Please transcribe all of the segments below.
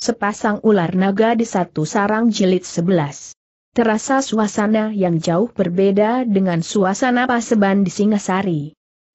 Sepasang ular naga di satu sarang jilid 11. Terasa suasana yang jauh berbeda dengan suasana paseban di Singasari.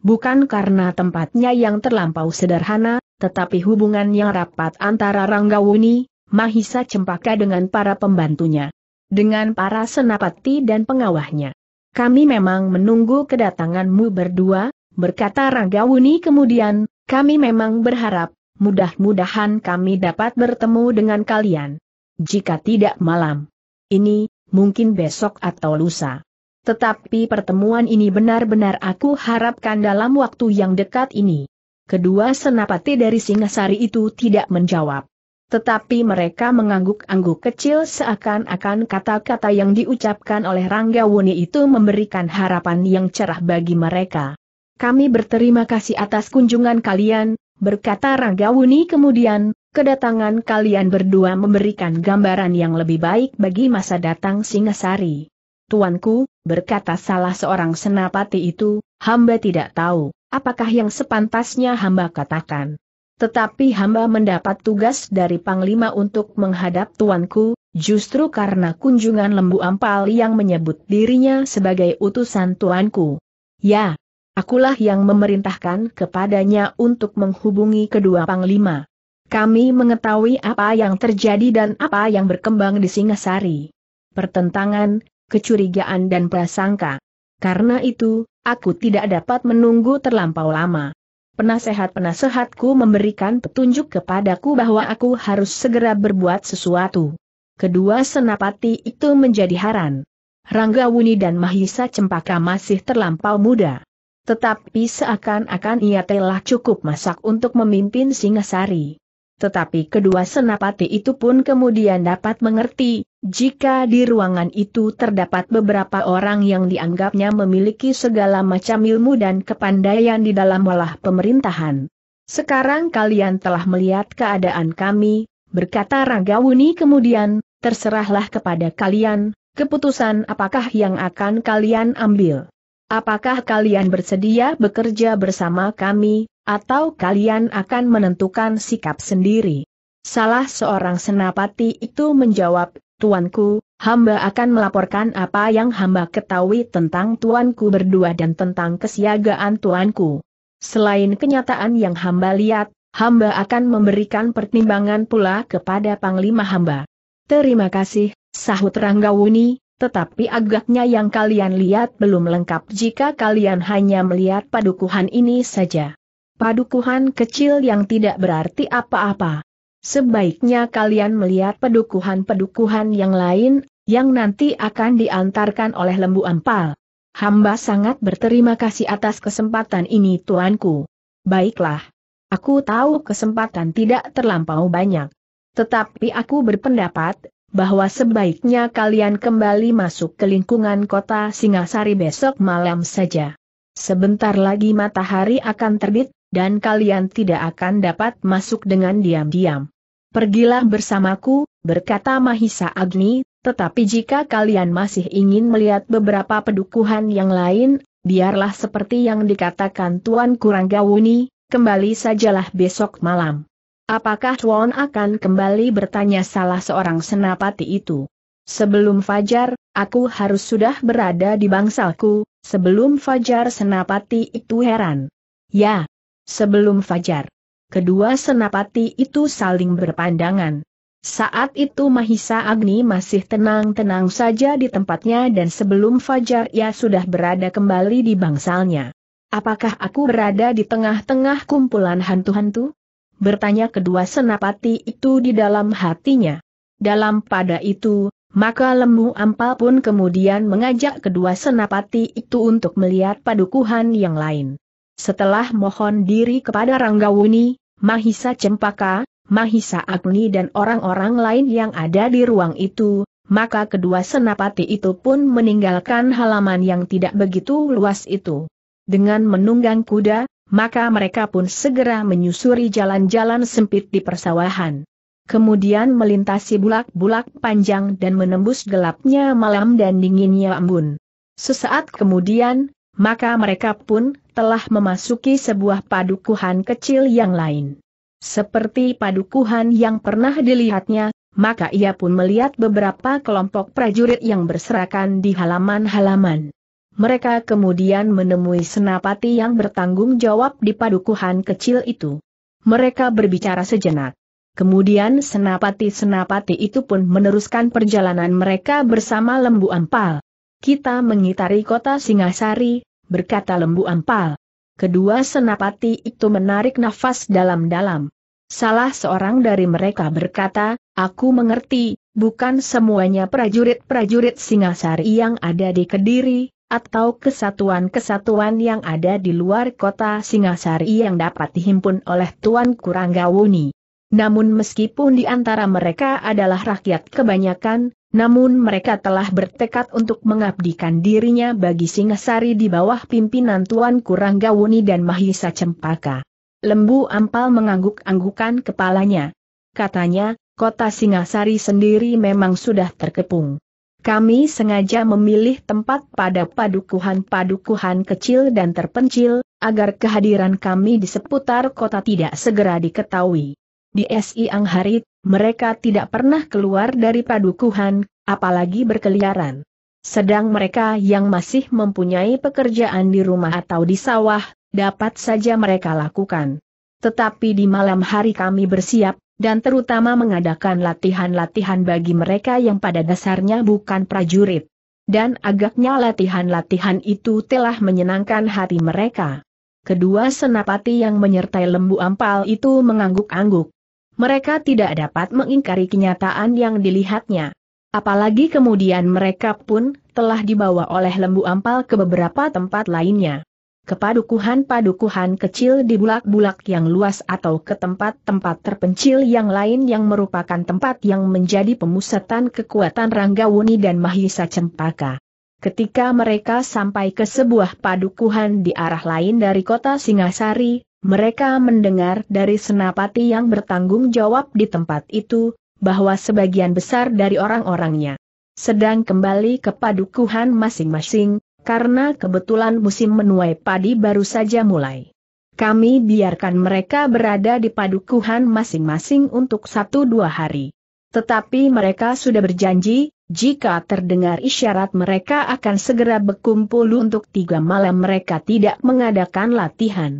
Bukan karena tempatnya yang terlampau sederhana, tetapi hubungan yang rapat antara Ranggawuni, Mahisa Cempaka dengan para pembantunya. Dengan para senapati dan pengawahnya. Kami memang menunggu kedatanganmu berdua, berkata Ranggawuni kemudian, kami memang berharap mudah-mudahan kami dapat bertemu dengan kalian. Jika tidak malam ini, mungkin besok atau lusa. Tetapi pertemuan ini benar-benar aku harapkan dalam waktu yang dekat ini. Kedua senapati dari Singasari itu tidak menjawab. Tetapi mereka mengangguk-angguk kecil seakan-akan kata-kata yang diucapkan oleh Rangga Wuni itu memberikan harapan yang cerah bagi mereka. Kami berterima kasih atas kunjungan kalian, berkata ragawuni kemudian, kedatangan kalian berdua memberikan gambaran yang lebih baik bagi masa datang Singasari. Tuanku, berkata salah seorang senapati itu, hamba tidak tahu, apakah yang sepantasnya hamba katakan. Tetapi hamba mendapat tugas dari Panglima untuk menghadap tuanku, justru karena kunjungan lembu ampal yang menyebut dirinya sebagai utusan tuanku. Ya, Akulah yang memerintahkan kepadanya untuk menghubungi kedua panglima. Kami mengetahui apa yang terjadi dan apa yang berkembang di Singasari. Pertentangan, kecurigaan dan prasangka. Karena itu, aku tidak dapat menunggu terlampau lama. Penasehat-penasehatku memberikan petunjuk kepadaku bahwa aku harus segera berbuat sesuatu. Kedua senapati itu menjadi haran. Ranggawuni dan Mahisa Cempaka masih terlampau muda. Tetapi seakan-akan ia telah cukup masak untuk memimpin Singasari. Tetapi kedua senapati itu pun kemudian dapat mengerti, jika di ruangan itu terdapat beberapa orang yang dianggapnya memiliki segala macam ilmu dan kepandaian di dalam olah pemerintahan. Sekarang kalian telah melihat keadaan kami, berkata Ranggawuni kemudian, terserahlah kepada kalian, keputusan apakah yang akan kalian ambil. Apakah kalian bersedia bekerja bersama kami, atau kalian akan menentukan sikap sendiri? Salah seorang senapati itu menjawab, Tuanku, hamba akan melaporkan apa yang hamba ketahui tentang tuanku berdua dan tentang kesiagaan tuanku. Selain kenyataan yang hamba lihat, hamba akan memberikan pertimbangan pula kepada Panglima hamba. Terima kasih, sahut Ranggawuni, tetapi agaknya yang kalian lihat belum lengkap jika kalian hanya melihat padukuhan ini saja. Padukuhan kecil yang tidak berarti apa-apa. Sebaiknya kalian melihat padukuhan-padukuhan yang lain, yang nanti akan diantarkan oleh lembu ampal. Hamba sangat berterima kasih atas kesempatan ini tuanku. Baiklah. Aku tahu kesempatan tidak terlampau banyak. Tetapi aku berpendapat, bahwa sebaiknya kalian kembali masuk ke lingkungan kota Singasari besok malam saja. Sebentar lagi matahari akan terbit, dan kalian tidak akan dapat masuk dengan diam-diam. Pergilah bersamaku, berkata Mahisa Agni, tetapi jika kalian masih ingin melihat beberapa pedukuhan yang lain, biarlah seperti yang dikatakan Tuan Kuranggawuni, kembali sajalah besok malam. Apakah Tuan akan kembali bertanya salah seorang senapati itu? Sebelum Fajar, aku harus sudah berada di bangsalku, sebelum Fajar senapati itu heran. Ya, sebelum Fajar. Kedua senapati itu saling berpandangan. Saat itu Mahisa Agni masih tenang-tenang saja di tempatnya dan sebelum Fajar ia sudah berada kembali di bangsalnya. Apakah aku berada di tengah-tengah kumpulan hantu-hantu? bertanya kedua senapati itu di dalam hatinya. Dalam pada itu, maka Lembu Ampal pun kemudian mengajak kedua senapati itu untuk melihat padukuhan yang lain. Setelah mohon diri kepada Ranggawuni, Mahisa Cempaka, Mahisa Agni dan orang-orang lain yang ada di ruang itu, maka kedua senapati itu pun meninggalkan halaman yang tidak begitu luas itu. Dengan menunggang kuda, maka mereka pun segera menyusuri jalan-jalan sempit di persawahan. Kemudian melintasi bulak-bulak panjang dan menembus gelapnya malam dan dinginnya embun. Sesaat kemudian, maka mereka pun telah memasuki sebuah padukuhan kecil yang lain. Seperti padukuhan yang pernah dilihatnya, maka ia pun melihat beberapa kelompok prajurit yang berserakan di halaman-halaman. Mereka kemudian menemui senapati yang bertanggung jawab di padukuhan kecil itu. Mereka berbicara sejenak. Kemudian senapati-senapati itu pun meneruskan perjalanan mereka bersama Lembu Ampal. Kita mengitari kota Singasari, berkata Lembu Ampal. Kedua senapati itu menarik nafas dalam-dalam. Salah seorang dari mereka berkata, aku mengerti, bukan semuanya prajurit-prajurit Singasari yang ada di Kediri, atau kesatuan-kesatuan yang ada di luar kota Singasari yang dapat dihimpun oleh Tuan Kuranggawuni. Namun meskipun di antara mereka adalah rakyat kebanyakan, namun mereka telah bertekad untuk mengabdikan dirinya bagi Singasari di bawah pimpinan Tuan Kuranggawuni dan Mahisa Cempaka. Lembu Ampal mengangguk-anggukan kepalanya. Katanya, kota Singasari sendiri memang sudah terkepung. Kami sengaja memilih tempat pada padukuhan-padukuhan kecil dan terpencil, agar kehadiran kami di seputar kota tidak segera diketahui. Di SI hari, mereka tidak pernah keluar dari padukuhan, apalagi berkeliaran. Sedang mereka yang masih mempunyai pekerjaan di rumah atau di sawah, dapat saja mereka lakukan. Tetapi di malam hari kami bersiap, dan terutama mengadakan latihan-latihan bagi mereka yang pada dasarnya bukan prajurit. Dan agaknya latihan-latihan itu telah menyenangkan hati mereka. Kedua senapati yang menyertai lembu ampal itu mengangguk-angguk. Mereka tidak dapat mengingkari kenyataan yang dilihatnya. Apalagi kemudian mereka pun telah dibawa oleh lembu ampal ke beberapa tempat lainnya kepadukuhan-padukuhan kecil di bulak-bulak yang luas atau ke tempat-tempat terpencil yang lain yang merupakan tempat yang menjadi pemusatan kekuatan Ranggawuni dan Mahisa Cempaka. Ketika mereka sampai ke sebuah padukuhan di arah lain dari kota Singasari, mereka mendengar dari senapati yang bertanggung jawab di tempat itu, bahwa sebagian besar dari orang-orangnya sedang kembali ke padukuhan masing-masing, karena kebetulan musim menuai padi baru saja mulai. Kami biarkan mereka berada di padukuhan masing-masing untuk satu dua hari. Tetapi mereka sudah berjanji, jika terdengar isyarat mereka akan segera berkumpul untuk tiga malam mereka tidak mengadakan latihan.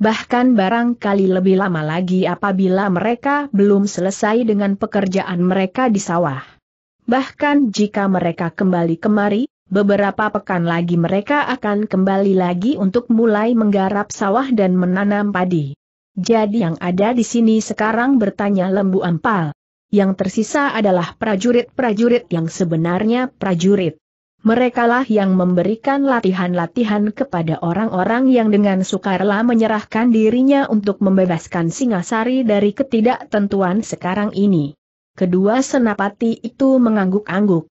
Bahkan barangkali lebih lama lagi apabila mereka belum selesai dengan pekerjaan mereka di sawah. Bahkan jika mereka kembali kemari, Beberapa pekan lagi mereka akan kembali lagi untuk mulai menggarap sawah dan menanam padi. Jadi yang ada di sini sekarang bertanya lembu ampal. Yang tersisa adalah prajurit-prajurit yang sebenarnya prajurit. Merekalah yang memberikan latihan-latihan kepada orang-orang yang dengan sukarela menyerahkan dirinya untuk membebaskan Singasari dari ketidaktentuan sekarang ini. Kedua senapati itu mengangguk-angguk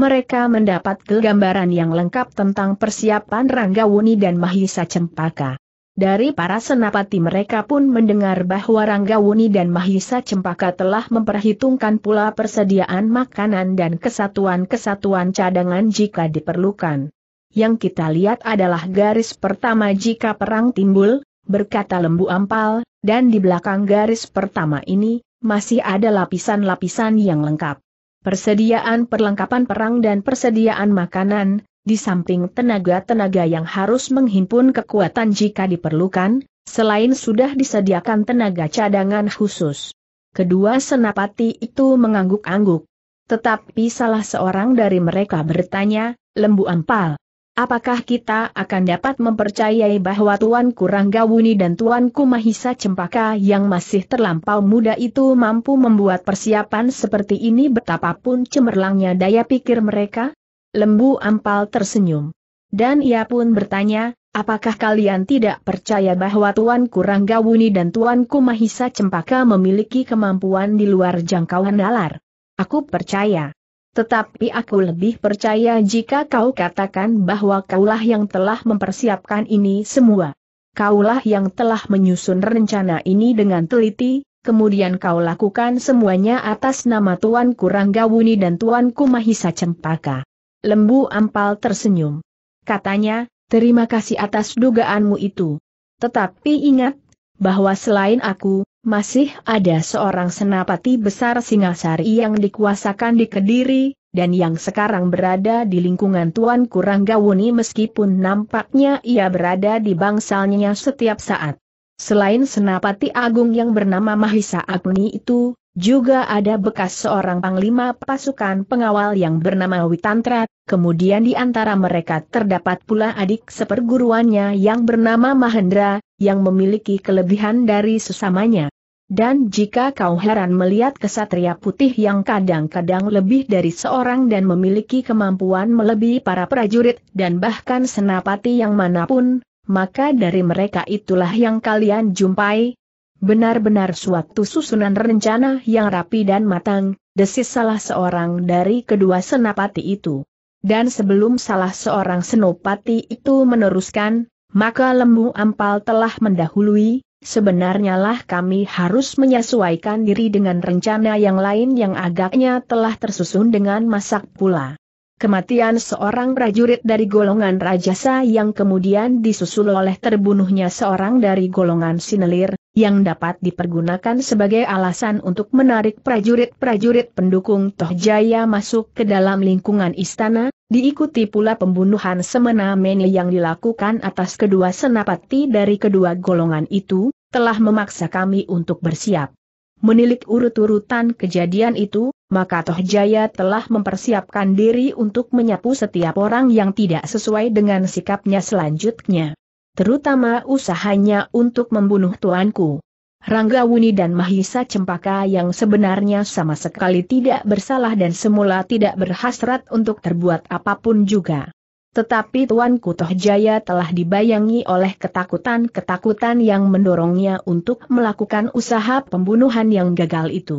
mereka mendapat gambaran yang lengkap tentang persiapan Ranggawuni dan Mahisa Cempaka. Dari para senapati mereka pun mendengar bahwa Ranggawuni dan Mahisa Cempaka telah memperhitungkan pula persediaan makanan dan kesatuan-kesatuan cadangan jika diperlukan. Yang kita lihat adalah garis pertama jika perang timbul, berkata lembu ampal, dan di belakang garis pertama ini, masih ada lapisan-lapisan yang lengkap persediaan perlengkapan perang dan persediaan makanan, di samping tenaga-tenaga yang harus menghimpun kekuatan jika diperlukan, selain sudah disediakan tenaga cadangan khusus. Kedua senapati itu mengangguk-angguk. Tetapi salah seorang dari mereka bertanya, Lembu Ampal, Apakah kita akan dapat mempercayai bahwa Tuan Kuranggawuni dan Tuan Kumahisa Cempaka yang masih terlampau muda itu mampu membuat persiapan seperti ini betapapun cemerlangnya daya pikir mereka? Lembu Ampal tersenyum. Dan ia pun bertanya, apakah kalian tidak percaya bahwa Tuan Kuranggawuni dan Tuan Kumahisa Cempaka memiliki kemampuan di luar jangkauan nalar? Aku percaya. Tetapi aku lebih percaya jika kau katakan bahwa kaulah yang telah mempersiapkan ini semua. Kaulah yang telah menyusun rencana ini dengan teliti, kemudian kau lakukan semuanya atas nama Tuan Kuranggawuni dan Tuan Kumahisa Cempaka. Lembu Ampal tersenyum. Katanya, terima kasih atas dugaanmu itu. Tetapi ingat, bahwa selain aku, masih ada seorang senapati besar Singasari yang dikuasakan di Kediri, dan yang sekarang berada di lingkungan Tuan Kuranggawuni meskipun nampaknya ia berada di bangsalnya setiap saat. Selain senapati agung yang bernama Mahisa Agni itu, juga ada bekas seorang panglima pasukan pengawal yang bernama Witantra, kemudian di antara mereka terdapat pula adik seperguruannya yang bernama Mahendra, yang memiliki kelebihan dari sesamanya. Dan jika kau heran melihat kesatria putih yang kadang-kadang lebih dari seorang dan memiliki kemampuan melebihi para prajurit dan bahkan senapati yang manapun, maka dari mereka itulah yang kalian jumpai. Benar-benar suatu susunan rencana yang rapi dan matang, desis salah seorang dari kedua senapati itu. Dan sebelum salah seorang senopati itu meneruskan, maka lembu ampal telah mendahului, sebenarnya lah kami harus menyesuaikan diri dengan rencana yang lain yang agaknya telah tersusun dengan masak pula. Kematian seorang prajurit dari golongan rajasa yang kemudian disusul oleh terbunuhnya seorang dari golongan sinelir, yang dapat dipergunakan sebagai alasan untuk menarik prajurit-prajurit pendukung Tohjaya masuk ke dalam lingkungan istana, diikuti pula pembunuhan semena-mena yang dilakukan atas kedua senapati dari kedua golongan itu, telah memaksa kami untuk bersiap. Menilik urut-urutan kejadian itu, maka Tohjaya telah mempersiapkan diri untuk menyapu setiap orang yang tidak sesuai dengan sikapnya selanjutnya terutama usahanya untuk membunuh tuanku. Rangga Wuni dan Mahisa Cempaka yang sebenarnya sama sekali tidak bersalah dan semula tidak berhasrat untuk terbuat apapun juga. Tetapi Tuan Kutoh Jaya telah dibayangi oleh ketakutan-ketakutan yang mendorongnya untuk melakukan usaha pembunuhan yang gagal itu.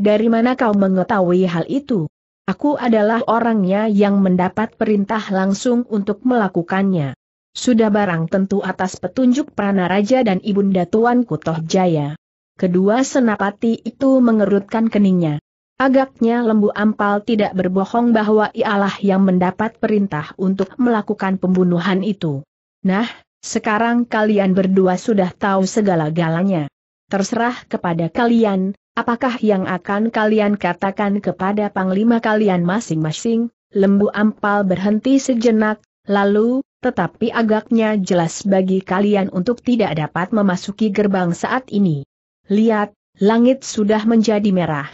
Dari mana kau mengetahui hal itu? Aku adalah orangnya yang mendapat perintah langsung untuk melakukannya sudah barang tentu atas petunjuk Prana Raja dan Ibunda Tuan Kutoh Jaya. Kedua senapati itu mengerutkan keningnya. Agaknya Lembu Ampal tidak berbohong bahwa ialah yang mendapat perintah untuk melakukan pembunuhan itu. Nah, sekarang kalian berdua sudah tahu segala-galanya. Terserah kepada kalian, apakah yang akan kalian katakan kepada panglima kalian masing-masing? Lembu Ampal berhenti sejenak, lalu, tetapi agaknya jelas bagi kalian untuk tidak dapat memasuki gerbang saat ini. Lihat, langit sudah menjadi merah.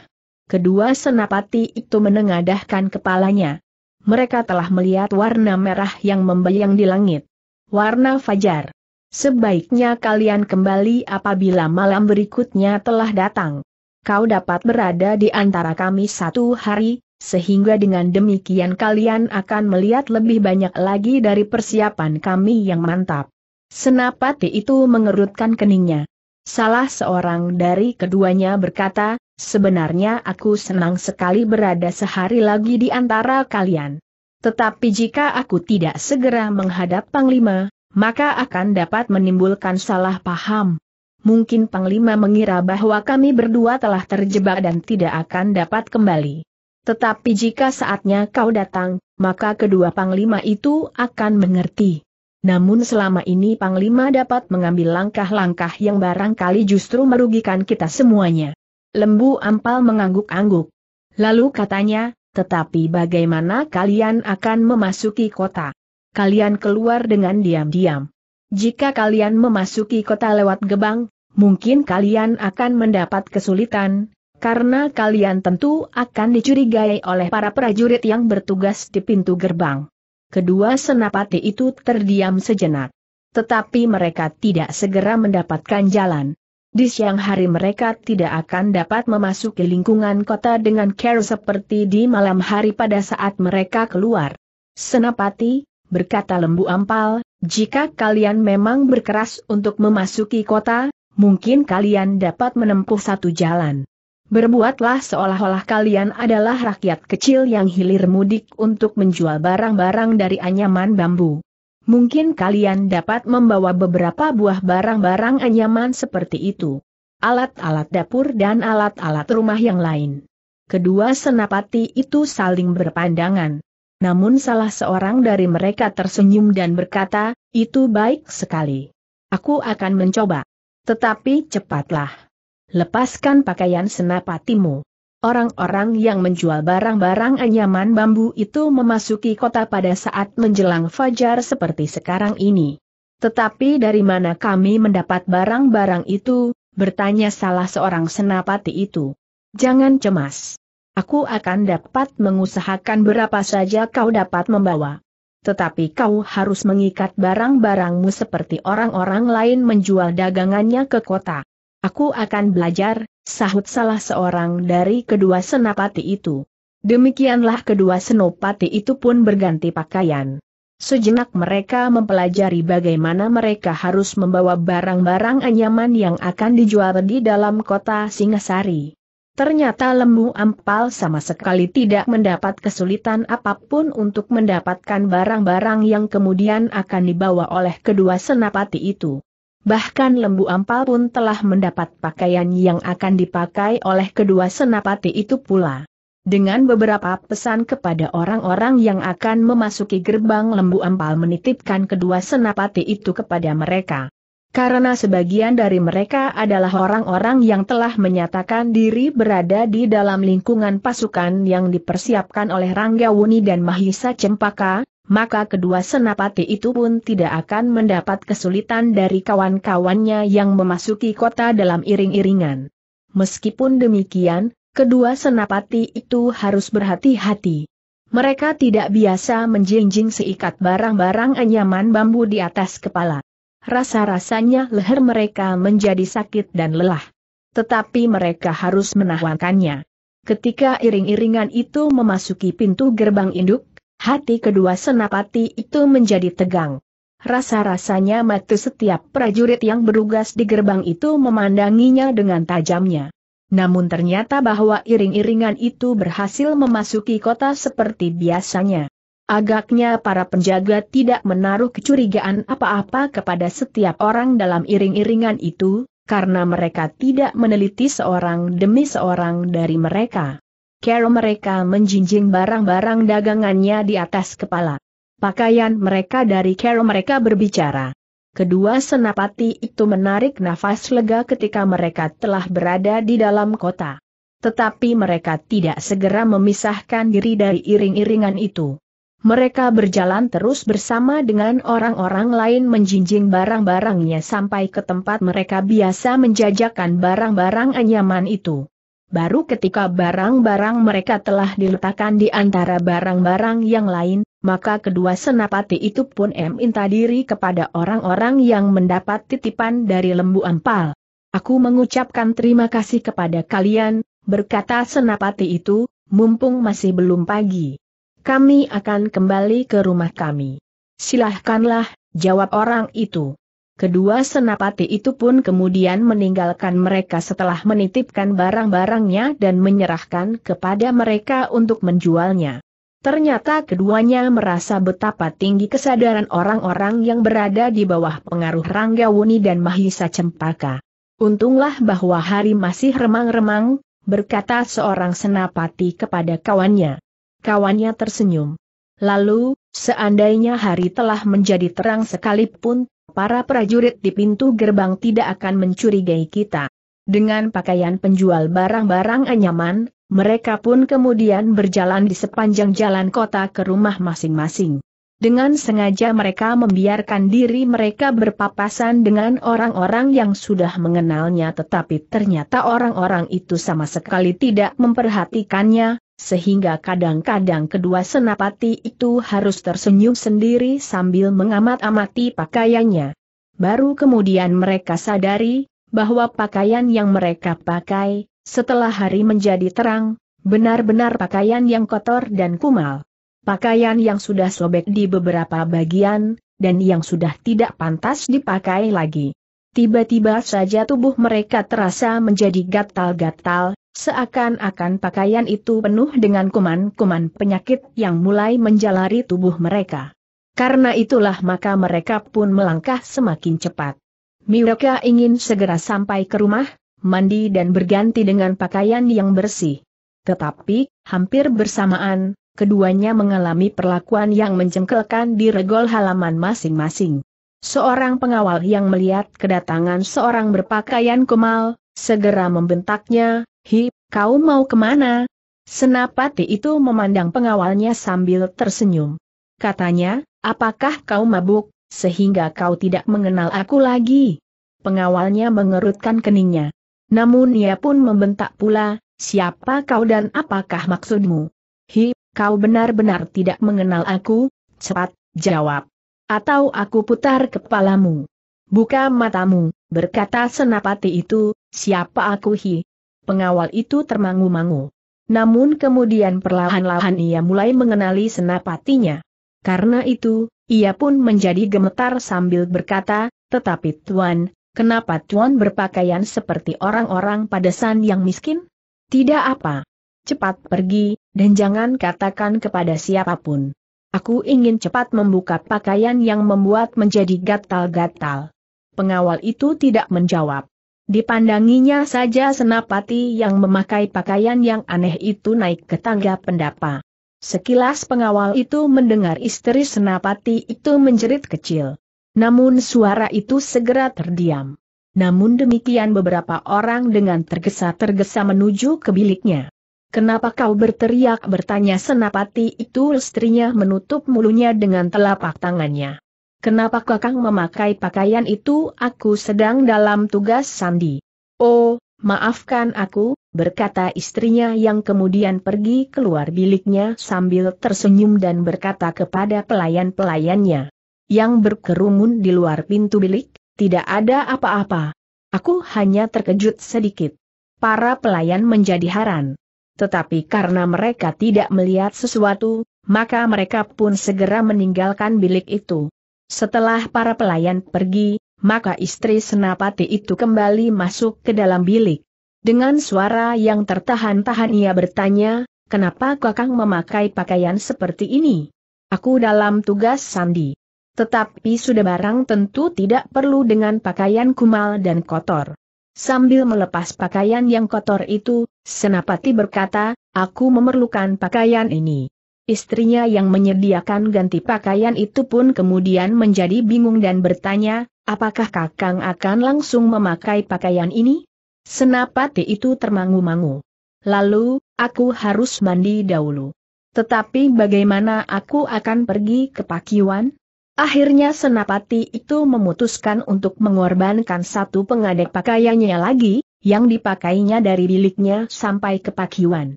Kedua senapati itu menengadahkan kepalanya. Mereka telah melihat warna merah yang membayang di langit. Warna fajar. Sebaiknya kalian kembali apabila malam berikutnya telah datang. Kau dapat berada di antara kami satu hari, sehingga dengan demikian kalian akan melihat lebih banyak lagi dari persiapan kami yang mantap. Senapati itu mengerutkan keningnya. Salah seorang dari keduanya berkata, sebenarnya aku senang sekali berada sehari lagi di antara kalian. Tetapi jika aku tidak segera menghadap Panglima, maka akan dapat menimbulkan salah paham. Mungkin Panglima mengira bahwa kami berdua telah terjebak dan tidak akan dapat kembali. Tetapi jika saatnya kau datang, maka kedua panglima itu akan mengerti. Namun selama ini panglima dapat mengambil langkah-langkah yang barangkali justru merugikan kita semuanya. Lembu ampal mengangguk-angguk. Lalu katanya, tetapi bagaimana kalian akan memasuki kota? Kalian keluar dengan diam-diam. Jika kalian memasuki kota lewat gebang, mungkin kalian akan mendapat kesulitan, karena kalian tentu akan dicurigai oleh para prajurit yang bertugas di pintu gerbang. Kedua senapati itu terdiam sejenak. Tetapi mereka tidak segera mendapatkan jalan. Di siang hari mereka tidak akan dapat memasuki lingkungan kota dengan care seperti di malam hari pada saat mereka keluar. Senapati, berkata Lembu Ampal, jika kalian memang berkeras untuk memasuki kota, mungkin kalian dapat menempuh satu jalan. Berbuatlah seolah-olah kalian adalah rakyat kecil yang hilir mudik untuk menjual barang-barang dari anyaman bambu. Mungkin kalian dapat membawa beberapa buah barang-barang anyaman seperti itu. Alat-alat dapur dan alat-alat rumah yang lain. Kedua senapati itu saling berpandangan. Namun salah seorang dari mereka tersenyum dan berkata, itu baik sekali. Aku akan mencoba. Tetapi cepatlah. Lepaskan pakaian senapatimu. Orang-orang yang menjual barang-barang anyaman bambu itu memasuki kota pada saat menjelang fajar seperti sekarang ini. Tetapi dari mana kami mendapat barang-barang itu, bertanya salah seorang senapati itu. Jangan cemas. Aku akan dapat mengusahakan berapa saja kau dapat membawa. Tetapi kau harus mengikat barang-barangmu seperti orang-orang lain menjual dagangannya ke kota. Aku akan belajar, sahut salah seorang dari kedua senapati itu. Demikianlah kedua senopati itu pun berganti pakaian. Sejenak mereka mempelajari bagaimana mereka harus membawa barang-barang anyaman yang akan dijual di dalam kota Singasari. Ternyata lembu ampal sama sekali tidak mendapat kesulitan apapun untuk mendapatkan barang-barang yang kemudian akan dibawa oleh kedua senapati itu bahkan lembu ampal pun telah mendapat pakaian yang akan dipakai oleh kedua senapati itu pula. Dengan beberapa pesan kepada orang-orang yang akan memasuki gerbang lembu ampal menitipkan kedua senapati itu kepada mereka. Karena sebagian dari mereka adalah orang-orang yang telah menyatakan diri berada di dalam lingkungan pasukan yang dipersiapkan oleh Rangga Wuni dan Mahisa Cempaka, maka kedua senapati itu pun tidak akan mendapat kesulitan dari kawan-kawannya yang memasuki kota dalam iring-iringan. Meskipun demikian, kedua senapati itu harus berhati-hati. Mereka tidak biasa menjinjing seikat barang-barang anyaman bambu di atas kepala rasa-rasanya leher mereka menjadi sakit dan lelah. Tetapi mereka harus menahankannya. Ketika iring-iringan itu memasuki pintu gerbang induk, hati kedua senapati itu menjadi tegang. Rasa-rasanya mata setiap prajurit yang berugas di gerbang itu memandanginya dengan tajamnya. Namun ternyata bahwa iring-iringan itu berhasil memasuki kota seperti biasanya. Agaknya para penjaga tidak menaruh kecurigaan apa-apa kepada setiap orang dalam iring-iringan itu, karena mereka tidak meneliti seorang demi seorang dari mereka. Kero mereka menjinjing barang-barang dagangannya di atas kepala. Pakaian mereka dari kero mereka berbicara. Kedua senapati itu menarik nafas lega ketika mereka telah berada di dalam kota. Tetapi mereka tidak segera memisahkan diri dari iring-iringan itu. Mereka berjalan terus bersama dengan orang-orang lain menjinjing barang-barangnya sampai ke tempat mereka biasa menjajakan barang-barang anyaman itu. Baru ketika barang-barang mereka telah diletakkan di antara barang-barang yang lain, maka kedua senapati itu pun minta diri kepada orang-orang yang mendapat titipan dari lembu ampal. Aku mengucapkan terima kasih kepada kalian, berkata senapati itu, mumpung masih belum pagi kami akan kembali ke rumah kami. Silahkanlah, jawab orang itu. Kedua senapati itu pun kemudian meninggalkan mereka setelah menitipkan barang-barangnya dan menyerahkan kepada mereka untuk menjualnya. Ternyata keduanya merasa betapa tinggi kesadaran orang-orang yang berada di bawah pengaruh Ranggawuni dan Mahisa Cempaka. Untunglah bahwa hari masih remang-remang, berkata seorang senapati kepada kawannya. Kawannya tersenyum. Lalu, seandainya hari telah menjadi terang sekalipun, para prajurit di pintu gerbang tidak akan mencurigai kita. Dengan pakaian penjual barang-barang anyaman, mereka pun kemudian berjalan di sepanjang jalan kota ke rumah masing-masing. Dengan sengaja mereka membiarkan diri mereka berpapasan dengan orang-orang yang sudah mengenalnya tetapi ternyata orang-orang itu sama sekali tidak memperhatikannya, sehingga kadang-kadang kedua senapati itu harus tersenyum sendiri sambil mengamat-amati pakaiannya. Baru kemudian mereka sadari, bahwa pakaian yang mereka pakai, setelah hari menjadi terang, benar-benar pakaian yang kotor dan kumal. Pakaian yang sudah sobek di beberapa bagian, dan yang sudah tidak pantas dipakai lagi. Tiba-tiba saja tubuh mereka terasa menjadi gatal-gatal, Seakan-akan pakaian itu penuh dengan kuman-kuman penyakit yang mulai menjalari tubuh mereka. Karena itulah maka mereka pun melangkah semakin cepat. Miroka ingin segera sampai ke rumah, mandi dan berganti dengan pakaian yang bersih. Tetapi, hampir bersamaan, keduanya mengalami perlakuan yang mencengkelkan di regol halaman masing-masing. Seorang pengawal yang melihat kedatangan seorang berpakaian kumal, segera membentaknya, Hi, kau mau kemana? Senapati itu memandang pengawalnya sambil tersenyum. Katanya, apakah kau mabuk, sehingga kau tidak mengenal aku lagi? Pengawalnya mengerutkan keningnya. Namun ia pun membentak pula, siapa kau dan apakah maksudmu? Hi, kau benar-benar tidak mengenal aku? Cepat, jawab. Atau aku putar kepalamu. Buka matamu, berkata senapati itu, siapa aku hi, pengawal itu termangu-mangu. Namun kemudian perlahan-lahan ia mulai mengenali senapatinya. Karena itu, ia pun menjadi gemetar sambil berkata, tetapi Tuan, kenapa Tuan berpakaian seperti orang-orang padesan yang miskin? Tidak apa. Cepat pergi, dan jangan katakan kepada siapapun. Aku ingin cepat membuka pakaian yang membuat menjadi gatal-gatal. Pengawal itu tidak menjawab. Dipandanginya saja senapati yang memakai pakaian yang aneh itu naik ke tangga pendapa. Sekilas pengawal itu mendengar istri senapati itu menjerit kecil. Namun suara itu segera terdiam. Namun demikian beberapa orang dengan tergesa-tergesa menuju ke biliknya. Kenapa kau berteriak bertanya senapati itu istrinya menutup mulutnya dengan telapak tangannya. Kenapa kakang memakai pakaian itu aku sedang dalam tugas sandi. Oh, maafkan aku, berkata istrinya yang kemudian pergi keluar biliknya sambil tersenyum dan berkata kepada pelayan-pelayannya. Yang berkerumun di luar pintu bilik, tidak ada apa-apa. Aku hanya terkejut sedikit. Para pelayan menjadi heran. Tetapi karena mereka tidak melihat sesuatu, maka mereka pun segera meninggalkan bilik itu. Setelah para pelayan pergi, maka istri senapati itu kembali masuk ke dalam bilik. Dengan suara yang tertahan-tahan ia bertanya, kenapa kakang memakai pakaian seperti ini? Aku dalam tugas sandi. Tetapi sudah barang tentu tidak perlu dengan pakaian kumal dan kotor. Sambil melepas pakaian yang kotor itu, Senapati berkata, aku memerlukan pakaian ini. Istrinya yang menyediakan ganti pakaian itu pun kemudian menjadi bingung dan bertanya, apakah Kakang akan langsung memakai pakaian ini? Senapati itu termangu-mangu. Lalu, aku harus mandi dahulu. Tetapi bagaimana aku akan pergi ke Pakiwan? Akhirnya Senapati itu memutuskan untuk mengorbankan satu pengadek pakaiannya lagi, yang dipakainya dari biliknya sampai ke Pakiwan.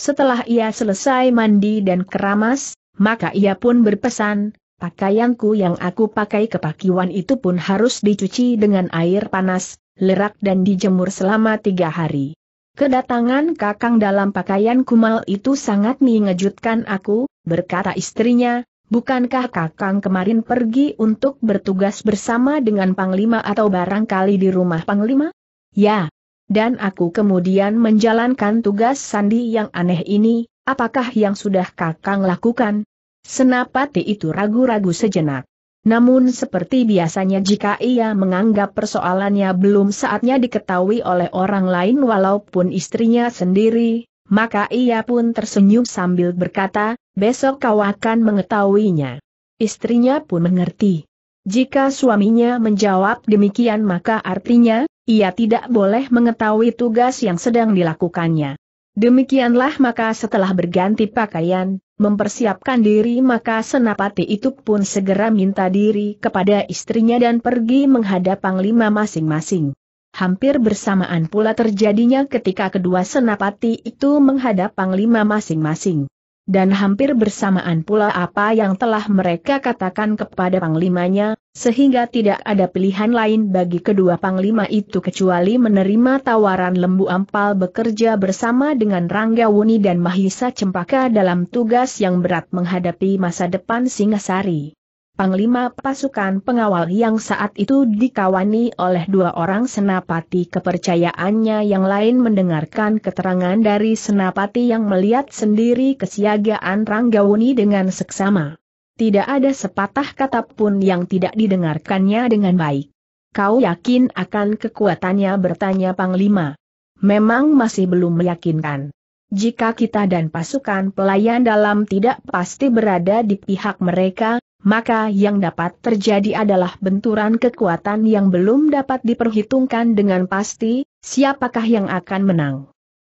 Setelah ia selesai mandi dan keramas, maka ia pun berpesan, pakaianku yang aku pakai kepakiwan itu pun harus dicuci dengan air panas, lerak dan dijemur selama tiga hari. Kedatangan kakang dalam pakaian kumal itu sangat mengejutkan aku, berkata istrinya, bukankah kakang kemarin pergi untuk bertugas bersama dengan Panglima atau barangkali di rumah Panglima? Ya, dan aku kemudian menjalankan tugas sandi yang aneh ini, apakah yang sudah kakang lakukan? Senapati itu ragu-ragu sejenak. Namun seperti biasanya jika ia menganggap persoalannya belum saatnya diketahui oleh orang lain walaupun istrinya sendiri, maka ia pun tersenyum sambil berkata, besok kau akan mengetahuinya. Istrinya pun mengerti. Jika suaminya menjawab demikian maka artinya, ia tidak boleh mengetahui tugas yang sedang dilakukannya. Demikianlah maka setelah berganti pakaian, mempersiapkan diri maka senapati itu pun segera minta diri kepada istrinya dan pergi menghadap panglima masing-masing. Hampir bersamaan pula terjadinya ketika kedua senapati itu menghadap panglima masing-masing. Dan hampir bersamaan pula apa yang telah mereka katakan kepada panglimanya, sehingga tidak ada pilihan lain bagi kedua panglima itu kecuali menerima tawaran Lembu Ampal bekerja bersama dengan Rangga Wuni dan Mahisa Cempaka dalam tugas yang berat menghadapi masa depan Singasari. Panglima pasukan pengawal yang saat itu dikawani oleh dua orang senapati kepercayaannya yang lain mendengarkan keterangan dari senapati yang melihat sendiri kesiagaan Ranggawuni dengan seksama. Tidak ada sepatah kata pun yang tidak didengarkannya dengan baik. Kau yakin akan kekuatannya bertanya Panglima. Memang masih belum meyakinkan. Jika kita dan pasukan pelayan dalam tidak pasti berada di pihak mereka, maka yang dapat terjadi adalah benturan kekuatan yang belum dapat diperhitungkan dengan pasti, siapakah yang akan menang.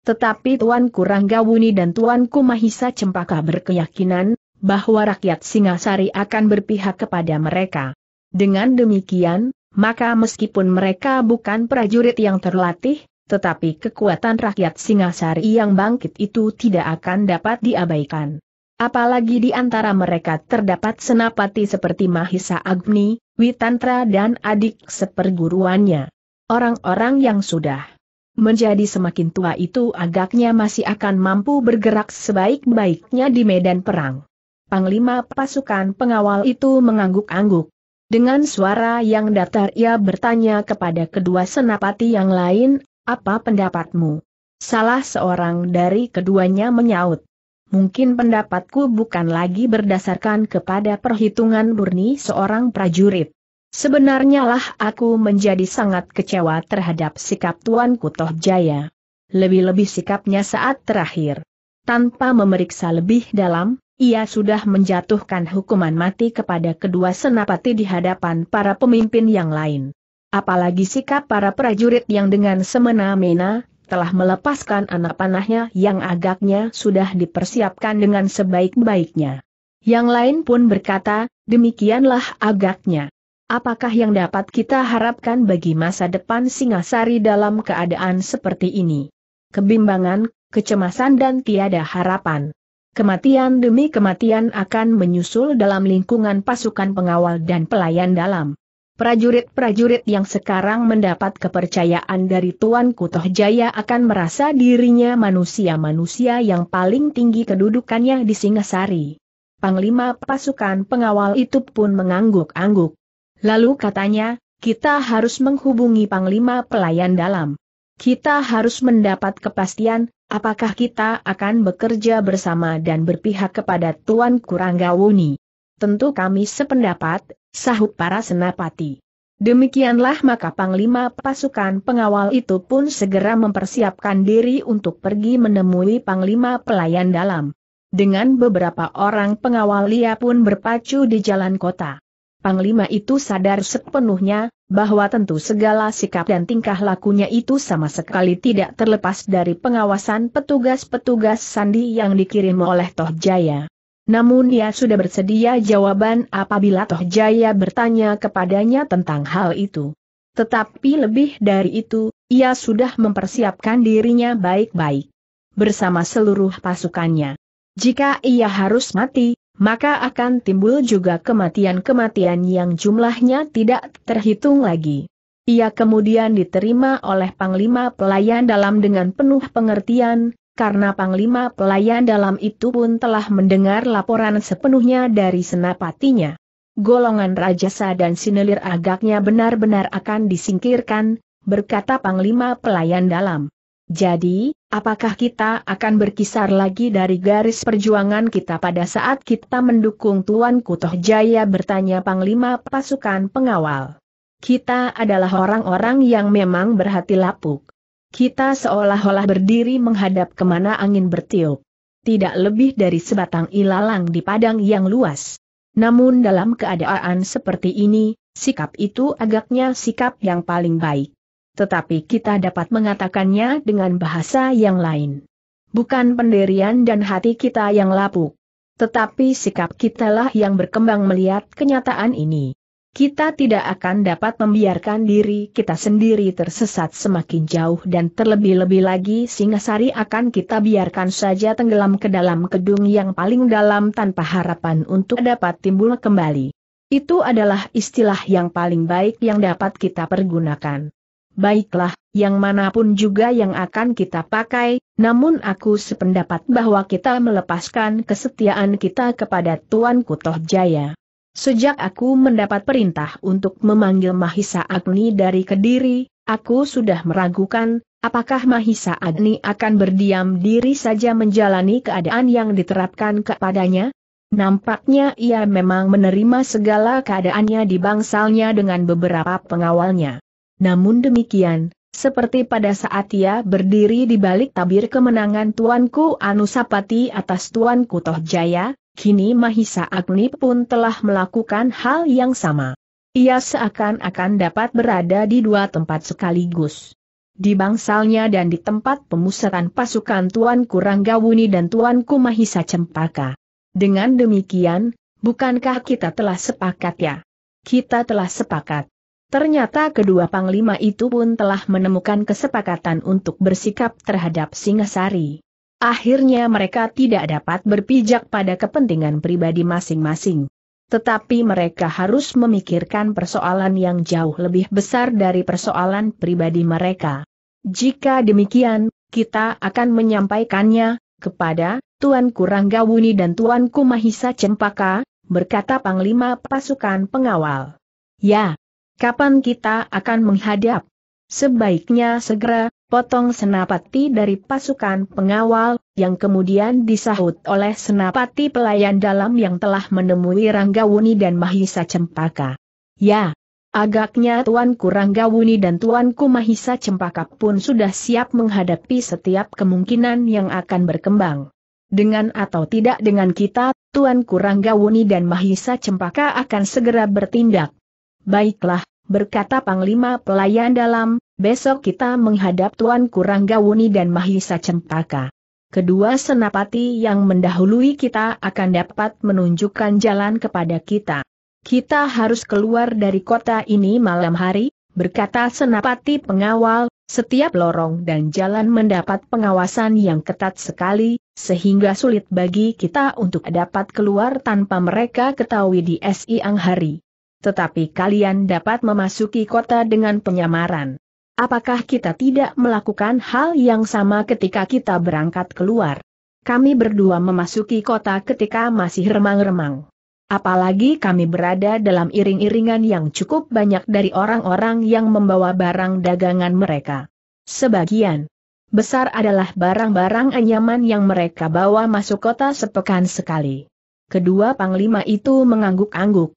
Tetapi Tuan Kurang Gawuni dan Tuan Kumahisa Cempaka berkeyakinan, bahwa rakyat Singasari akan berpihak kepada mereka. Dengan demikian, maka meskipun mereka bukan prajurit yang terlatih, tetapi kekuatan rakyat Singasari yang bangkit itu tidak akan dapat diabaikan. Apalagi di antara mereka terdapat senapati seperti Mahisa Agni, Witantra dan adik seperguruannya. Orang-orang yang sudah menjadi semakin tua itu agaknya masih akan mampu bergerak sebaik-baiknya di medan perang. Panglima pasukan pengawal itu mengangguk-angguk. Dengan suara yang datar ia bertanya kepada kedua senapati yang lain, apa pendapatmu? Salah seorang dari keduanya menyaut. Mungkin pendapatku bukan lagi berdasarkan kepada perhitungan murni seorang prajurit. Sebenarnya lah aku menjadi sangat kecewa terhadap sikap Tuan Kutoh Jaya. Lebih-lebih sikapnya saat terakhir. Tanpa memeriksa lebih dalam, ia sudah menjatuhkan hukuman mati kepada kedua senapati di hadapan para pemimpin yang lain. Apalagi sikap para prajurit yang dengan semena-mena, telah melepaskan anak panahnya yang agaknya sudah dipersiapkan dengan sebaik-baiknya. Yang lain pun berkata, demikianlah agaknya. Apakah yang dapat kita harapkan bagi masa depan Singasari dalam keadaan seperti ini? Kebimbangan, kecemasan dan tiada harapan. Kematian demi kematian akan menyusul dalam lingkungan pasukan pengawal dan pelayan dalam. Prajurit-prajurit yang sekarang mendapat kepercayaan dari Tuan Kutoh Jaya akan merasa dirinya manusia-manusia yang paling tinggi kedudukannya di Singasari. Panglima pasukan pengawal itu pun mengangguk-angguk. Lalu katanya, kita harus menghubungi Panglima pelayan dalam. Kita harus mendapat kepastian, apakah kita akan bekerja bersama dan berpihak kepada Tuan Kuranggawuni. Tentu kami sependapat, sahut para senapati. Demikianlah maka Panglima pasukan pengawal itu pun segera mempersiapkan diri untuk pergi menemui Panglima pelayan dalam. Dengan beberapa orang pengawal ia pun berpacu di jalan kota. Panglima itu sadar sepenuhnya, bahwa tentu segala sikap dan tingkah lakunya itu sama sekali tidak terlepas dari pengawasan petugas-petugas sandi yang dikirim oleh Tohjaya. Namun ia sudah bersedia jawaban apabila Tohjaya bertanya kepadanya tentang hal itu. Tetapi lebih dari itu, ia sudah mempersiapkan dirinya baik-baik. Bersama seluruh pasukannya. Jika ia harus mati, maka akan timbul juga kematian-kematian yang jumlahnya tidak terhitung lagi. Ia kemudian diterima oleh Panglima Pelayan Dalam dengan penuh pengertian, karena Panglima Pelayan Dalam itu pun telah mendengar laporan sepenuhnya dari senapatinya. Golongan Rajasa dan Sinelir agaknya benar-benar akan disingkirkan, berkata Panglima Pelayan Dalam. Jadi, apakah kita akan berkisar lagi dari garis perjuangan kita pada saat kita mendukung Tuan Kutoh Jaya bertanya Panglima Pasukan Pengawal? Kita adalah orang-orang yang memang berhati lapuk. Kita seolah-olah berdiri menghadap kemana angin bertiup. Tidak lebih dari sebatang ilalang di padang yang luas. Namun dalam keadaan seperti ini, sikap itu agaknya sikap yang paling baik tetapi kita dapat mengatakannya dengan bahasa yang lain. Bukan pendirian dan hati kita yang lapuk. Tetapi sikap kitalah yang berkembang melihat kenyataan ini. Kita tidak akan dapat membiarkan diri kita sendiri tersesat semakin jauh dan terlebih-lebih lagi Singasari akan kita biarkan saja tenggelam ke dalam gedung yang paling dalam tanpa harapan untuk dapat timbul kembali. Itu adalah istilah yang paling baik yang dapat kita pergunakan. Baiklah, yang manapun juga yang akan kita pakai, namun aku sependapat bahwa kita melepaskan kesetiaan kita kepada Tuan Kutoh Jaya. Sejak aku mendapat perintah untuk memanggil Mahisa Agni dari Kediri, aku sudah meragukan, apakah Mahisa Agni akan berdiam diri saja menjalani keadaan yang diterapkan kepadanya? Nampaknya ia memang menerima segala keadaannya di bangsalnya dengan beberapa pengawalnya. Namun demikian, seperti pada saat ia berdiri di balik tabir kemenangan Tuanku Anusapati atas Tuanku Tohjaya, kini Mahisa Agni pun telah melakukan hal yang sama. Ia seakan-akan dapat berada di dua tempat sekaligus. Di bangsalnya dan di tempat pemusatan pasukan Tuanku Ranggawuni dan Tuanku Mahisa Cempaka. Dengan demikian, bukankah kita telah sepakat ya? Kita telah sepakat. Ternyata kedua panglima itu pun telah menemukan kesepakatan untuk bersikap terhadap Singasari. Akhirnya mereka tidak dapat berpijak pada kepentingan pribadi masing-masing. Tetapi mereka harus memikirkan persoalan yang jauh lebih besar dari persoalan pribadi mereka. Jika demikian, kita akan menyampaikannya kepada Tuan Kuranggawuni dan Tuan Kumahisa Cempaka, berkata Panglima Pasukan Pengawal. Ya, Kapan kita akan menghadap? Sebaiknya segera, potong senapati dari pasukan pengawal, yang kemudian disahut oleh senapati pelayan dalam yang telah menemui Ranggawuni dan Mahisa Cempaka. Ya, agaknya Tuanku Ranggawuni dan Tuanku Mahisa Cempaka pun sudah siap menghadapi setiap kemungkinan yang akan berkembang. Dengan atau tidak dengan kita, Tuanku Ranggawuni dan Mahisa Cempaka akan segera bertindak. Baiklah, berkata Panglima Pelayan Dalam, besok kita menghadap Tuan Kuranggawuni dan Mahisa Cempaka. Kedua senapati yang mendahului kita akan dapat menunjukkan jalan kepada kita. Kita harus keluar dari kota ini malam hari, berkata senapati pengawal, setiap lorong dan jalan mendapat pengawasan yang ketat sekali, sehingga sulit bagi kita untuk dapat keluar tanpa mereka ketahui di siang hari tetapi kalian dapat memasuki kota dengan penyamaran. Apakah kita tidak melakukan hal yang sama ketika kita berangkat keluar? Kami berdua memasuki kota ketika masih remang-remang. Apalagi kami berada dalam iring-iringan yang cukup banyak dari orang-orang yang membawa barang dagangan mereka. Sebagian besar adalah barang-barang anyaman yang mereka bawa masuk kota sepekan sekali. Kedua panglima itu mengangguk-angguk.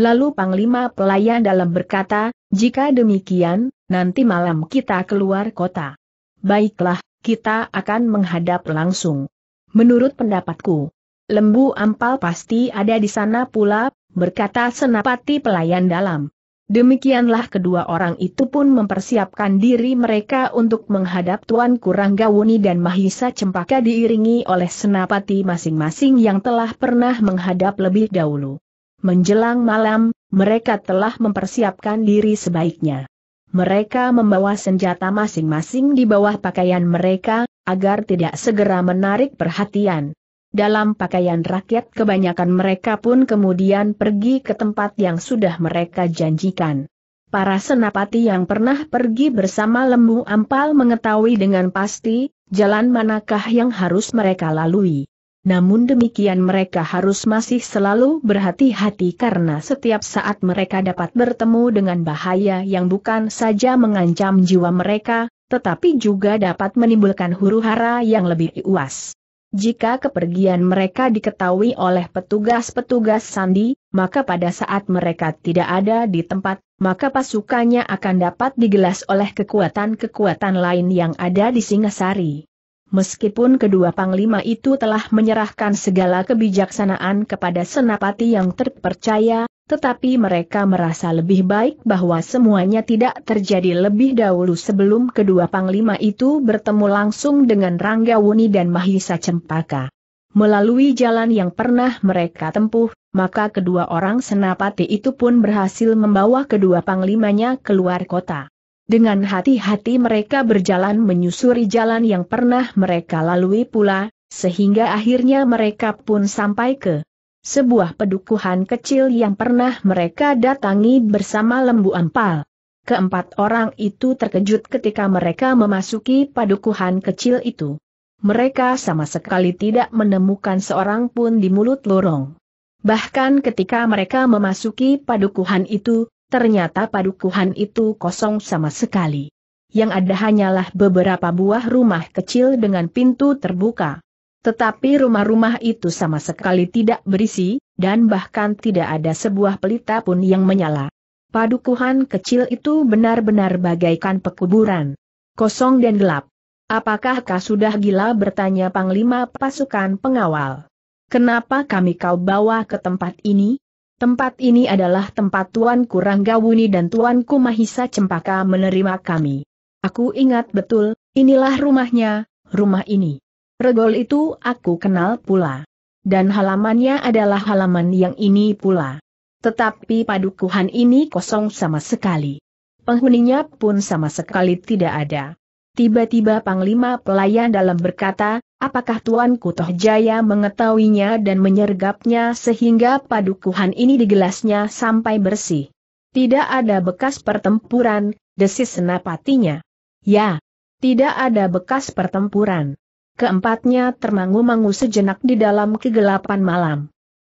Lalu Panglima Pelayan dalam berkata, jika demikian, nanti malam kita keluar kota. Baiklah, kita akan menghadap langsung. Menurut pendapatku, lembu ampal pasti ada di sana pula, berkata Senapati Pelayan dalam. Demikianlah kedua orang itu pun mempersiapkan diri mereka untuk menghadap Tuan Kuranggawuni dan Mahisa Cempaka diiringi oleh senapati masing-masing yang telah pernah menghadap lebih dahulu. Menjelang malam, mereka telah mempersiapkan diri sebaiknya. Mereka membawa senjata masing-masing di bawah pakaian mereka, agar tidak segera menarik perhatian. Dalam pakaian rakyat kebanyakan mereka pun kemudian pergi ke tempat yang sudah mereka janjikan. Para senapati yang pernah pergi bersama Lembu Ampal mengetahui dengan pasti, jalan manakah yang harus mereka lalui. Namun demikian mereka harus masih selalu berhati-hati karena setiap saat mereka dapat bertemu dengan bahaya yang bukan saja mengancam jiwa mereka, tetapi juga dapat menimbulkan huru-hara yang lebih luas. Jika kepergian mereka diketahui oleh petugas-petugas sandi, maka pada saat mereka tidak ada di tempat, maka pasukannya akan dapat digelas oleh kekuatan-kekuatan lain yang ada di Singasari. Meskipun kedua panglima itu telah menyerahkan segala kebijaksanaan kepada senapati yang terpercaya, tetapi mereka merasa lebih baik bahwa semuanya tidak terjadi lebih dahulu sebelum kedua panglima itu bertemu langsung dengan Rangga Wuni dan Mahisa Cempaka. Melalui jalan yang pernah mereka tempuh, maka kedua orang senapati itu pun berhasil membawa kedua panglimanya keluar kota. Dengan hati-hati mereka berjalan menyusuri jalan yang pernah mereka lalui pula, sehingga akhirnya mereka pun sampai ke sebuah pedukuhan kecil yang pernah mereka datangi bersama lembu ampal. Keempat orang itu terkejut ketika mereka memasuki padukuhan kecil itu. Mereka sama sekali tidak menemukan seorang pun di mulut lorong. Bahkan ketika mereka memasuki padukuhan itu, ternyata padukuhan itu kosong sama sekali. Yang ada hanyalah beberapa buah rumah kecil dengan pintu terbuka. Tetapi rumah-rumah itu sama sekali tidak berisi, dan bahkan tidak ada sebuah pelita pun yang menyala. Padukuhan kecil itu benar-benar bagaikan pekuburan. Kosong dan gelap. Apakah kau sudah gila bertanya Panglima pasukan pengawal? Kenapa kami kau bawa ke tempat ini? Tempat ini adalah tempat Tuan Kuranggawuni dan Tuan Kumahisa Cempaka menerima kami. Aku ingat betul, inilah rumahnya, rumah ini. Regol itu aku kenal pula. Dan halamannya adalah halaman yang ini pula. Tetapi padukuhan ini kosong sama sekali. Penghuninya pun sama sekali tidak ada. Tiba-tiba Panglima Pelayan dalam berkata, Apakah Tuan Kutoh Jaya mengetahuinya dan menyergapnya sehingga padukuhan ini digelasnya sampai bersih? Tidak ada bekas pertempuran, desis senapatinya. Ya, tidak ada bekas pertempuran. Keempatnya termangu-mangu sejenak di dalam kegelapan malam.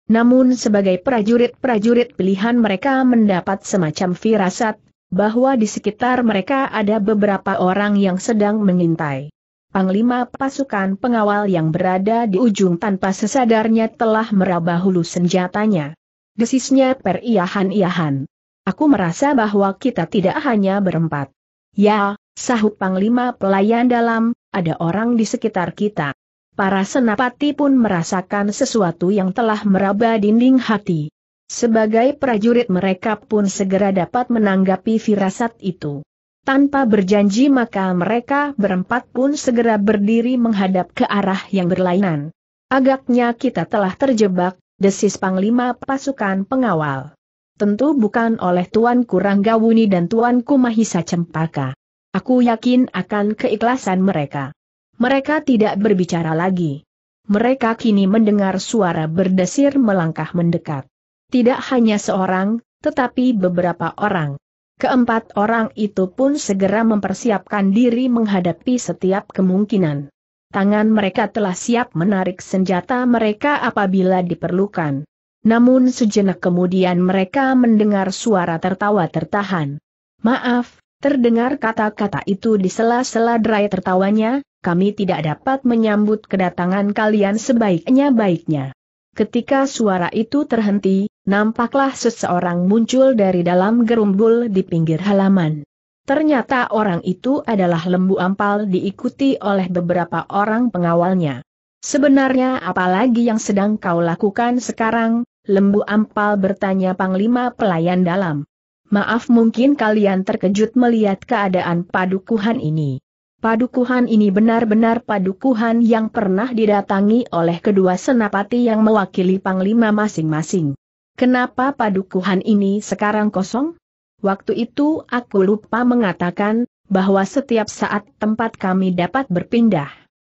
Namun sebagai prajurit-prajurit pilihan mereka mendapat semacam firasat, bahwa di sekitar mereka ada beberapa orang yang sedang mengintai. Panglima pasukan pengawal yang berada di ujung tanpa sesadarnya telah meraba hulu senjatanya. Desisnya periahan-iahan. Aku merasa bahwa kita tidak hanya berempat. Ya, sahut Panglima pelayan dalam, ada orang di sekitar kita. Para senapati pun merasakan sesuatu yang telah meraba dinding hati. Sebagai prajurit mereka pun segera dapat menanggapi firasat itu. Tanpa berjanji maka mereka berempat pun segera berdiri menghadap ke arah yang berlainan. Agaknya kita telah terjebak, desis Panglima pasukan pengawal. Tentu bukan oleh Tuan Kuranggawuni dan Tuan Kumahisa Cempaka. Aku yakin akan keikhlasan mereka. Mereka tidak berbicara lagi. Mereka kini mendengar suara berdesir melangkah mendekat. Tidak hanya seorang, tetapi beberapa orang. Keempat orang itu pun segera mempersiapkan diri menghadapi setiap kemungkinan. Tangan mereka telah siap menarik senjata mereka apabila diperlukan. Namun sejenak kemudian mereka mendengar suara tertawa tertahan. Maaf, terdengar kata-kata itu di sela-sela derai tertawanya, kami tidak dapat menyambut kedatangan kalian sebaiknya-baiknya. Ketika suara itu terhenti, nampaklah seseorang muncul dari dalam gerumbul di pinggir halaman. Ternyata orang itu adalah lembu ampal diikuti oleh beberapa orang pengawalnya. Sebenarnya apalagi yang sedang kau lakukan sekarang, lembu ampal bertanya Panglima Pelayan Dalam. Maaf mungkin kalian terkejut melihat keadaan padukuhan ini. Padukuhan ini benar-benar padukuhan yang pernah didatangi oleh kedua senapati yang mewakili panglima masing-masing. Kenapa padukuhan ini sekarang kosong? Waktu itu aku lupa mengatakan, bahwa setiap saat tempat kami dapat berpindah.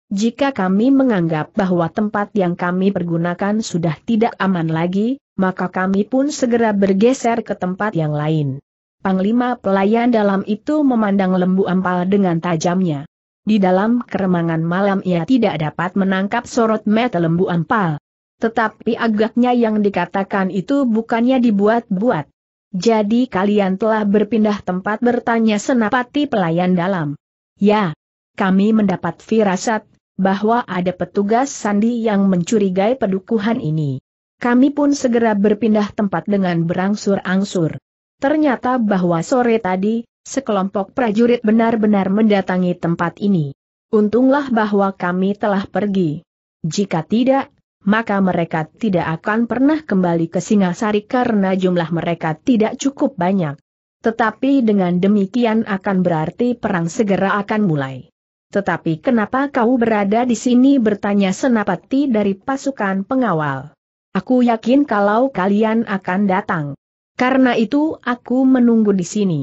Jika kami menganggap bahwa tempat yang kami pergunakan sudah tidak aman lagi, maka kami pun segera bergeser ke tempat yang lain. Panglima pelayan dalam itu memandang lembu ampal dengan tajamnya. Di dalam keremangan malam ia tidak dapat menangkap sorot mata lembu ampal. Tetapi agaknya yang dikatakan itu bukannya dibuat-buat. Jadi kalian telah berpindah tempat bertanya senapati pelayan dalam. Ya, kami mendapat firasat, bahwa ada petugas sandi yang mencurigai pedukuhan ini. Kami pun segera berpindah tempat dengan berangsur-angsur. Ternyata bahwa sore tadi, sekelompok prajurit benar-benar mendatangi tempat ini. Untunglah bahwa kami telah pergi. Jika tidak, maka mereka tidak akan pernah kembali ke Singasari karena jumlah mereka tidak cukup banyak. Tetapi dengan demikian akan berarti perang segera akan mulai. Tetapi kenapa kau berada di sini bertanya senapati dari pasukan pengawal. Aku yakin kalau kalian akan datang. Karena itu aku menunggu di sini.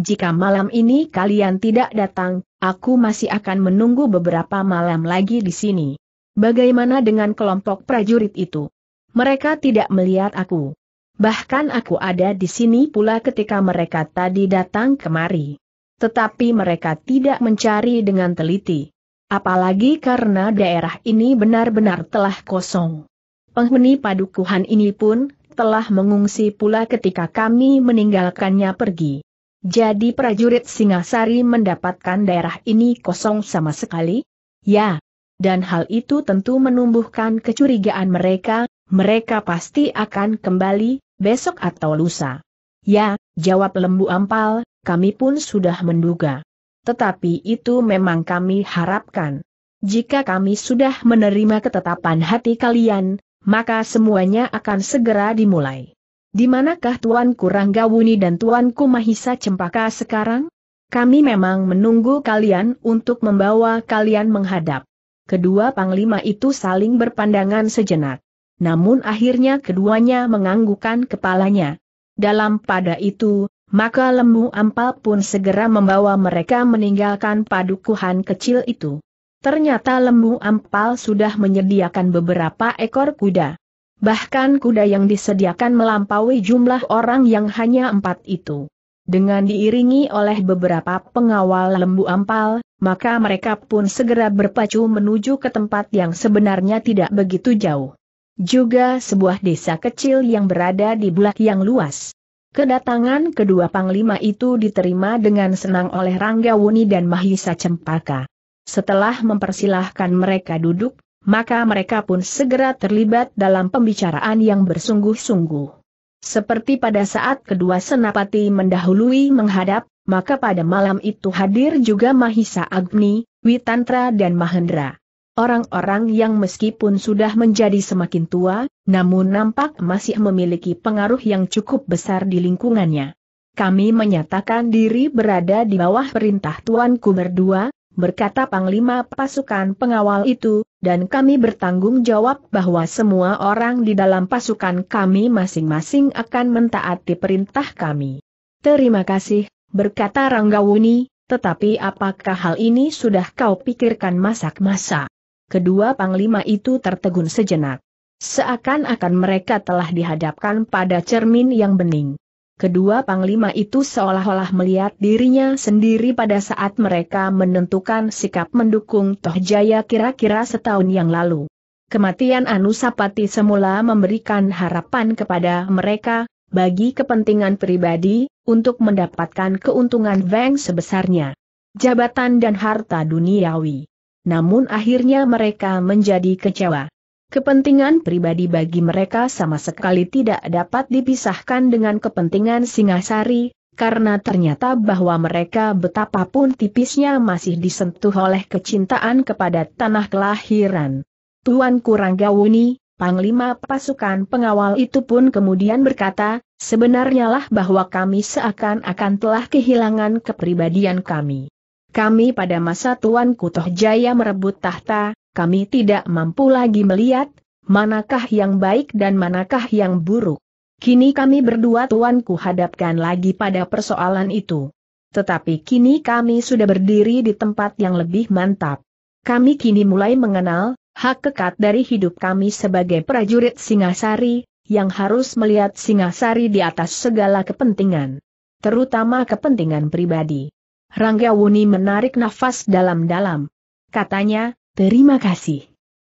Jika malam ini kalian tidak datang, aku masih akan menunggu beberapa malam lagi di sini. Bagaimana dengan kelompok prajurit itu? Mereka tidak melihat aku. Bahkan aku ada di sini pula ketika mereka tadi datang kemari. Tetapi mereka tidak mencari dengan teliti. Apalagi karena daerah ini benar-benar telah kosong. Penghuni padukuhan ini pun telah mengungsi pula ketika kami meninggalkannya pergi. Jadi prajurit Singasari mendapatkan daerah ini kosong sama sekali? Ya, dan hal itu tentu menumbuhkan kecurigaan mereka, mereka pasti akan kembali, besok atau lusa. Ya, jawab lembu ampal, kami pun sudah menduga. Tetapi itu memang kami harapkan. Jika kami sudah menerima ketetapan hati kalian, maka semuanya akan segera dimulai. Di manakah Tuan Kuranggawuni dan Tuan Kumahisa Cempaka sekarang? Kami memang menunggu kalian untuk membawa kalian menghadap. Kedua panglima itu saling berpandangan sejenak. Namun akhirnya keduanya menganggukkan kepalanya. Dalam pada itu, maka lembu ampal pun segera membawa mereka meninggalkan padukuhan kecil itu. Ternyata lembu ampal sudah menyediakan beberapa ekor kuda. Bahkan kuda yang disediakan melampaui jumlah orang yang hanya empat itu. Dengan diiringi oleh beberapa pengawal lembu ampal, maka mereka pun segera berpacu menuju ke tempat yang sebenarnya tidak begitu jauh. Juga sebuah desa kecil yang berada di bulak yang luas. Kedatangan kedua panglima itu diterima dengan senang oleh Rangga Wuni dan Mahisa Cempaka. Setelah mempersilahkan mereka duduk, maka mereka pun segera terlibat dalam pembicaraan yang bersungguh-sungguh. Seperti pada saat kedua senapati mendahului menghadap, maka pada malam itu hadir juga Mahisa Agni, Witantra dan Mahendra. Orang-orang yang meskipun sudah menjadi semakin tua, namun nampak masih memiliki pengaruh yang cukup besar di lingkungannya. Kami menyatakan diri berada di bawah perintah Tuanku berdua, berkata Panglima pasukan pengawal itu, dan kami bertanggung jawab bahwa semua orang di dalam pasukan kami masing-masing akan mentaati perintah kami. Terima kasih, berkata Ranggawuni, tetapi apakah hal ini sudah kau pikirkan masak-masa? Kedua panglima itu tertegun sejenak. Seakan-akan mereka telah dihadapkan pada cermin yang bening. Kedua panglima itu seolah-olah melihat dirinya sendiri pada saat mereka menentukan sikap mendukung Tohjaya kira-kira setahun yang lalu. Kematian Anusapati semula memberikan harapan kepada mereka, bagi kepentingan pribadi, untuk mendapatkan keuntungan Weng sebesarnya. Jabatan dan harta duniawi. Namun akhirnya mereka menjadi kecewa. Kepentingan pribadi bagi mereka sama sekali tidak dapat dipisahkan dengan kepentingan Singasari, karena ternyata bahwa mereka betapapun tipisnya masih disentuh oleh kecintaan kepada tanah kelahiran. Tuan Kuranggawuni, Panglima pasukan pengawal itu pun kemudian berkata, sebenarnya lah bahwa kami seakan-akan telah kehilangan kepribadian kami. Kami pada masa Tuan Kutoh Jaya merebut tahta, kami tidak mampu lagi melihat, manakah yang baik dan manakah yang buruk. Kini kami berdua tuanku hadapkan lagi pada persoalan itu. Tetapi kini kami sudah berdiri di tempat yang lebih mantap. Kami kini mulai mengenal, hak kekat dari hidup kami sebagai prajurit Singasari, yang harus melihat Singasari di atas segala kepentingan. Terutama kepentingan pribadi. Rangga Wuni menarik nafas dalam-dalam. Katanya, Terima kasih.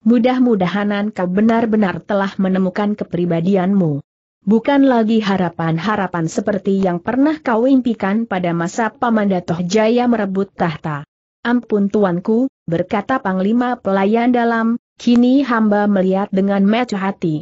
Mudah-mudahan kau benar-benar telah menemukan kepribadianmu. Bukan lagi harapan-harapan seperti yang pernah kau impikan pada masa Pamandatoh Jaya merebut tahta. Ampun tuanku, berkata Panglima Pelayan Dalam, kini hamba melihat dengan mata hati.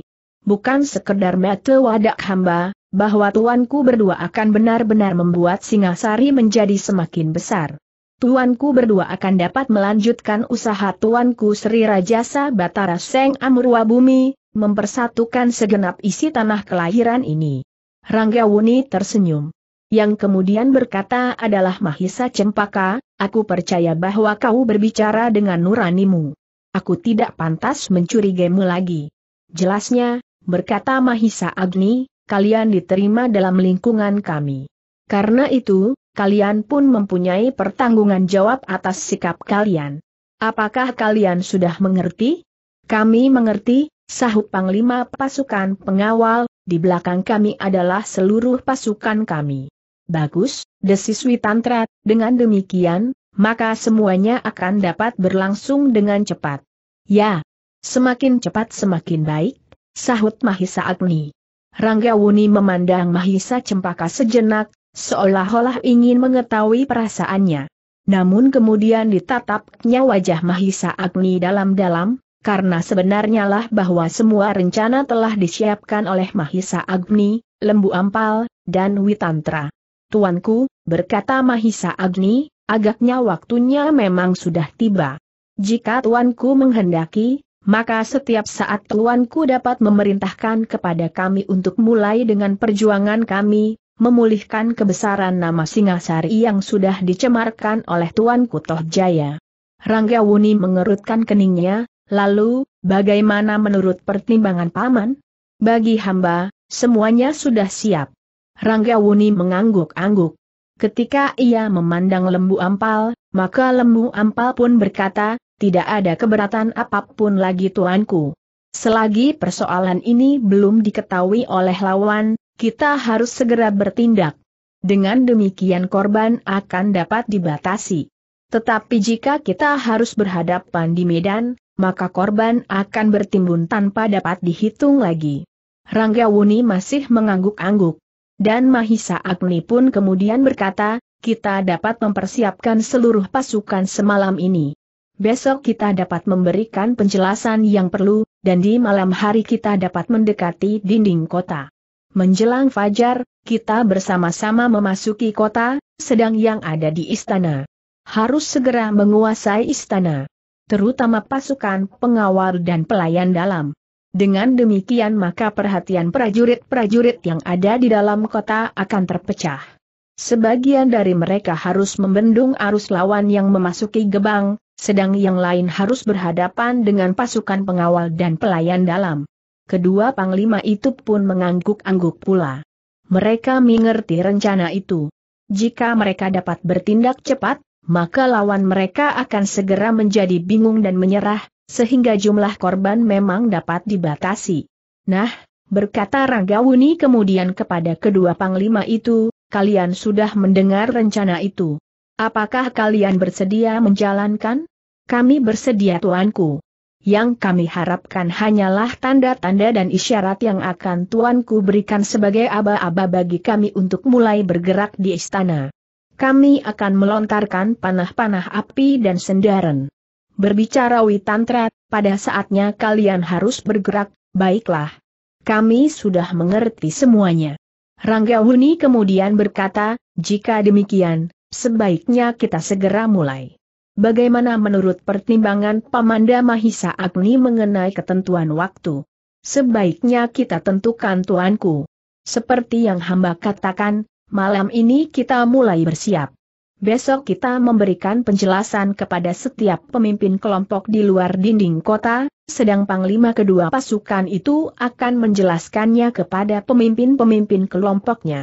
Bukan sekedar mata wadak hamba, bahwa tuanku berdua akan benar-benar membuat Singasari menjadi semakin besar tuanku berdua akan dapat melanjutkan usaha tuanku Sri Rajasa Batara Seng Amurwa Bumi, mempersatukan segenap isi tanah kelahiran ini. Rangga Wuni tersenyum. Yang kemudian berkata adalah Mahisa Cempaka, aku percaya bahwa kau berbicara dengan nuranimu. Aku tidak pantas mencurigaimu lagi. Jelasnya, berkata Mahisa Agni, kalian diterima dalam lingkungan kami. Karena itu, kalian pun mempunyai pertanggungan jawab atas sikap kalian. Apakah kalian sudah mengerti? Kami mengerti, sahut Panglima pasukan pengawal, di belakang kami adalah seluruh pasukan kami. Bagus, desis Witantra, dengan demikian, maka semuanya akan dapat berlangsung dengan cepat. Ya, semakin cepat semakin baik, sahut Mahisa Agni. Ranggawuni memandang Mahisa Cempaka sejenak, Seolah-olah ingin mengetahui perasaannya. Namun kemudian ditatapnya wajah Mahisa Agni dalam-dalam, karena sebenarnya lah bahwa semua rencana telah disiapkan oleh Mahisa Agni, Lembu Ampal, dan Witantra. Tuanku, berkata Mahisa Agni, agaknya waktunya memang sudah tiba. Jika tuanku menghendaki, maka setiap saat tuanku dapat memerintahkan kepada kami untuk mulai dengan perjuangan kami, memulihkan kebesaran nama Singasari yang sudah dicemarkan oleh Tuan Kutoh Jaya. Rangga Wuni mengerutkan keningnya, lalu, bagaimana menurut pertimbangan paman? Bagi hamba, semuanya sudah siap. Rangga Wuni mengangguk-angguk. Ketika ia memandang lembu ampal, maka lembu ampal pun berkata, tidak ada keberatan apapun lagi tuanku. Selagi persoalan ini belum diketahui oleh lawan, kita harus segera bertindak. Dengan demikian korban akan dapat dibatasi. Tetapi jika kita harus berhadapan di medan, maka korban akan bertimbun tanpa dapat dihitung lagi. Rangga Wuni masih mengangguk-angguk. Dan Mahisa Agni pun kemudian berkata, kita dapat mempersiapkan seluruh pasukan semalam ini. Besok kita dapat memberikan penjelasan yang perlu, dan di malam hari kita dapat mendekati dinding kota. Menjelang fajar, kita bersama-sama memasuki kota, sedang yang ada di istana. Harus segera menguasai istana. Terutama pasukan pengawal dan pelayan dalam. Dengan demikian maka perhatian prajurit-prajurit yang ada di dalam kota akan terpecah. Sebagian dari mereka harus membendung arus lawan yang memasuki gebang, sedang yang lain harus berhadapan dengan pasukan pengawal dan pelayan dalam. Kedua panglima itu pun mengangguk-angguk pula. Mereka mengerti rencana itu. Jika mereka dapat bertindak cepat, maka lawan mereka akan segera menjadi bingung dan menyerah, sehingga jumlah korban memang dapat dibatasi. Nah, berkata Ranggawuni kemudian kepada kedua panglima itu, kalian sudah mendengar rencana itu. Apakah kalian bersedia menjalankan? Kami bersedia tuanku yang kami harapkan hanyalah tanda-tanda dan isyarat yang akan Tuanku berikan sebagai aba-aba bagi kami untuk mulai bergerak di istana. Kami akan melontarkan panah-panah api dan sendaran. Berbicara Witantra, pada saatnya kalian harus bergerak, baiklah. Kami sudah mengerti semuanya. Rangga Huni kemudian berkata, jika demikian, sebaiknya kita segera mulai. Bagaimana menurut pertimbangan Pamanda Mahisa Agni mengenai ketentuan waktu? Sebaiknya kita tentukan tuanku. Seperti yang hamba katakan, malam ini kita mulai bersiap. Besok kita memberikan penjelasan kepada setiap pemimpin kelompok di luar dinding kota, sedang panglima kedua pasukan itu akan menjelaskannya kepada pemimpin-pemimpin kelompoknya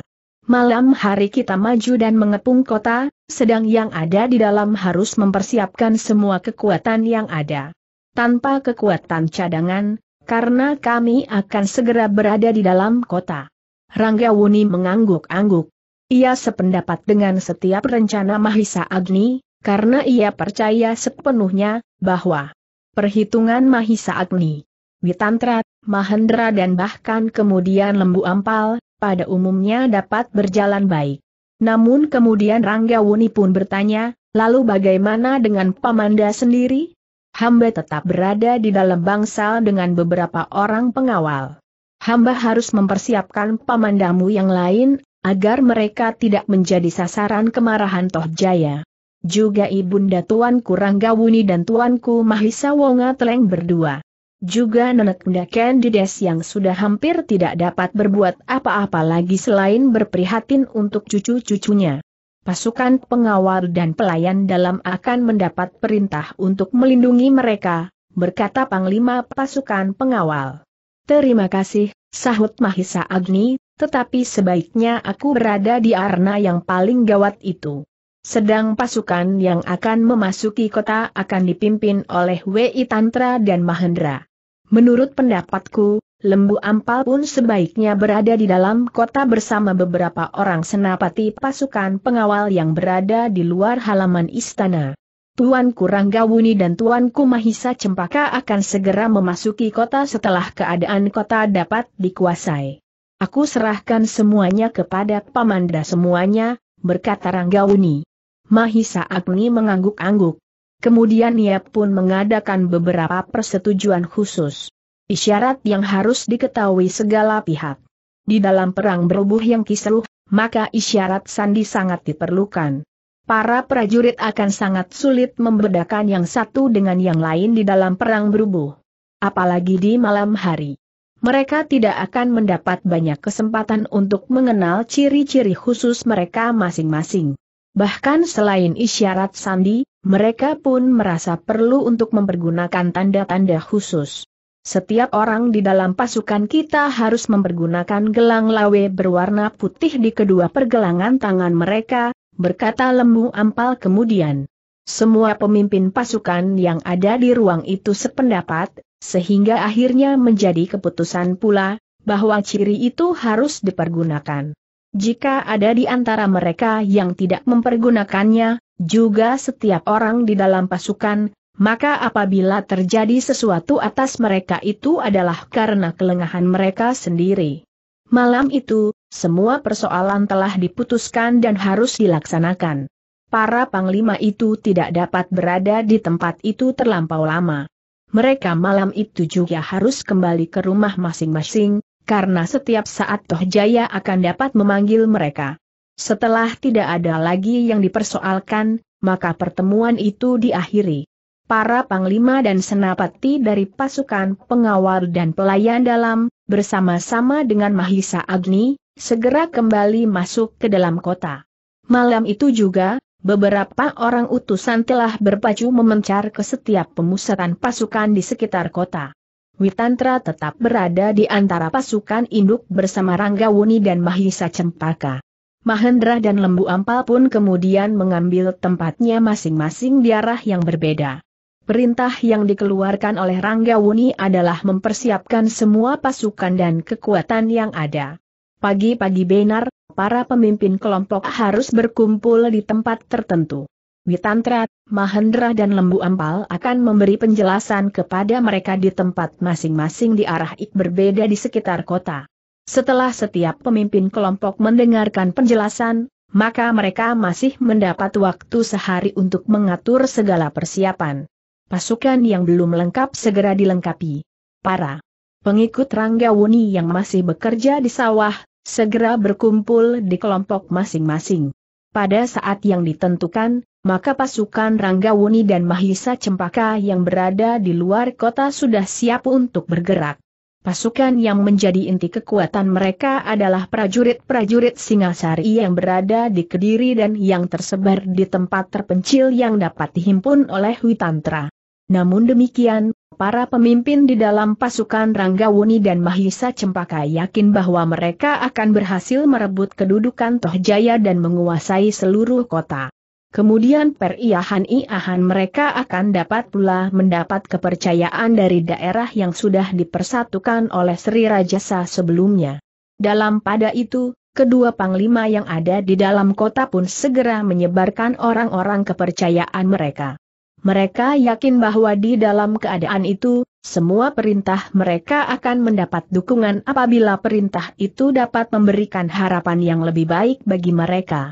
malam hari kita maju dan mengepung kota, sedang yang ada di dalam harus mempersiapkan semua kekuatan yang ada. Tanpa kekuatan cadangan, karena kami akan segera berada di dalam kota. Rangga Wuni mengangguk-angguk. Ia sependapat dengan setiap rencana Mahisa Agni, karena ia percaya sepenuhnya, bahwa perhitungan Mahisa Agni, Witantra, Mahendra dan bahkan kemudian Lembu Ampal, pada umumnya dapat berjalan baik. Namun kemudian Rangga Wuni pun bertanya, lalu bagaimana dengan Pamanda sendiri? Hamba tetap berada di dalam bangsal dengan beberapa orang pengawal. Hamba harus mempersiapkan pamandamu yang lain, agar mereka tidak menjadi sasaran kemarahan Tohjaya. Juga ibunda Tuanku Ranggawuni dan Tuanku Mahisa Wonga Teleng berdua juga nenek Ndaken Dides yang sudah hampir tidak dapat berbuat apa-apa lagi selain berprihatin untuk cucu-cucunya. Pasukan pengawal dan pelayan dalam akan mendapat perintah untuk melindungi mereka, berkata Panglima Pasukan Pengawal. Terima kasih, sahut Mahisa Agni, tetapi sebaiknya aku berada di arna yang paling gawat itu. Sedang pasukan yang akan memasuki kota akan dipimpin oleh Wei Tantra dan Mahendra. Menurut pendapatku, lembu ampal pun sebaiknya berada di dalam kota bersama beberapa orang senapati pasukan pengawal yang berada di luar halaman istana. Tuan Ranggawuni dan Tuanku Mahisa Cempaka akan segera memasuki kota setelah keadaan kota dapat dikuasai. Aku serahkan semuanya kepada Pamanda semuanya, berkata Ranggawuni. Mahisa Agni mengangguk-angguk. Kemudian ia pun mengadakan beberapa persetujuan khusus. Isyarat yang harus diketahui segala pihak. Di dalam perang berubuh yang kisruh, maka isyarat sandi sangat diperlukan. Para prajurit akan sangat sulit membedakan yang satu dengan yang lain di dalam perang berubuh. Apalagi di malam hari. Mereka tidak akan mendapat banyak kesempatan untuk mengenal ciri-ciri khusus mereka masing-masing. Bahkan selain isyarat sandi, mereka pun merasa perlu untuk mempergunakan tanda-tanda khusus. Setiap orang di dalam pasukan kita harus mempergunakan gelang lawe berwarna putih di kedua pergelangan tangan mereka, berkata lembu ampal kemudian. Semua pemimpin pasukan yang ada di ruang itu sependapat, sehingga akhirnya menjadi keputusan pula, bahwa ciri itu harus dipergunakan. Jika ada di antara mereka yang tidak mempergunakannya, juga setiap orang di dalam pasukan, maka apabila terjadi sesuatu atas mereka itu adalah karena kelengahan mereka sendiri. Malam itu, semua persoalan telah diputuskan dan harus dilaksanakan. Para panglima itu tidak dapat berada di tempat itu terlampau lama. Mereka malam itu juga harus kembali ke rumah masing-masing, karena setiap saat Toh Jaya akan dapat memanggil mereka. Setelah tidak ada lagi yang dipersoalkan, maka pertemuan itu diakhiri. Para panglima dan senapati dari pasukan pengawal dan pelayan dalam, bersama-sama dengan Mahisa Agni, segera kembali masuk ke dalam kota. Malam itu juga, beberapa orang utusan telah berpacu memencar ke setiap pemusatan pasukan di sekitar kota. Witantra tetap berada di antara pasukan induk bersama Ranggawuni dan Mahisa Cempaka. Mahendra dan Lembu Ampal pun kemudian mengambil tempatnya masing-masing di arah yang berbeda. Perintah yang dikeluarkan oleh Rangga Wuni adalah mempersiapkan semua pasukan dan kekuatan yang ada. Pagi-pagi benar, para pemimpin kelompok harus berkumpul di tempat tertentu. Witantra, Mahendra dan Lembu Ampal akan memberi penjelasan kepada mereka di tempat masing-masing di arah ik berbeda di sekitar kota. Setelah setiap pemimpin kelompok mendengarkan penjelasan, maka mereka masih mendapat waktu sehari untuk mengatur segala persiapan. Pasukan yang belum lengkap segera dilengkapi. Para pengikut Ranggawuni yang masih bekerja di sawah, segera berkumpul di kelompok masing-masing. Pada saat yang ditentukan, maka pasukan Ranggawuni dan Mahisa Cempaka yang berada di luar kota sudah siap untuk bergerak. Pasukan yang menjadi inti kekuatan mereka adalah prajurit-prajurit Singasari yang berada di Kediri dan yang tersebar di tempat terpencil yang dapat dihimpun oleh Witantra. Namun demikian, para pemimpin di dalam pasukan Ranggawuni dan Mahisa Cempaka yakin bahwa mereka akan berhasil merebut kedudukan Tohjaya dan menguasai seluruh kota. Kemudian periahan-iahan mereka akan dapat pula mendapat kepercayaan dari daerah yang sudah dipersatukan oleh Sri Rajasa sebelumnya. Dalam pada itu, kedua panglima yang ada di dalam kota pun segera menyebarkan orang-orang kepercayaan mereka. Mereka yakin bahwa di dalam keadaan itu, semua perintah mereka akan mendapat dukungan apabila perintah itu dapat memberikan harapan yang lebih baik bagi mereka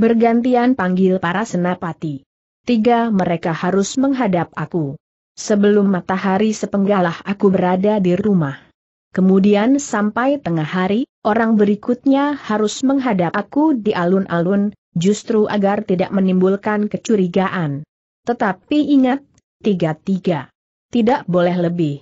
bergantian panggil para senapati. Tiga mereka harus menghadap aku. Sebelum matahari sepenggalah aku berada di rumah. Kemudian sampai tengah hari, orang berikutnya harus menghadap aku di alun-alun, justru agar tidak menimbulkan kecurigaan. Tetapi ingat, tiga-tiga. Tidak boleh lebih.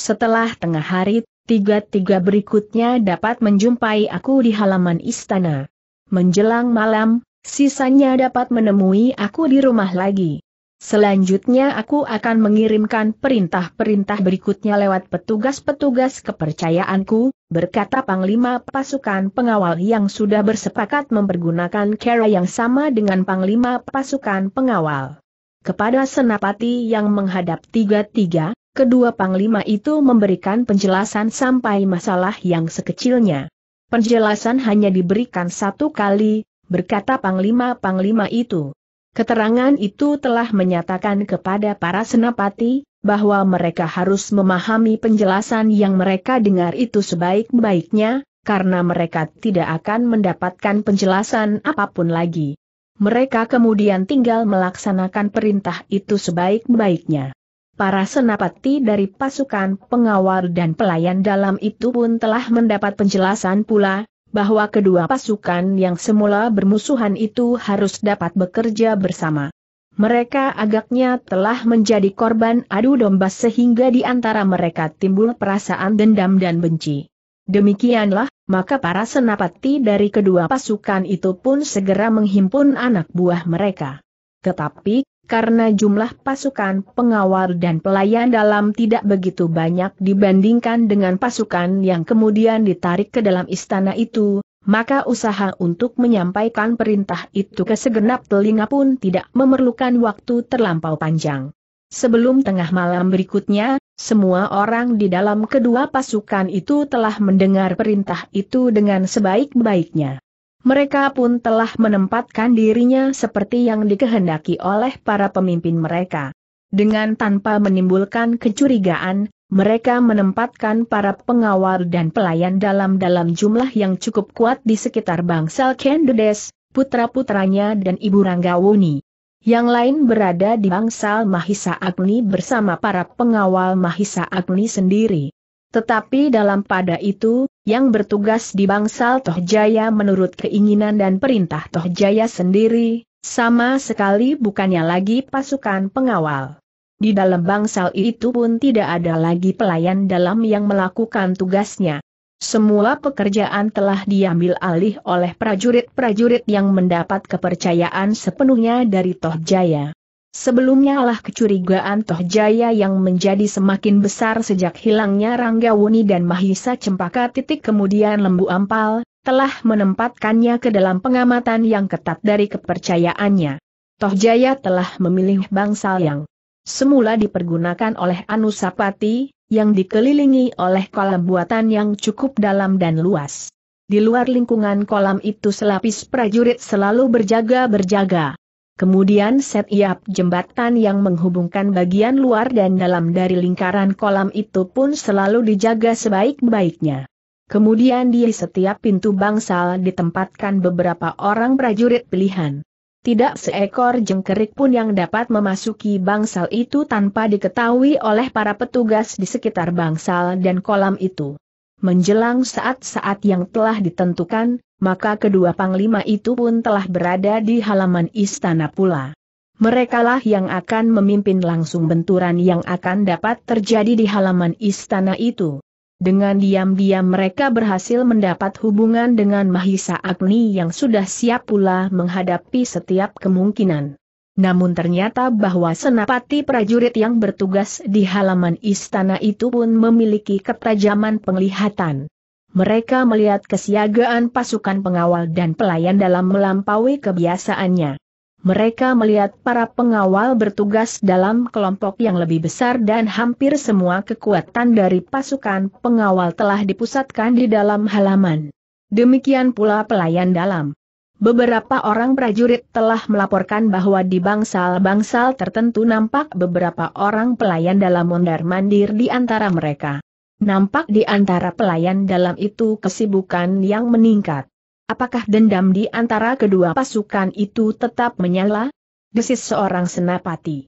Setelah tengah hari, tiga-tiga berikutnya dapat menjumpai aku di halaman istana. Menjelang malam, Sisanya dapat menemui aku di rumah lagi. Selanjutnya aku akan mengirimkan perintah-perintah berikutnya lewat petugas-petugas kepercayaanku, berkata Panglima Pasukan Pengawal yang sudah bersepakat mempergunakan cara yang sama dengan Panglima Pasukan Pengawal. Kepada Senapati yang menghadap tiga-tiga, kedua Panglima itu memberikan penjelasan sampai masalah yang sekecilnya. Penjelasan hanya diberikan satu kali, berkata panglima-panglima itu. Keterangan itu telah menyatakan kepada para senapati, bahwa mereka harus memahami penjelasan yang mereka dengar itu sebaik-baiknya, karena mereka tidak akan mendapatkan penjelasan apapun lagi. Mereka kemudian tinggal melaksanakan perintah itu sebaik-baiknya. Para senapati dari pasukan pengawal dan pelayan dalam itu pun telah mendapat penjelasan pula, bahwa kedua pasukan yang semula bermusuhan itu harus dapat bekerja bersama. Mereka agaknya telah menjadi korban adu domba sehingga di antara mereka timbul perasaan dendam dan benci. Demikianlah, maka para senapati dari kedua pasukan itu pun segera menghimpun anak buah mereka. Tetapi, karena jumlah pasukan pengawal dan pelayan dalam tidak begitu banyak dibandingkan dengan pasukan yang kemudian ditarik ke dalam istana itu, maka usaha untuk menyampaikan perintah itu ke segenap telinga pun tidak memerlukan waktu terlampau panjang. Sebelum tengah malam berikutnya, semua orang di dalam kedua pasukan itu telah mendengar perintah itu dengan sebaik-baiknya. Mereka pun telah menempatkan dirinya seperti yang dikehendaki oleh para pemimpin mereka. Dengan tanpa menimbulkan kecurigaan, mereka menempatkan para pengawal dan pelayan dalam-dalam jumlah yang cukup kuat di sekitar bangsal Kendedes, putra-putranya dan ibu Ranggawuni. Yang lain berada di bangsal Mahisa Agni bersama para pengawal Mahisa Agni sendiri. Tetapi dalam pada itu, yang bertugas di bangsal Tohjaya menurut keinginan dan perintah Tohjaya sendiri, sama sekali bukannya lagi pasukan pengawal. Di dalam bangsal itu pun tidak ada lagi pelayan dalam yang melakukan tugasnya. Semua pekerjaan telah diambil alih oleh prajurit-prajurit yang mendapat kepercayaan sepenuhnya dari Tohjaya. Sebelumnya lah kecurigaan Toh Jaya yang menjadi semakin besar sejak hilangnya Rangga Wuni dan Mahisa Cempaka titik kemudian Lembu Ampal, telah menempatkannya ke dalam pengamatan yang ketat dari kepercayaannya. Toh Jaya telah memilih bangsal yang semula dipergunakan oleh Anusapati, yang dikelilingi oleh kolam buatan yang cukup dalam dan luas. Di luar lingkungan kolam itu selapis prajurit selalu berjaga-berjaga. Kemudian setiap jembatan yang menghubungkan bagian luar dan dalam dari lingkaran kolam itu pun selalu dijaga sebaik-baiknya. Kemudian di setiap pintu bangsal ditempatkan beberapa orang prajurit pilihan. Tidak seekor jengkerik pun yang dapat memasuki bangsal itu tanpa diketahui oleh para petugas di sekitar bangsal dan kolam itu. Menjelang saat-saat yang telah ditentukan, maka kedua panglima itu pun telah berada di halaman istana pula. Merekalah yang akan memimpin langsung benturan yang akan dapat terjadi di halaman istana itu. Dengan diam-diam mereka berhasil mendapat hubungan dengan Mahisa Agni yang sudah siap pula menghadapi setiap kemungkinan. Namun ternyata bahwa senapati prajurit yang bertugas di halaman istana itu pun memiliki ketajaman penglihatan. Mereka melihat kesiagaan pasukan pengawal dan pelayan dalam melampaui kebiasaannya. Mereka melihat para pengawal bertugas dalam kelompok yang lebih besar dan hampir semua kekuatan dari pasukan pengawal telah dipusatkan di dalam halaman. Demikian pula pelayan dalam. Beberapa orang prajurit telah melaporkan bahwa di bangsal-bangsal tertentu nampak beberapa orang pelayan dalam mondar-mandir di antara mereka. Nampak di antara pelayan dalam itu kesibukan yang meningkat. Apakah dendam di antara kedua pasukan itu tetap menyala? Desis seorang senapati.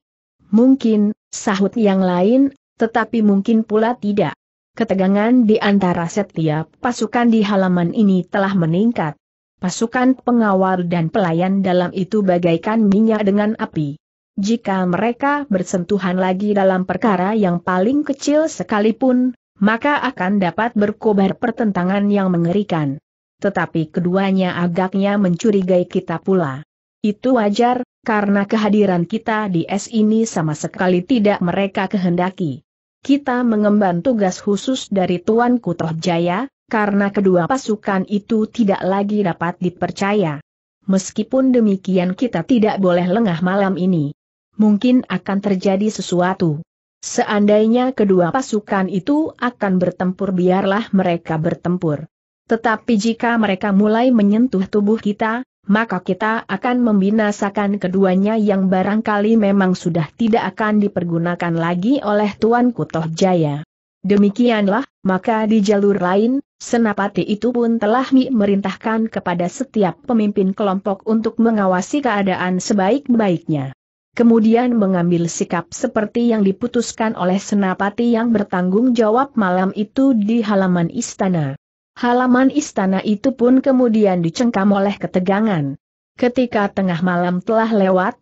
Mungkin, sahut yang lain, tetapi mungkin pula tidak. Ketegangan di antara setiap pasukan di halaman ini telah meningkat Pasukan pengawal dan pelayan dalam itu bagaikan minyak dengan api. Jika mereka bersentuhan lagi dalam perkara yang paling kecil sekalipun, maka akan dapat berkobar pertentangan yang mengerikan. Tetapi keduanya agaknya mencurigai kita pula. Itu wajar, karena kehadiran kita di S ini sama sekali tidak mereka kehendaki kita mengemban tugas khusus dari Tuan Kutoh Jaya, karena kedua pasukan itu tidak lagi dapat dipercaya. Meskipun demikian kita tidak boleh lengah malam ini. Mungkin akan terjadi sesuatu. Seandainya kedua pasukan itu akan bertempur biarlah mereka bertempur. Tetapi jika mereka mulai menyentuh tubuh kita, maka kita akan membinasakan keduanya yang barangkali memang sudah tidak akan dipergunakan lagi oleh Tuan Kutoh Jaya. Demikianlah, maka di jalur lain, Senapati itu pun telah memerintahkan kepada setiap pemimpin kelompok untuk mengawasi keadaan sebaik-baiknya. Kemudian mengambil sikap seperti yang diputuskan oleh Senapati yang bertanggung jawab malam itu di halaman istana. Halaman istana itu pun kemudian dicengkam oleh ketegangan. Ketika tengah malam telah lewat,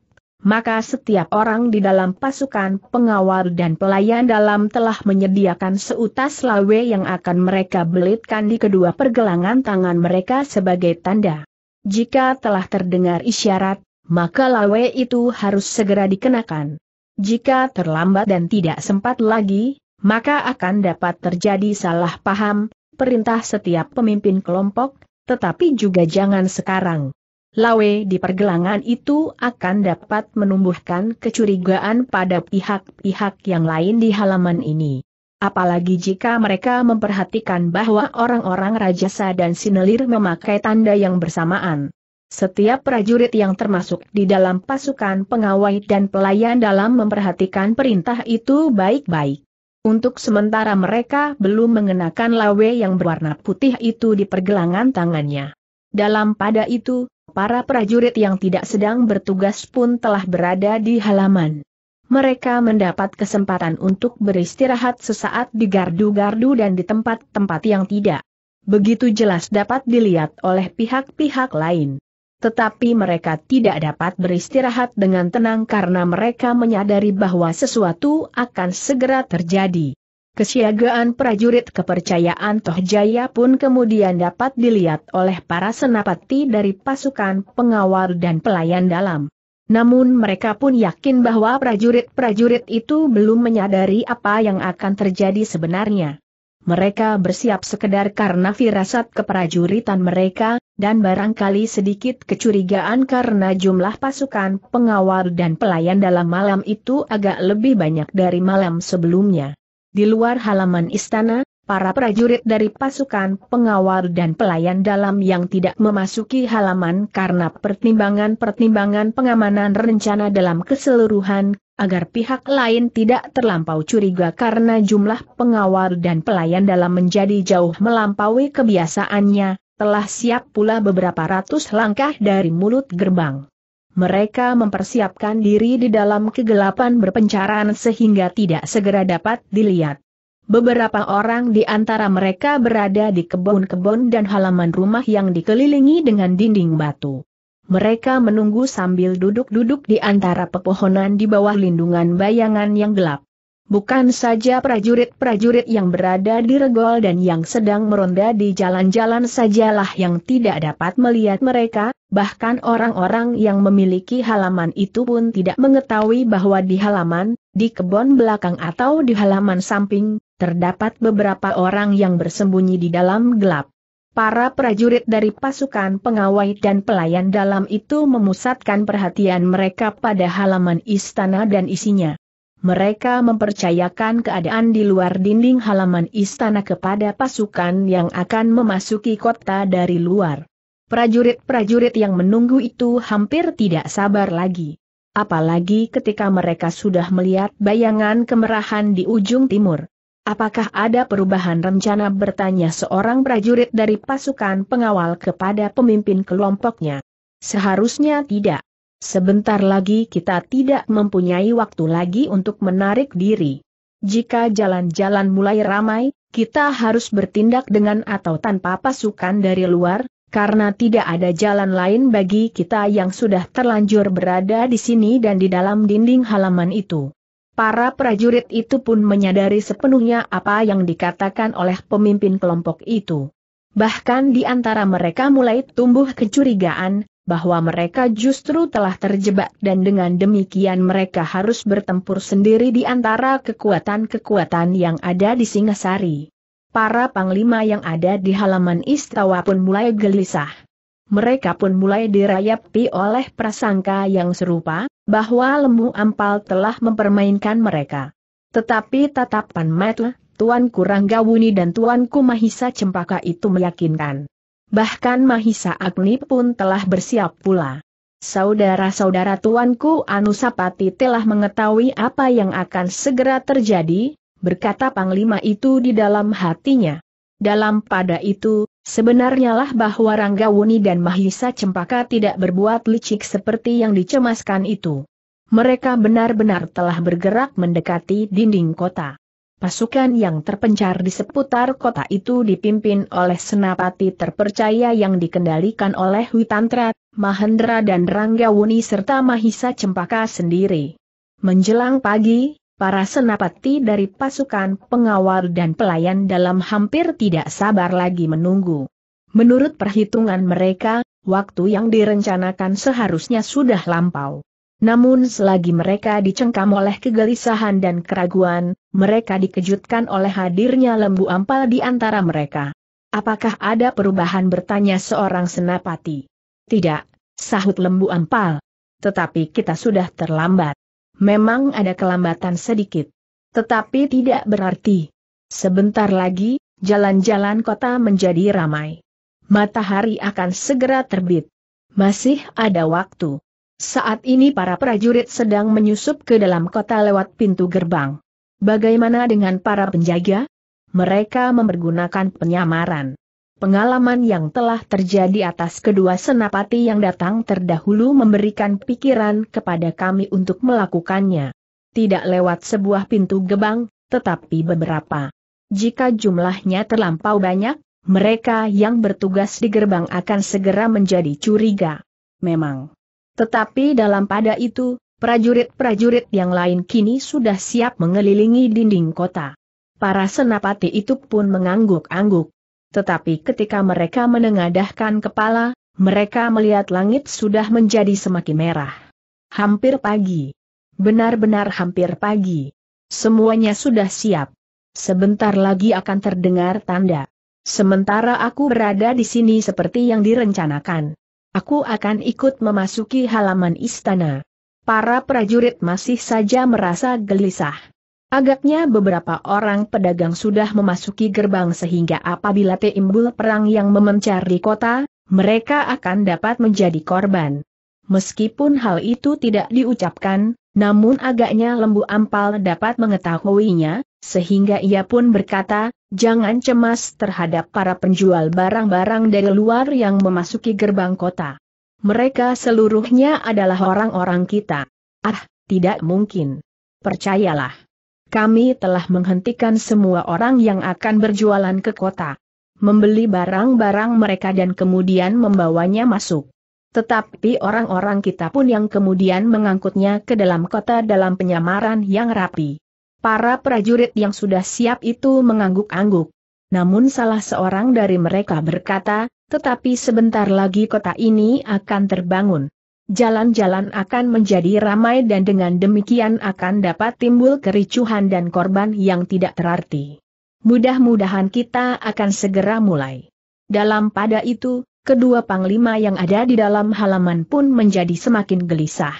maka setiap orang di dalam pasukan pengawal dan pelayan dalam telah menyediakan seutas lawe yang akan mereka belitkan di kedua pergelangan tangan mereka sebagai tanda. Jika telah terdengar isyarat, maka lawe itu harus segera dikenakan. Jika terlambat dan tidak sempat lagi, maka akan dapat terjadi salah paham, perintah setiap pemimpin kelompok, tetapi juga jangan sekarang. Lawe di pergelangan itu akan dapat menumbuhkan kecurigaan pada pihak-pihak yang lain di halaman ini. Apalagi jika mereka memperhatikan bahwa orang-orang rajasa dan sinelir memakai tanda yang bersamaan. Setiap prajurit yang termasuk di dalam pasukan pengawai dan pelayan dalam memperhatikan perintah itu baik-baik. Untuk sementara mereka belum mengenakan lawe yang berwarna putih itu di pergelangan tangannya. Dalam pada itu, Para prajurit yang tidak sedang bertugas pun telah berada di halaman. Mereka mendapat kesempatan untuk beristirahat sesaat di gardu-gardu dan di tempat-tempat yang tidak begitu jelas dapat dilihat oleh pihak-pihak lain. Tetapi mereka tidak dapat beristirahat dengan tenang karena mereka menyadari bahwa sesuatu akan segera terjadi. Kesiagaan prajurit kepercayaan Toh Jaya pun kemudian dapat dilihat oleh para senapati dari pasukan pengawal dan pelayan dalam. Namun mereka pun yakin bahwa prajurit-prajurit itu belum menyadari apa yang akan terjadi sebenarnya. Mereka bersiap sekedar karena firasat keprajuritan mereka, dan barangkali sedikit kecurigaan karena jumlah pasukan pengawal dan pelayan dalam malam itu agak lebih banyak dari malam sebelumnya. Di luar halaman istana, para prajurit dari pasukan pengawal dan pelayan dalam yang tidak memasuki halaman karena pertimbangan-pertimbangan pengamanan rencana dalam keseluruhan, agar pihak lain tidak terlampau curiga karena jumlah pengawal dan pelayan dalam menjadi jauh melampaui kebiasaannya, telah siap pula beberapa ratus langkah dari mulut gerbang. Mereka mempersiapkan diri di dalam kegelapan berpencaran sehingga tidak segera dapat dilihat. Beberapa orang di antara mereka berada di kebun-kebun dan halaman rumah yang dikelilingi dengan dinding batu. Mereka menunggu sambil duduk-duduk di antara pepohonan di bawah lindungan bayangan yang gelap. Bukan saja prajurit-prajurit yang berada di regol dan yang sedang meronda di jalan-jalan sajalah yang tidak dapat melihat mereka, bahkan orang-orang yang memiliki halaman itu pun tidak mengetahui bahwa di halaman, di kebun belakang atau di halaman samping, terdapat beberapa orang yang bersembunyi di dalam gelap. Para prajurit dari pasukan pengawai dan pelayan dalam itu memusatkan perhatian mereka pada halaman istana dan isinya. Mereka mempercayakan keadaan di luar dinding halaman istana kepada pasukan yang akan memasuki kota dari luar. Prajurit-prajurit yang menunggu itu hampir tidak sabar lagi. Apalagi ketika mereka sudah melihat bayangan kemerahan di ujung timur. Apakah ada perubahan rencana bertanya seorang prajurit dari pasukan pengawal kepada pemimpin kelompoknya? Seharusnya tidak. Sebentar lagi kita tidak mempunyai waktu lagi untuk menarik diri. Jika jalan-jalan mulai ramai, kita harus bertindak dengan atau tanpa pasukan dari luar, karena tidak ada jalan lain bagi kita yang sudah terlanjur berada di sini dan di dalam dinding halaman itu. Para prajurit itu pun menyadari sepenuhnya apa yang dikatakan oleh pemimpin kelompok itu. Bahkan di antara mereka mulai tumbuh kecurigaan, bahwa mereka justru telah terjebak dan dengan demikian mereka harus bertempur sendiri di antara kekuatan-kekuatan yang ada di Singasari para panglima yang ada di halaman istawa pun mulai gelisah. Mereka pun mulai dirayapi oleh prasangka yang serupa, bahwa lemu ampal telah mempermainkan mereka. Tetapi tatapan mata Tuan Kuranggawuni dan Tuanku Mahisa Cempaka itu meyakinkan. Bahkan Mahisa Agni pun telah bersiap pula. Saudara-saudara Tuanku Anusapati telah mengetahui apa yang akan segera terjadi, berkata Panglima itu di dalam hatinya. Dalam pada itu, sebenarnya lah bahwa Ranggawuni dan Mahisa Cempaka tidak berbuat licik seperti yang dicemaskan itu. Mereka benar-benar telah bergerak mendekati dinding kota. Pasukan yang terpencar di seputar kota itu dipimpin oleh senapati terpercaya yang dikendalikan oleh Witantra, Mahendra dan Ranggawuni serta Mahisa Cempaka sendiri. Menjelang pagi, Para senapati dari pasukan pengawal dan pelayan dalam hampir tidak sabar lagi menunggu. Menurut perhitungan mereka, waktu yang direncanakan seharusnya sudah lampau. Namun selagi mereka dicengkam oleh kegelisahan dan keraguan, mereka dikejutkan oleh hadirnya lembu ampal di antara mereka. Apakah ada perubahan bertanya seorang senapati? Tidak, sahut lembu ampal. Tetapi kita sudah terlambat. Memang ada kelambatan sedikit. Tetapi tidak berarti. Sebentar lagi, jalan-jalan kota menjadi ramai. Matahari akan segera terbit. Masih ada waktu. Saat ini para prajurit sedang menyusup ke dalam kota lewat pintu gerbang. Bagaimana dengan para penjaga? Mereka mempergunakan penyamaran. Pengalaman yang telah terjadi atas kedua senapati yang datang terdahulu memberikan pikiran kepada kami untuk melakukannya. Tidak lewat sebuah pintu gebang, tetapi beberapa. Jika jumlahnya terlampau banyak, mereka yang bertugas di gerbang akan segera menjadi curiga. Memang. Tetapi dalam pada itu, prajurit-prajurit yang lain kini sudah siap mengelilingi dinding kota. Para senapati itu pun mengangguk-angguk. Tetapi ketika mereka menengadahkan kepala, mereka melihat langit sudah menjadi semakin merah. Hampir pagi. Benar-benar hampir pagi. Semuanya sudah siap. Sebentar lagi akan terdengar tanda. Sementara aku berada di sini seperti yang direncanakan. Aku akan ikut memasuki halaman istana. Para prajurit masih saja merasa gelisah. Agaknya beberapa orang pedagang sudah memasuki gerbang sehingga apabila timbul perang yang memencar di kota, mereka akan dapat menjadi korban. Meskipun hal itu tidak diucapkan, namun agaknya Lembu Ampal dapat mengetahuinya, sehingga ia pun berkata, jangan cemas terhadap para penjual barang-barang dari luar yang memasuki gerbang kota. Mereka seluruhnya adalah orang-orang kita. Ah, tidak mungkin. Percayalah kami telah menghentikan semua orang yang akan berjualan ke kota. Membeli barang-barang mereka dan kemudian membawanya masuk. Tetapi orang-orang kita pun yang kemudian mengangkutnya ke dalam kota dalam penyamaran yang rapi. Para prajurit yang sudah siap itu mengangguk-angguk. Namun salah seorang dari mereka berkata, tetapi sebentar lagi kota ini akan terbangun jalan-jalan akan menjadi ramai dan dengan demikian akan dapat timbul kericuhan dan korban yang tidak terarti. Mudah-mudahan kita akan segera mulai. Dalam pada itu, kedua panglima yang ada di dalam halaman pun menjadi semakin gelisah.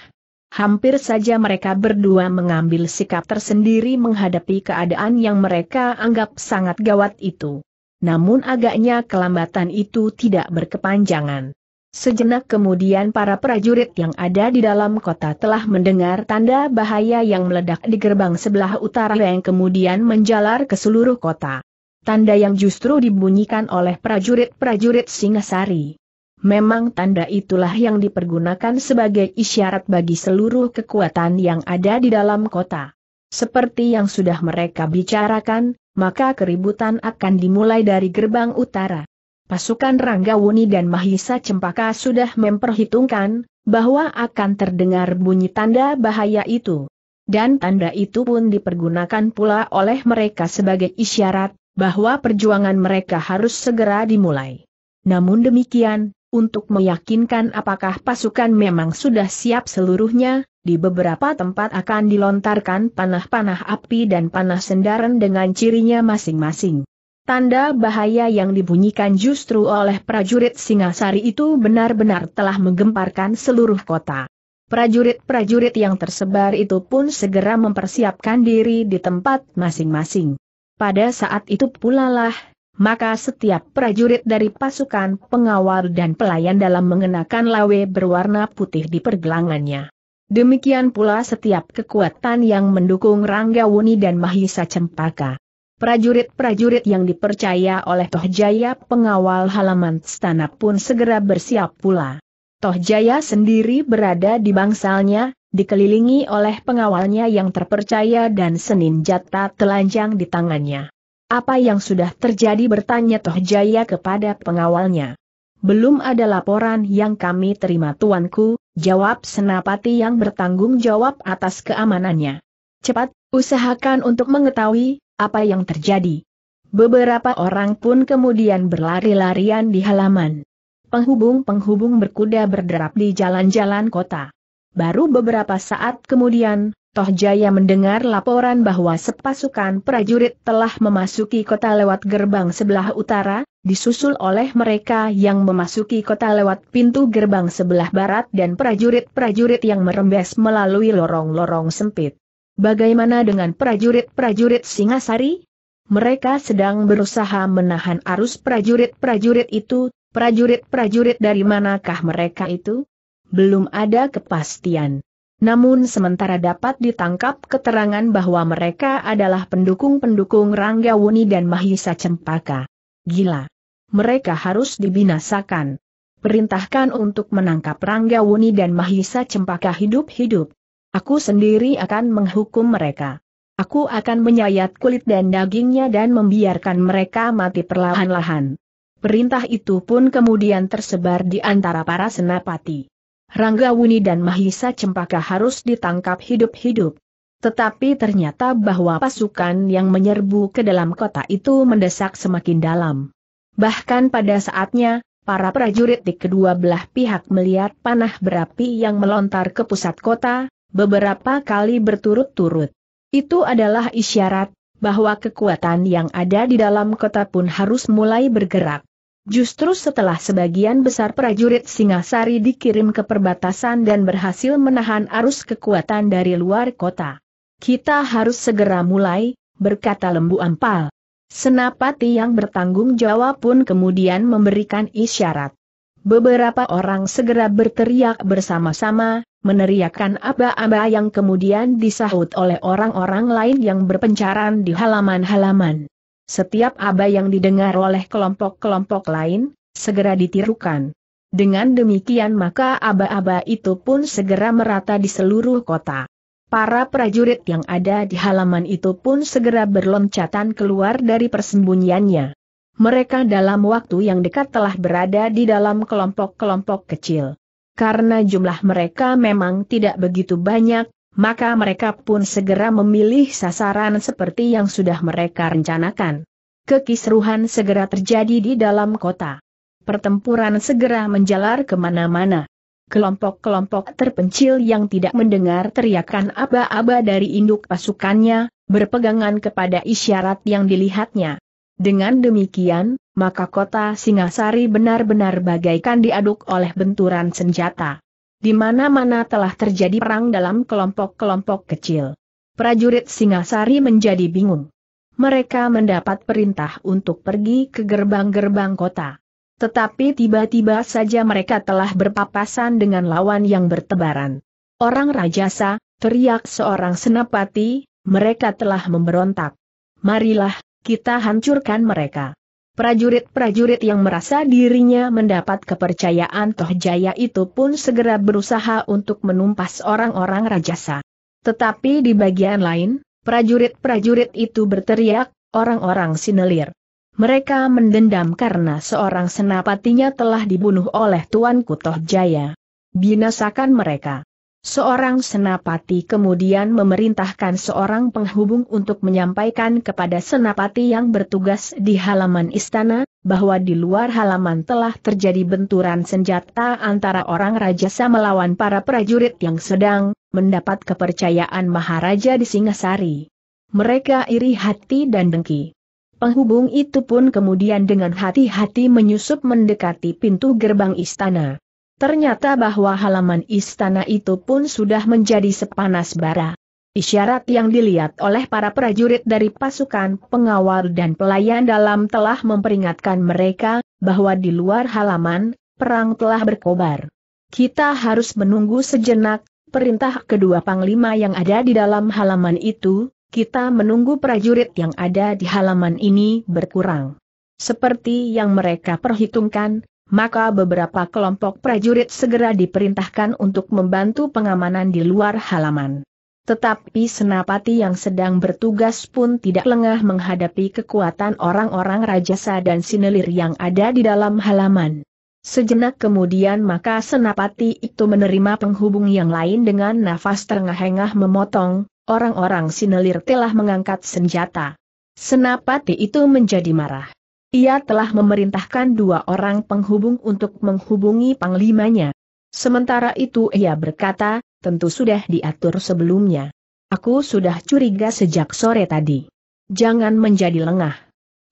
Hampir saja mereka berdua mengambil sikap tersendiri menghadapi keadaan yang mereka anggap sangat gawat itu. Namun agaknya kelambatan itu tidak berkepanjangan. Sejenak kemudian para prajurit yang ada di dalam kota telah mendengar tanda bahaya yang meledak di gerbang sebelah utara yang kemudian menjalar ke seluruh kota. Tanda yang justru dibunyikan oleh prajurit-prajurit Singasari. Memang tanda itulah yang dipergunakan sebagai isyarat bagi seluruh kekuatan yang ada di dalam kota. Seperti yang sudah mereka bicarakan, maka keributan akan dimulai dari gerbang utara. Pasukan Ranggawuni dan Mahisa Cempaka sudah memperhitungkan bahwa akan terdengar bunyi tanda bahaya itu. Dan tanda itu pun dipergunakan pula oleh mereka sebagai isyarat bahwa perjuangan mereka harus segera dimulai. Namun demikian, untuk meyakinkan apakah pasukan memang sudah siap seluruhnya, di beberapa tempat akan dilontarkan panah-panah api dan panah sendaran dengan cirinya masing-masing. Tanda bahaya yang dibunyikan justru oleh prajurit Singasari itu benar-benar telah menggemparkan seluruh kota. Prajurit-prajurit yang tersebar itu pun segera mempersiapkan diri di tempat masing-masing. Pada saat itu pula lah, maka setiap prajurit dari pasukan pengawal dan pelayan dalam mengenakan lawe berwarna putih di pergelangannya. Demikian pula setiap kekuatan yang mendukung Ranggawuni dan Mahisa Cempaka. Prajurit-prajurit yang dipercaya oleh Toh Jaya pengawal halaman istana pun segera bersiap pula. Toh Jaya sendiri berada di bangsalnya, dikelilingi oleh pengawalnya yang terpercaya dan Senin Jata telanjang di tangannya. Apa yang sudah terjadi bertanya Toh Jaya kepada pengawalnya. Belum ada laporan yang kami terima tuanku, jawab Senapati yang bertanggung jawab atas keamanannya. Cepat, usahakan untuk mengetahui, apa yang terjadi? Beberapa orang pun kemudian berlari-larian di halaman. Penghubung-penghubung berkuda berderap di jalan-jalan kota. Baru beberapa saat kemudian, Toh Jaya mendengar laporan bahwa sepasukan prajurit telah memasuki kota lewat gerbang sebelah utara, disusul oleh mereka yang memasuki kota lewat pintu gerbang sebelah barat dan prajurit-prajurit yang merembes melalui lorong-lorong sempit. Bagaimana dengan prajurit-prajurit Singasari? Mereka sedang berusaha menahan arus prajurit-prajurit itu, prajurit-prajurit dari manakah mereka itu? Belum ada kepastian. Namun sementara dapat ditangkap keterangan bahwa mereka adalah pendukung-pendukung Ranggawuni dan Mahisa Cempaka. Gila. Mereka harus dibinasakan. Perintahkan untuk menangkap Ranggawuni dan Mahisa Cempaka hidup-hidup. Aku sendiri akan menghukum mereka. Aku akan menyayat kulit dan dagingnya dan membiarkan mereka mati perlahan-lahan. Perintah itu pun kemudian tersebar di antara para senapati. Ranggawuni dan Mahisa Cempaka harus ditangkap hidup-hidup. Tetapi ternyata bahwa pasukan yang menyerbu ke dalam kota itu mendesak semakin dalam. Bahkan pada saatnya, para prajurit di kedua belah pihak melihat panah berapi yang melontar ke pusat kota, beberapa kali berturut-turut. Itu adalah isyarat bahwa kekuatan yang ada di dalam kota pun harus mulai bergerak. Justru setelah sebagian besar prajurit Singasari dikirim ke perbatasan dan berhasil menahan arus kekuatan dari luar kota. Kita harus segera mulai, berkata Lembu Ampal. Senapati yang bertanggung jawab pun kemudian memberikan isyarat. Beberapa orang segera berteriak bersama-sama, meneriakkan aba-aba yang kemudian disahut oleh orang-orang lain yang berpencaran di halaman-halaman. Setiap aba yang didengar oleh kelompok-kelompok lain, segera ditirukan. Dengan demikian maka aba-aba itu pun segera merata di seluruh kota. Para prajurit yang ada di halaman itu pun segera berloncatan keluar dari persembunyiannya. Mereka dalam waktu yang dekat telah berada di dalam kelompok-kelompok kecil karena jumlah mereka memang tidak begitu banyak, maka mereka pun segera memilih sasaran seperti yang sudah mereka rencanakan. Kekisruhan segera terjadi di dalam kota. Pertempuran segera menjalar kemana-mana. Kelompok-kelompok terpencil yang tidak mendengar teriakan aba-aba dari induk pasukannya, berpegangan kepada isyarat yang dilihatnya. Dengan demikian, maka kota Singasari benar-benar bagaikan diaduk oleh benturan senjata. Di mana-mana telah terjadi perang dalam kelompok-kelompok kecil. Prajurit Singasari menjadi bingung. Mereka mendapat perintah untuk pergi ke gerbang-gerbang kota. Tetapi tiba-tiba saja mereka telah berpapasan dengan lawan yang bertebaran. Orang rajasa, teriak seorang senapati, mereka telah memberontak. Marilah, kita hancurkan mereka. Prajurit-prajurit yang merasa dirinya mendapat kepercayaan Toh Jaya itu pun segera berusaha untuk menumpas orang-orang rajasa. Tetapi di bagian lain, prajurit-prajurit itu berteriak, orang-orang sinelir. Mereka mendendam karena seorang senapatinya telah dibunuh oleh Tuan Kutoh Jaya. Binasakan mereka. Seorang senapati kemudian memerintahkan seorang penghubung untuk menyampaikan kepada senapati yang bertugas di halaman istana, bahwa di luar halaman telah terjadi benturan senjata antara orang rajasa melawan para prajurit yang sedang mendapat kepercayaan Maharaja di Singasari. Mereka iri hati dan dengki. Penghubung itu pun kemudian dengan hati-hati menyusup mendekati pintu gerbang istana. Ternyata bahwa halaman istana itu pun sudah menjadi sepanas bara. Isyarat yang dilihat oleh para prajurit dari pasukan pengawal dan pelayan dalam telah memperingatkan mereka, bahwa di luar halaman, perang telah berkobar. Kita harus menunggu sejenak, perintah kedua panglima yang ada di dalam halaman itu, kita menunggu prajurit yang ada di halaman ini berkurang. Seperti yang mereka perhitungkan, maka beberapa kelompok prajurit segera diperintahkan untuk membantu pengamanan di luar halaman. Tetapi senapati yang sedang bertugas pun tidak lengah menghadapi kekuatan orang-orang rajasa dan sinelir yang ada di dalam halaman. Sejenak kemudian maka senapati itu menerima penghubung yang lain dengan nafas terengah-engah memotong, orang-orang sinelir telah mengangkat senjata. Senapati itu menjadi marah. Ia telah memerintahkan dua orang penghubung untuk menghubungi panglimanya. Sementara itu ia berkata, tentu sudah diatur sebelumnya. Aku sudah curiga sejak sore tadi. Jangan menjadi lengah.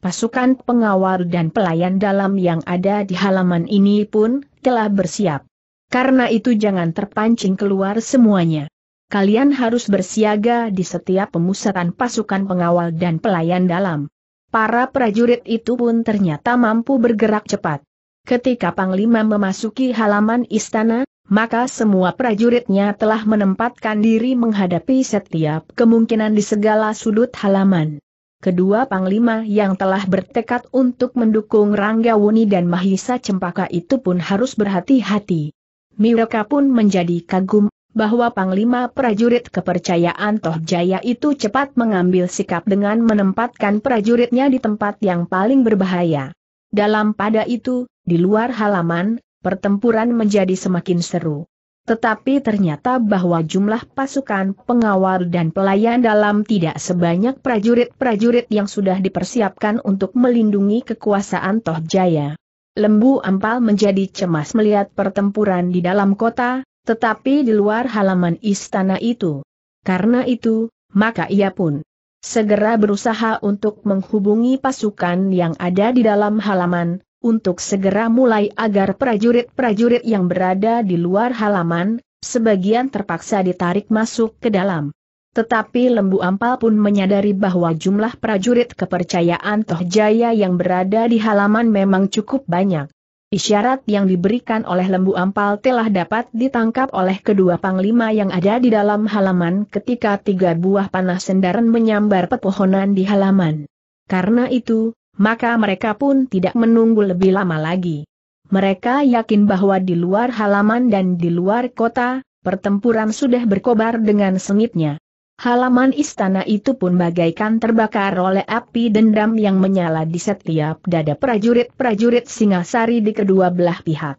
Pasukan pengawal dan pelayan dalam yang ada di halaman ini pun telah bersiap. Karena itu jangan terpancing keluar semuanya. Kalian harus bersiaga di setiap pemusatan pasukan pengawal dan pelayan dalam. Para prajurit itu pun ternyata mampu bergerak cepat. Ketika Panglima memasuki halaman istana, maka semua prajuritnya telah menempatkan diri menghadapi setiap kemungkinan di segala sudut halaman. Kedua panglima yang telah bertekad untuk mendukung Ranggawuni dan Mahisa Cempaka itu pun harus berhati-hati. Mereka pun menjadi kagum bahwa Panglima prajurit kepercayaan Toh Jaya itu cepat mengambil sikap dengan menempatkan prajuritnya di tempat yang paling berbahaya. Dalam pada itu, di luar halaman, pertempuran menjadi semakin seru. Tetapi ternyata bahwa jumlah pasukan pengawal dan pelayan dalam tidak sebanyak prajurit-prajurit yang sudah dipersiapkan untuk melindungi kekuasaan Toh Jaya. Lembu Ampal menjadi cemas melihat pertempuran di dalam kota, tetapi di luar halaman istana itu. Karena itu, maka ia pun segera berusaha untuk menghubungi pasukan yang ada di dalam halaman, untuk segera mulai agar prajurit-prajurit yang berada di luar halaman, sebagian terpaksa ditarik masuk ke dalam. Tetapi Lembu Ampal pun menyadari bahwa jumlah prajurit kepercayaan Toh Jaya yang berada di halaman memang cukup banyak. Isyarat yang diberikan oleh lembu ampal telah dapat ditangkap oleh kedua panglima yang ada di dalam halaman ketika tiga buah panah sendaran menyambar pepohonan di halaman. Karena itu, maka mereka pun tidak menunggu lebih lama lagi. Mereka yakin bahwa di luar halaman dan di luar kota, pertempuran sudah berkobar dengan sengitnya. Halaman istana itu pun bagaikan terbakar oleh api dendam yang menyala di setiap dada prajurit-prajurit Singasari di kedua belah pihak.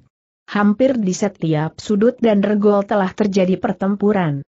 Hampir di setiap sudut dan regol telah terjadi pertempuran.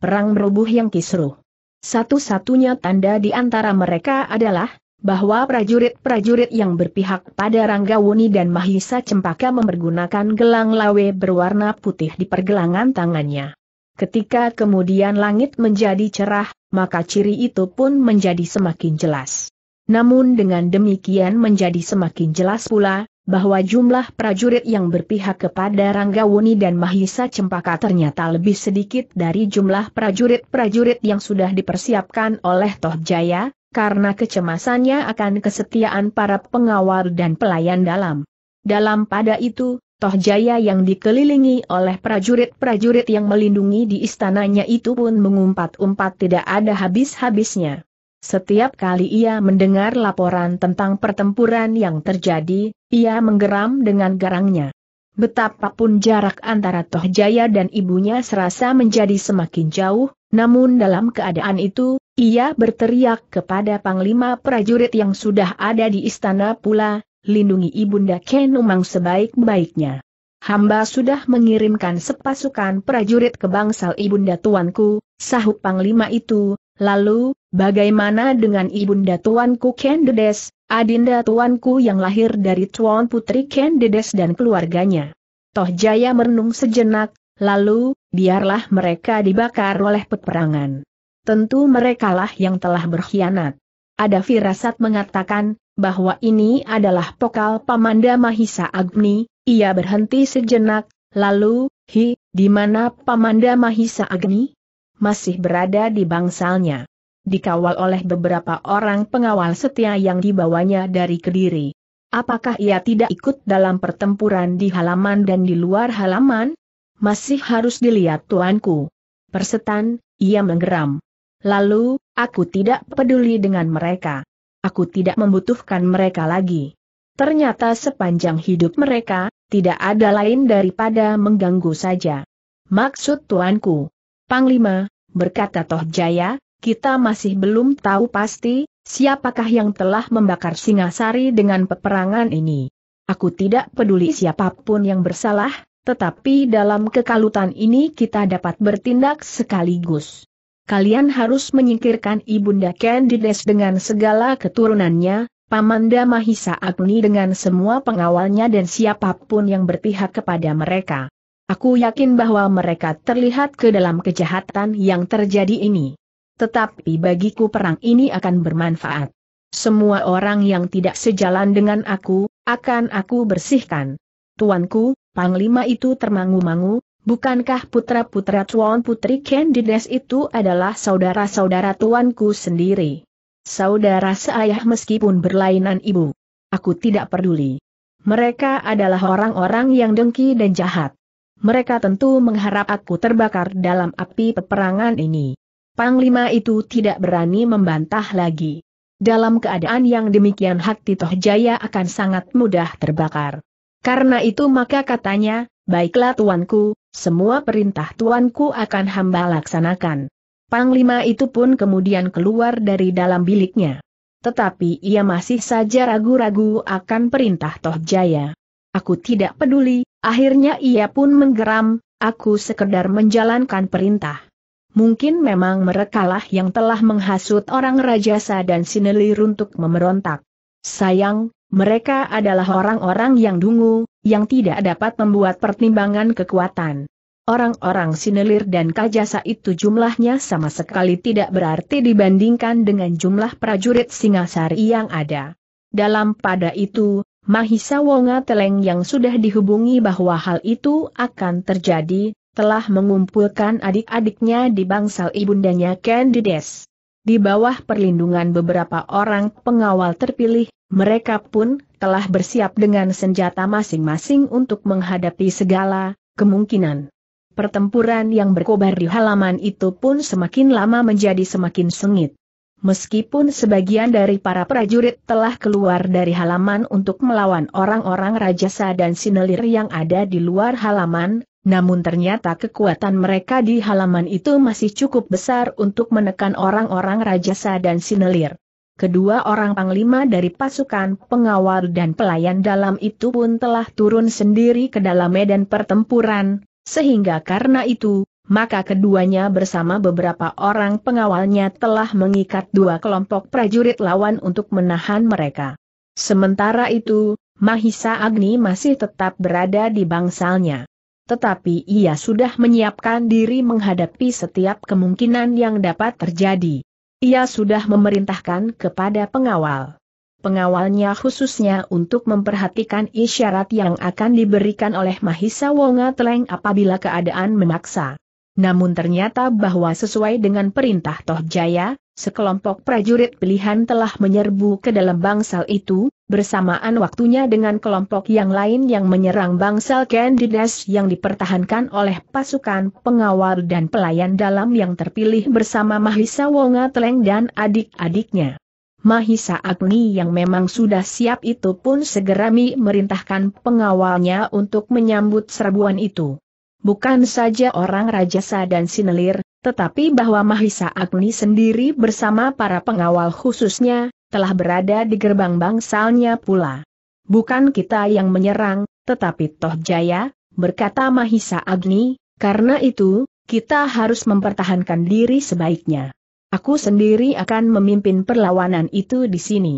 Perang merubuh yang kisruh. Satu-satunya tanda di antara mereka adalah, bahwa prajurit-prajurit yang berpihak pada Ranggawuni dan Mahisa Cempaka mempergunakan gelang lawe berwarna putih di pergelangan tangannya. Ketika kemudian langit menjadi cerah, maka ciri itu pun menjadi semakin jelas. Namun dengan demikian menjadi semakin jelas pula, bahwa jumlah prajurit yang berpihak kepada Ranggawuni dan Mahisa Cempaka ternyata lebih sedikit dari jumlah prajurit-prajurit yang sudah dipersiapkan oleh Toh Jaya, karena kecemasannya akan kesetiaan para pengawal dan pelayan dalam. Dalam pada itu, Tohjaya yang dikelilingi oleh prajurit-prajurit yang melindungi di istananya itu pun mengumpat-umpat tidak ada habis-habisnya. Setiap kali ia mendengar laporan tentang pertempuran yang terjadi, ia menggeram dengan garangnya. Betapapun jarak antara Tohjaya dan ibunya serasa menjadi semakin jauh, namun dalam keadaan itu, ia berteriak kepada Panglima prajurit yang sudah ada di istana pula, lindungi Ibunda Kenumang sebaik-baiknya. Hamba sudah mengirimkan sepasukan prajurit ke bangsal Ibunda Tuanku, sahut Panglima itu, lalu, bagaimana dengan Ibunda Tuanku Kendedes, Adinda Tuanku yang lahir dari Tuan Putri Kendedes dan keluarganya? Toh Jaya merenung sejenak, lalu, biarlah mereka dibakar oleh peperangan. Tentu merekalah yang telah berkhianat. Ada firasat mengatakan, bahwa ini adalah pokal Pamanda Mahisa Agni, ia berhenti sejenak, lalu, hi, di mana Pamanda Mahisa Agni? Masih berada di bangsalnya. Dikawal oleh beberapa orang pengawal setia yang dibawanya dari Kediri. Apakah ia tidak ikut dalam pertempuran di halaman dan di luar halaman? Masih harus dilihat tuanku. Persetan, ia menggeram. Lalu, aku tidak peduli dengan mereka aku tidak membutuhkan mereka lagi. Ternyata sepanjang hidup mereka, tidak ada lain daripada mengganggu saja. Maksud tuanku, Panglima, berkata Toh Jaya, kita masih belum tahu pasti, siapakah yang telah membakar Singasari dengan peperangan ini. Aku tidak peduli siapapun yang bersalah, tetapi dalam kekalutan ini kita dapat bertindak sekaligus kalian harus menyingkirkan Ibunda Candides dengan segala keturunannya, Pamanda Mahisa Agni dengan semua pengawalnya dan siapapun yang berpihak kepada mereka. Aku yakin bahwa mereka terlihat ke dalam kejahatan yang terjadi ini. Tetapi bagiku perang ini akan bermanfaat. Semua orang yang tidak sejalan dengan aku, akan aku bersihkan. Tuanku, Panglima itu termangu-mangu, Bukankah putra-putra Tuan Putri Candides itu adalah saudara-saudara tuanku sendiri? Saudara seayah meskipun berlainan ibu. Aku tidak peduli. Mereka adalah orang-orang yang dengki dan jahat. Mereka tentu mengharap aku terbakar dalam api peperangan ini. Panglima itu tidak berani membantah lagi. Dalam keadaan yang demikian Hak Titoh Jaya akan sangat mudah terbakar. Karena itu maka katanya, Baiklah tuanku, semua perintah tuanku akan hamba laksanakan. Panglima itu pun kemudian keluar dari dalam biliknya. Tetapi ia masih saja ragu-ragu akan perintah Toh Jaya. Aku tidak peduli, akhirnya ia pun menggeram, aku sekedar menjalankan perintah. Mungkin memang merekalah yang telah menghasut orang rajasa dan sineli untuk memberontak. Sayang, mereka adalah orang-orang yang dungu, yang tidak dapat membuat pertimbangan kekuatan. Orang-orang sinelir dan kajasa itu jumlahnya sama sekali tidak berarti dibandingkan dengan jumlah prajurit Singasari yang ada. Dalam pada itu, Mahisa Wonga Teleng yang sudah dihubungi bahwa hal itu akan terjadi, telah mengumpulkan adik-adiknya di bangsal ibundanya Candides. Di bawah perlindungan beberapa orang pengawal terpilih, mereka pun telah bersiap dengan senjata masing-masing untuk menghadapi segala kemungkinan. Pertempuran yang berkobar di halaman itu pun semakin lama menjadi semakin sengit. Meskipun sebagian dari para prajurit telah keluar dari halaman untuk melawan orang-orang rajasa dan sinelir yang ada di luar halaman, namun ternyata kekuatan mereka di halaman itu masih cukup besar untuk menekan orang-orang rajasa dan sinelir. Kedua orang panglima dari pasukan pengawal dan pelayan dalam itu pun telah turun sendiri ke dalam medan pertempuran, sehingga karena itu, maka keduanya bersama beberapa orang pengawalnya telah mengikat dua kelompok prajurit lawan untuk menahan mereka. Sementara itu, Mahisa Agni masih tetap berada di bangsalnya. Tetapi ia sudah menyiapkan diri menghadapi setiap kemungkinan yang dapat terjadi. Ia sudah memerintahkan kepada pengawal. Pengawalnya khususnya untuk memperhatikan isyarat yang akan diberikan oleh Mahisa Wonga Teleng apabila keadaan memaksa. Namun ternyata bahwa sesuai dengan perintah Toh Jaya, Sekelompok prajurit pilihan telah menyerbu ke dalam bangsal itu, bersamaan waktunya dengan kelompok yang lain yang menyerang bangsal Candidas yang dipertahankan oleh pasukan pengawal dan pelayan dalam yang terpilih bersama Mahisa Wonga Teleng dan adik-adiknya. Mahisa Agni yang memang sudah siap itu pun segera mi merintahkan pengawalnya untuk menyambut serbuan itu. Bukan saja orang Rajasa dan Sinelir, tetapi bahwa Mahisa Agni sendiri bersama para pengawal khususnya, telah berada di gerbang bangsalnya pula. Bukan kita yang menyerang, tetapi Toh Jaya, berkata Mahisa Agni, karena itu, kita harus mempertahankan diri sebaiknya. Aku sendiri akan memimpin perlawanan itu di sini.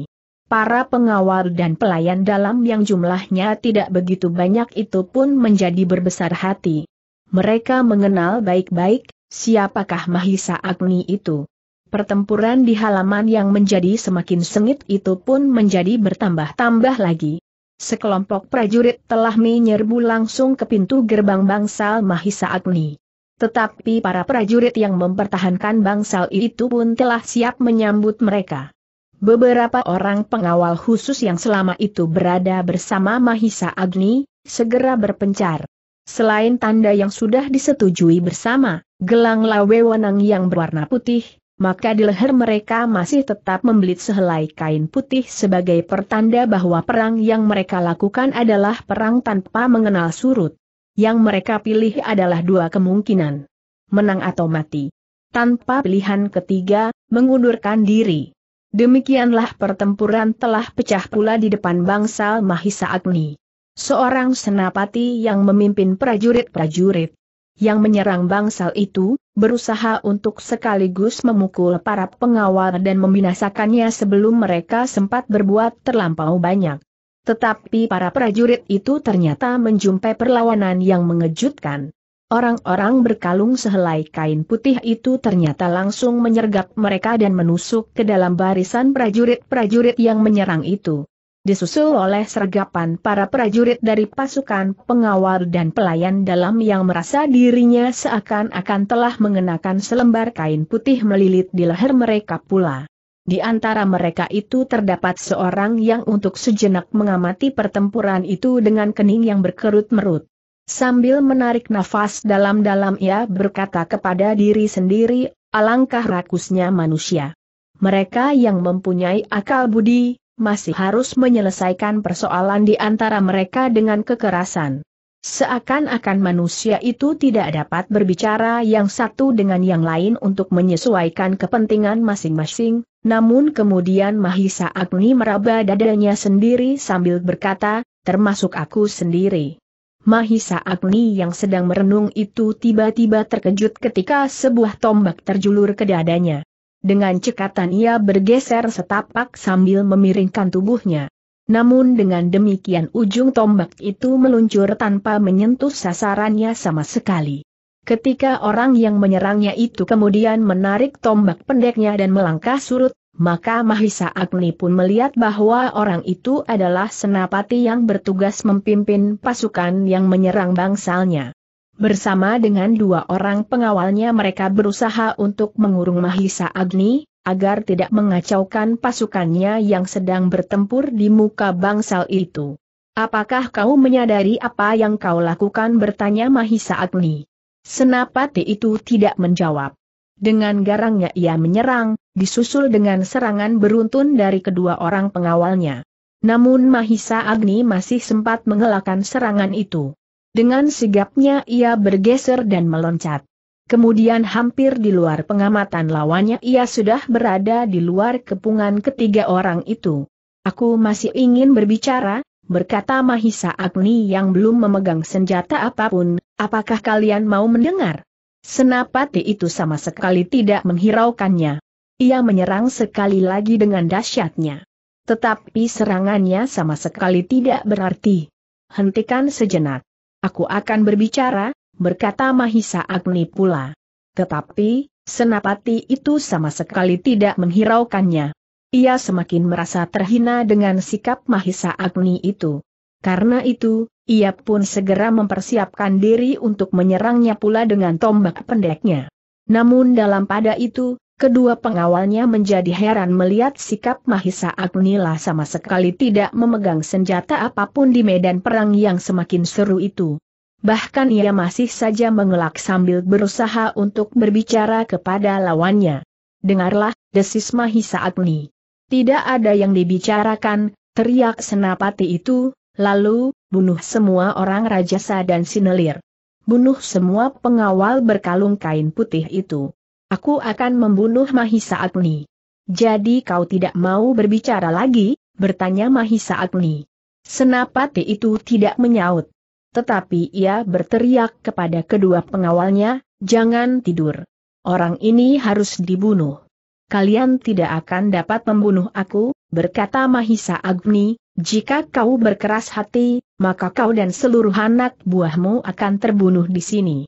Para pengawal dan pelayan dalam yang jumlahnya tidak begitu banyak itu pun menjadi berbesar hati. Mereka mengenal baik-baik, Siapakah Mahisa Agni itu? Pertempuran di halaman yang menjadi semakin sengit itu pun menjadi bertambah-tambah lagi. Sekelompok prajurit telah menyerbu langsung ke pintu gerbang bangsal Mahisa Agni. Tetapi para prajurit yang mempertahankan bangsal itu pun telah siap menyambut mereka. Beberapa orang pengawal khusus yang selama itu berada bersama Mahisa Agni, segera berpencar. Selain tanda yang sudah disetujui bersama, gelang lawewanang yang berwarna putih, maka di leher mereka masih tetap membelit sehelai kain putih sebagai pertanda bahwa perang yang mereka lakukan adalah perang tanpa mengenal surut. Yang mereka pilih adalah dua kemungkinan. Menang atau mati. Tanpa pilihan ketiga, mengundurkan diri. Demikianlah pertempuran telah pecah pula di depan bangsal Mahisa Agni. Seorang senapati yang memimpin prajurit-prajurit yang menyerang bangsal itu, berusaha untuk sekaligus memukul para pengawal dan membinasakannya sebelum mereka sempat berbuat terlampau banyak. Tetapi para prajurit itu ternyata menjumpai perlawanan yang mengejutkan. Orang-orang berkalung sehelai kain putih itu ternyata langsung menyergap mereka dan menusuk ke dalam barisan prajurit-prajurit yang menyerang itu disusul oleh sergapan para prajurit dari pasukan pengawal dan pelayan dalam yang merasa dirinya seakan-akan telah mengenakan selembar kain putih melilit di leher mereka pula. Di antara mereka itu terdapat seorang yang untuk sejenak mengamati pertempuran itu dengan kening yang berkerut-merut. Sambil menarik nafas dalam-dalam ia berkata kepada diri sendiri, alangkah rakusnya manusia. Mereka yang mempunyai akal budi, masih harus menyelesaikan persoalan di antara mereka dengan kekerasan. Seakan-akan manusia itu tidak dapat berbicara yang satu dengan yang lain untuk menyesuaikan kepentingan masing-masing, namun kemudian Mahisa Agni meraba dadanya sendiri sambil berkata, termasuk aku sendiri. Mahisa Agni yang sedang merenung itu tiba-tiba terkejut ketika sebuah tombak terjulur ke dadanya. Dengan cekatan ia bergeser setapak sambil memiringkan tubuhnya. Namun dengan demikian ujung tombak itu meluncur tanpa menyentuh sasarannya sama sekali. Ketika orang yang menyerangnya itu kemudian menarik tombak pendeknya dan melangkah surut, maka Mahisa Agni pun melihat bahwa orang itu adalah senapati yang bertugas memimpin pasukan yang menyerang bangsalnya. Bersama dengan dua orang pengawalnya mereka berusaha untuk mengurung Mahisa Agni, agar tidak mengacaukan pasukannya yang sedang bertempur di muka bangsal itu. Apakah kau menyadari apa yang kau lakukan bertanya Mahisa Agni? Senapati itu tidak menjawab. Dengan garangnya ia menyerang, disusul dengan serangan beruntun dari kedua orang pengawalnya. Namun Mahisa Agni masih sempat mengelakkan serangan itu. Dengan sigapnya ia bergeser dan meloncat. Kemudian hampir di luar pengamatan lawannya ia sudah berada di luar kepungan ketiga orang itu. Aku masih ingin berbicara, berkata Mahisa Agni yang belum memegang senjata apapun, apakah kalian mau mendengar? Senapati itu sama sekali tidak menghiraukannya. Ia menyerang sekali lagi dengan dahsyatnya. Tetapi serangannya sama sekali tidak berarti. Hentikan sejenak. Aku akan berbicara, berkata Mahisa Agni pula. Tetapi, Senapati itu sama sekali tidak menghiraukannya. Ia semakin merasa terhina dengan sikap Mahisa Agni itu. Karena itu, ia pun segera mempersiapkan diri untuk menyerangnya pula dengan tombak pendeknya. Namun dalam pada itu, Kedua pengawalnya menjadi heran melihat sikap Mahisa Agnila sama sekali tidak memegang senjata apapun di medan perang yang semakin seru itu. Bahkan ia masih saja mengelak sambil berusaha untuk berbicara kepada lawannya. Dengarlah, desis Mahisa Agni. Tidak ada yang dibicarakan, teriak senapati itu, lalu, bunuh semua orang rajasa dan sinelir. Bunuh semua pengawal berkalung kain putih itu. Aku akan membunuh Mahisa Agni. Jadi kau tidak mau berbicara lagi? bertanya Mahisa Agni. Senapati itu tidak menyaut. Tetapi ia berteriak kepada kedua pengawalnya, jangan tidur. Orang ini harus dibunuh. Kalian tidak akan dapat membunuh aku, berkata Mahisa Agni, jika kau berkeras hati, maka kau dan seluruh anak buahmu akan terbunuh di sini.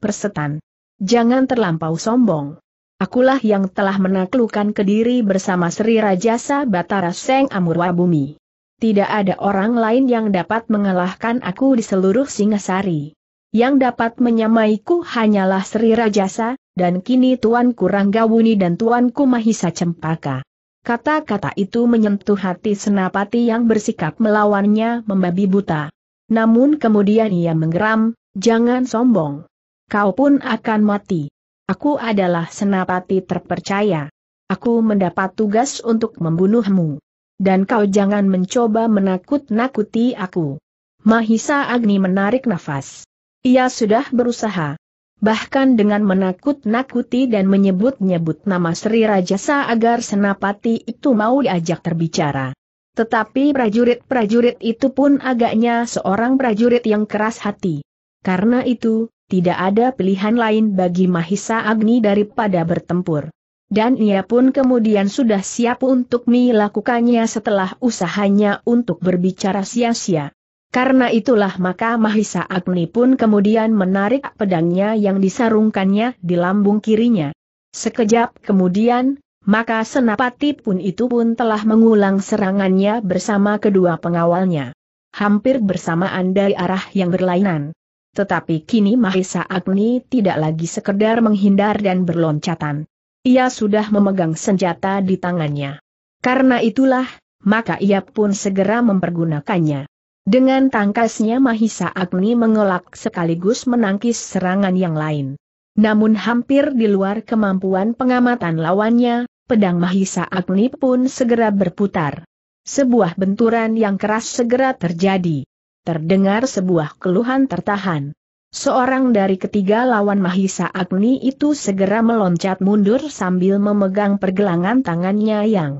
Persetan. Jangan terlampau sombong. Akulah yang telah menaklukkan Kediri bersama Sri Rajasa Batara Seng Amurwa Bumi. Tidak ada orang lain yang dapat mengalahkan aku di seluruh Singasari. Yang dapat menyamaiku hanyalah Sri Rajasa, dan kini Tuanku Ranggawuni dan Tuanku Mahisa Cempaka. Kata-kata itu menyentuh hati Senapati yang bersikap melawannya membabi buta. Namun kemudian ia menggeram, jangan sombong kau pun akan mati. Aku adalah senapati terpercaya. Aku mendapat tugas untuk membunuhmu. Dan kau jangan mencoba menakut-nakuti aku. Mahisa Agni menarik nafas. Ia sudah berusaha. Bahkan dengan menakut-nakuti dan menyebut-nyebut nama Sri Rajasa agar senapati itu mau diajak terbicara. Tetapi prajurit-prajurit itu pun agaknya seorang prajurit yang keras hati. Karena itu, tidak ada pilihan lain bagi Mahisa Agni daripada bertempur. Dan ia pun kemudian sudah siap untuk melakukannya setelah usahanya untuk berbicara sia-sia. Karena itulah maka Mahisa Agni pun kemudian menarik pedangnya yang disarungkannya di lambung kirinya. Sekejap kemudian, maka senapati pun itu pun telah mengulang serangannya bersama kedua pengawalnya. Hampir bersamaan dari arah yang berlainan. Tetapi kini Mahesa Agni tidak lagi sekedar menghindar dan berloncatan. Ia sudah memegang senjata di tangannya. Karena itulah, maka ia pun segera mempergunakannya. Dengan tangkasnya Mahisa Agni mengelak sekaligus menangkis serangan yang lain. Namun hampir di luar kemampuan pengamatan lawannya, pedang Mahisa Agni pun segera berputar. Sebuah benturan yang keras segera terjadi terdengar sebuah keluhan tertahan. Seorang dari ketiga lawan Mahisa Agni itu segera meloncat mundur sambil memegang pergelangan tangannya yang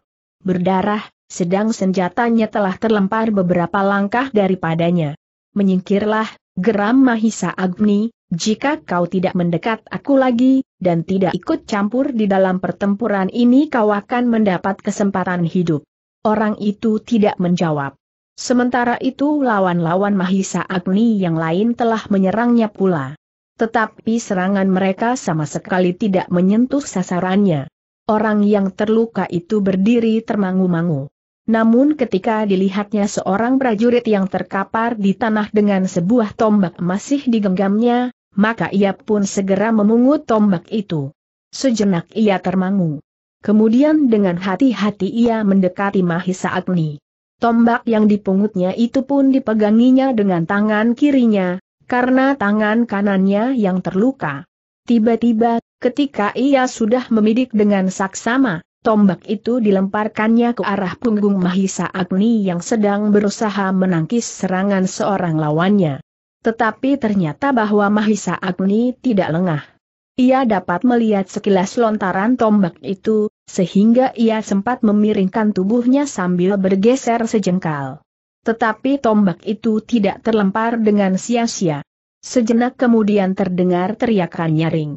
berdarah, sedang senjatanya telah terlempar beberapa langkah daripadanya. Menyingkirlah, geram Mahisa Agni, jika kau tidak mendekat aku lagi, dan tidak ikut campur di dalam pertempuran ini kau akan mendapat kesempatan hidup. Orang itu tidak menjawab. Sementara itu lawan-lawan Mahisa Agni yang lain telah menyerangnya pula. Tetapi serangan mereka sama sekali tidak menyentuh sasarannya. Orang yang terluka itu berdiri termangu-mangu. Namun ketika dilihatnya seorang prajurit yang terkapar di tanah dengan sebuah tombak masih digenggamnya, maka ia pun segera memungut tombak itu. Sejenak ia termangu. Kemudian dengan hati-hati ia mendekati Mahisa Agni. Tombak yang dipungutnya itu pun dipeganginya dengan tangan kirinya, karena tangan kanannya yang terluka. Tiba-tiba, ketika ia sudah memidik dengan saksama, tombak itu dilemparkannya ke arah punggung Mahisa Agni yang sedang berusaha menangkis serangan seorang lawannya. Tetapi ternyata bahwa Mahisa Agni tidak lengah. Ia dapat melihat sekilas lontaran tombak itu, sehingga ia sempat memiringkan tubuhnya sambil bergeser sejengkal. Tetapi tombak itu tidak terlempar dengan sia-sia. Sejenak kemudian terdengar teriakan nyaring.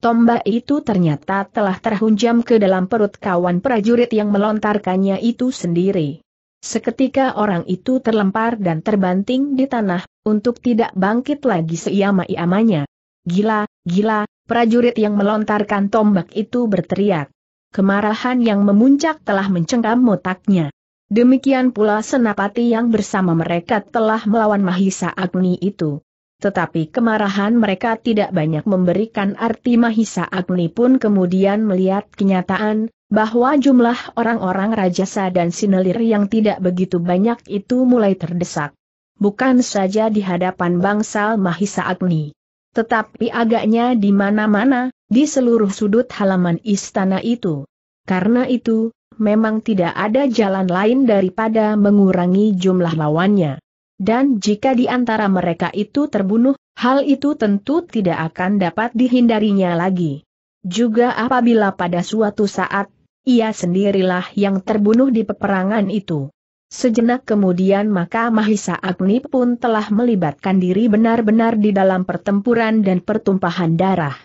Tombak itu ternyata telah terhunjam ke dalam perut kawan prajurit yang melontarkannya itu sendiri. Seketika orang itu terlempar dan terbanting di tanah, untuk tidak bangkit lagi seiama-iamanya. Gila, gila, prajurit yang melontarkan tombak itu berteriak. Kemarahan yang memuncak telah mencengkam otaknya. Demikian pula senapati yang bersama mereka telah melawan Mahisa Agni itu. Tetapi kemarahan mereka tidak banyak memberikan arti Mahisa Agni pun kemudian melihat kenyataan, bahwa jumlah orang-orang rajasa dan sinelir yang tidak begitu banyak itu mulai terdesak. Bukan saja di hadapan bangsal Mahisa Agni. Tetapi agaknya di mana-mana, di seluruh sudut halaman istana itu. Karena itu, memang tidak ada jalan lain daripada mengurangi jumlah lawannya. Dan jika di antara mereka itu terbunuh, hal itu tentu tidak akan dapat dihindarinya lagi. Juga apabila pada suatu saat, ia sendirilah yang terbunuh di peperangan itu. Sejenak kemudian maka Mahisa Agni pun telah melibatkan diri benar-benar di dalam pertempuran dan pertumpahan darah.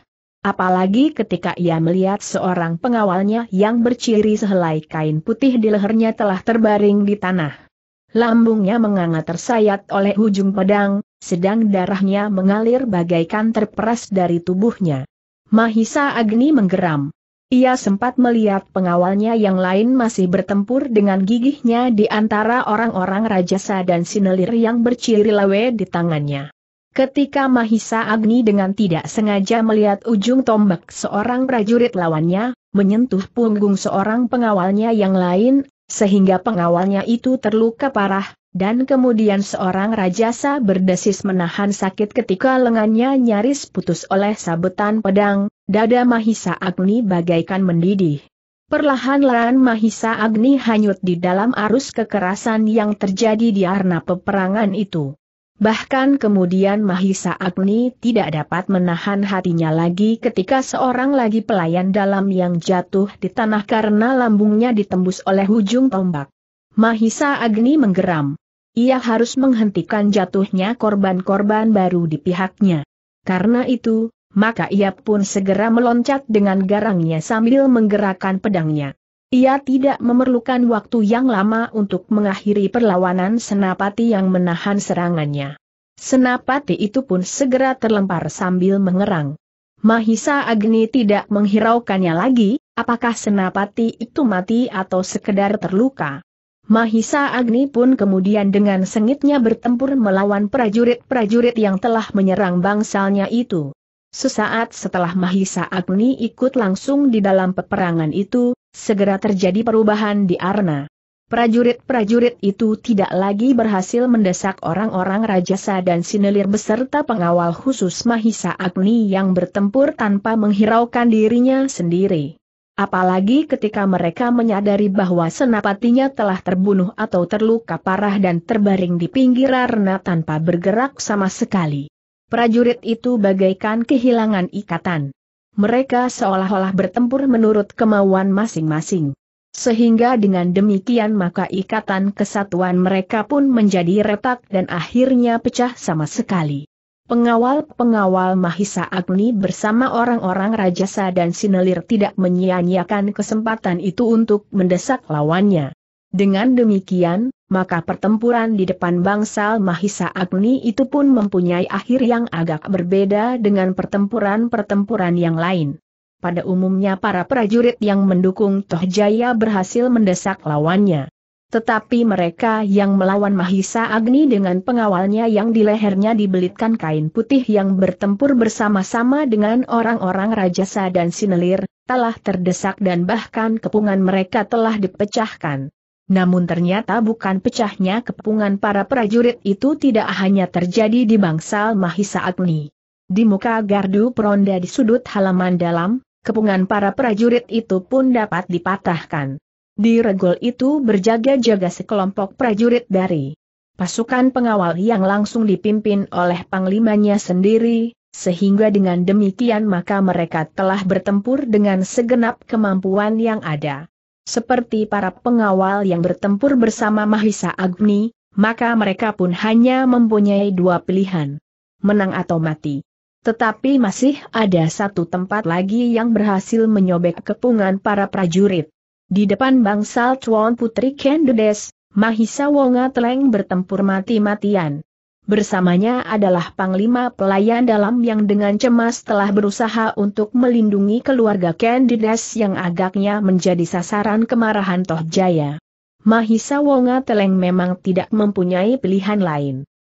Apalagi ketika ia melihat seorang pengawalnya yang berciri sehelai kain putih di lehernya telah terbaring di tanah. Lambungnya menganga tersayat oleh ujung pedang, sedang darahnya mengalir bagaikan terperas dari tubuhnya. Mahisa Agni menggeram. Ia sempat melihat pengawalnya yang lain masih bertempur dengan gigihnya di antara orang-orang rajasa dan sinelir yang berciri lawe di tangannya. Ketika Mahisa Agni dengan tidak sengaja melihat ujung tombak seorang prajurit lawannya, menyentuh punggung seorang pengawalnya yang lain, sehingga pengawalnya itu terluka parah, dan kemudian seorang rajasa berdesis menahan sakit ketika lengannya nyaris putus oleh sabetan pedang, dada Mahisa Agni bagaikan mendidih. Perlahan-lahan Mahisa Agni hanyut di dalam arus kekerasan yang terjadi di arena peperangan itu. Bahkan kemudian Mahisa Agni tidak dapat menahan hatinya lagi ketika seorang lagi pelayan dalam yang jatuh di tanah karena lambungnya ditembus oleh ujung tombak. Mahisa Agni menggeram. Ia harus menghentikan jatuhnya korban-korban baru di pihaknya. Karena itu, maka ia pun segera meloncat dengan garangnya sambil menggerakkan pedangnya. Ia tidak memerlukan waktu yang lama untuk mengakhiri perlawanan senapati yang menahan serangannya. Senapati itu pun segera terlempar sambil mengerang. Mahisa Agni tidak menghiraukannya lagi, apakah senapati itu mati atau sekedar terluka. Mahisa Agni pun kemudian dengan sengitnya bertempur melawan prajurit-prajurit yang telah menyerang bangsalnya itu. Sesaat setelah Mahisa Agni ikut langsung di dalam peperangan itu, segera terjadi perubahan di Arna. Prajurit-prajurit itu tidak lagi berhasil mendesak orang-orang rajasa dan sinelir beserta pengawal khusus Mahisa Agni yang bertempur tanpa menghiraukan dirinya sendiri. Apalagi ketika mereka menyadari bahwa senapatinya telah terbunuh atau terluka parah dan terbaring di pinggir arena tanpa bergerak sama sekali. Prajurit itu bagaikan kehilangan ikatan. Mereka seolah-olah bertempur menurut kemauan masing-masing. Sehingga dengan demikian maka ikatan kesatuan mereka pun menjadi retak dan akhirnya pecah sama sekali. Pengawal-pengawal Mahisa Agni bersama orang-orang Rajasa dan Sinelir tidak menyia-nyiakan kesempatan itu untuk mendesak lawannya. Dengan demikian, maka pertempuran di depan bangsal Mahisa Agni itu pun mempunyai akhir yang agak berbeda dengan pertempuran-pertempuran yang lain. Pada umumnya para prajurit yang mendukung Tohjaya berhasil mendesak lawannya. Tetapi mereka yang melawan Mahisa Agni dengan pengawalnya yang di lehernya dibelitkan kain putih yang bertempur bersama-sama dengan orang-orang rajasa dan sinelir, telah terdesak dan bahkan kepungan mereka telah dipecahkan. Namun ternyata bukan pecahnya kepungan para prajurit itu tidak hanya terjadi di bangsal Mahisa Agni. Di muka gardu peronda di sudut halaman dalam, kepungan para prajurit itu pun dapat dipatahkan. Di regol itu berjaga-jaga sekelompok prajurit dari pasukan pengawal yang langsung dipimpin oleh panglimanya sendiri, sehingga dengan demikian maka mereka telah bertempur dengan segenap kemampuan yang ada. Seperti para pengawal yang bertempur bersama Mahisa Agni, maka mereka pun hanya mempunyai dua pilihan. Menang atau mati. Tetapi masih ada satu tempat lagi yang berhasil menyobek kepungan para prajurit. Di depan bangsal Chuan Putri Kendudes, Mahisa Wonga Teleng bertempur mati-matian. Bersamanya adalah Panglima Pelayan Dalam yang dengan cemas telah berusaha untuk melindungi keluarga Candides yang agaknya menjadi sasaran kemarahan Toh Jaya. Mahisa Wonga Teleng memang tidak mempunyai pilihan lain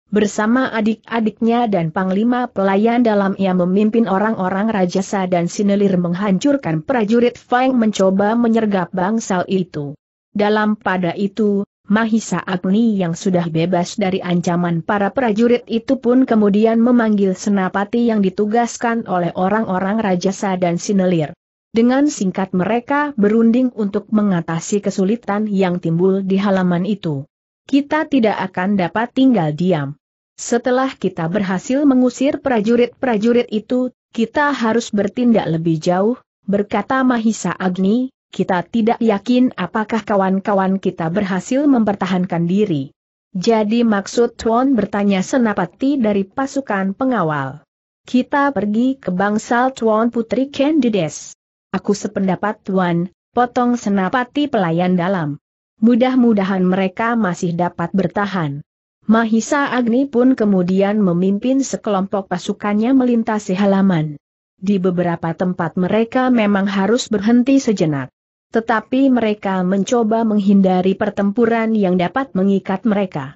bersama adik-adiknya dan panglima pelayan dalam ia memimpin orang-orang rajasa dan sinelir menghancurkan prajurit Feng mencoba menyergap bangsal itu. Dalam pada itu, Mahisa Agni yang sudah bebas dari ancaman para prajurit itu pun kemudian memanggil senapati yang ditugaskan oleh orang-orang rajasa dan sinelir. Dengan singkat mereka berunding untuk mengatasi kesulitan yang timbul di halaman itu. Kita tidak akan dapat tinggal diam. Setelah kita berhasil mengusir prajurit-prajurit itu, kita harus bertindak lebih jauh, berkata Mahisa Agni, kita tidak yakin apakah kawan-kawan kita berhasil mempertahankan diri. Jadi maksud Tuan bertanya senapati dari pasukan pengawal. Kita pergi ke bangsal Tuan Putri Candides. Aku sependapat Tuan, potong senapati pelayan dalam. Mudah-mudahan mereka masih dapat bertahan. Mahisa Agni pun kemudian memimpin sekelompok pasukannya melintasi halaman. Di beberapa tempat mereka memang harus berhenti sejenak. Tetapi mereka mencoba menghindari pertempuran yang dapat mengikat mereka.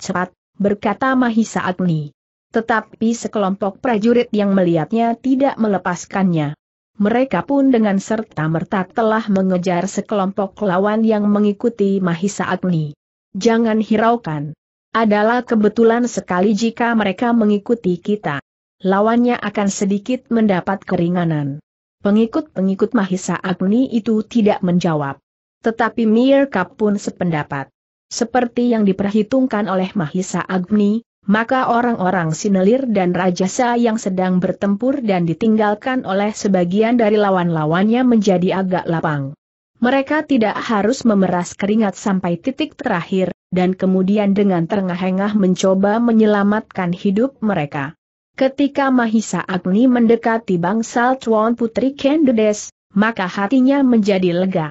Cepat, berkata Mahisa Agni. Tetapi sekelompok prajurit yang melihatnya tidak melepaskannya. Mereka pun dengan serta-merta telah mengejar sekelompok lawan yang mengikuti Mahisa Agni. Jangan hiraukan adalah kebetulan sekali jika mereka mengikuti kita. Lawannya akan sedikit mendapat keringanan. Pengikut-pengikut Mahisa Agni itu tidak menjawab. Tetapi Mirka pun sependapat. Seperti yang diperhitungkan oleh Mahisa Agni, maka orang-orang sinelir dan rajasa yang sedang bertempur dan ditinggalkan oleh sebagian dari lawan-lawannya menjadi agak lapang. Mereka tidak harus memeras keringat sampai titik terakhir, dan kemudian dengan terengah-engah mencoba menyelamatkan hidup mereka. Ketika Mahisa Agni mendekati bangsal Chuan Putri Kendedes, maka hatinya menjadi lega.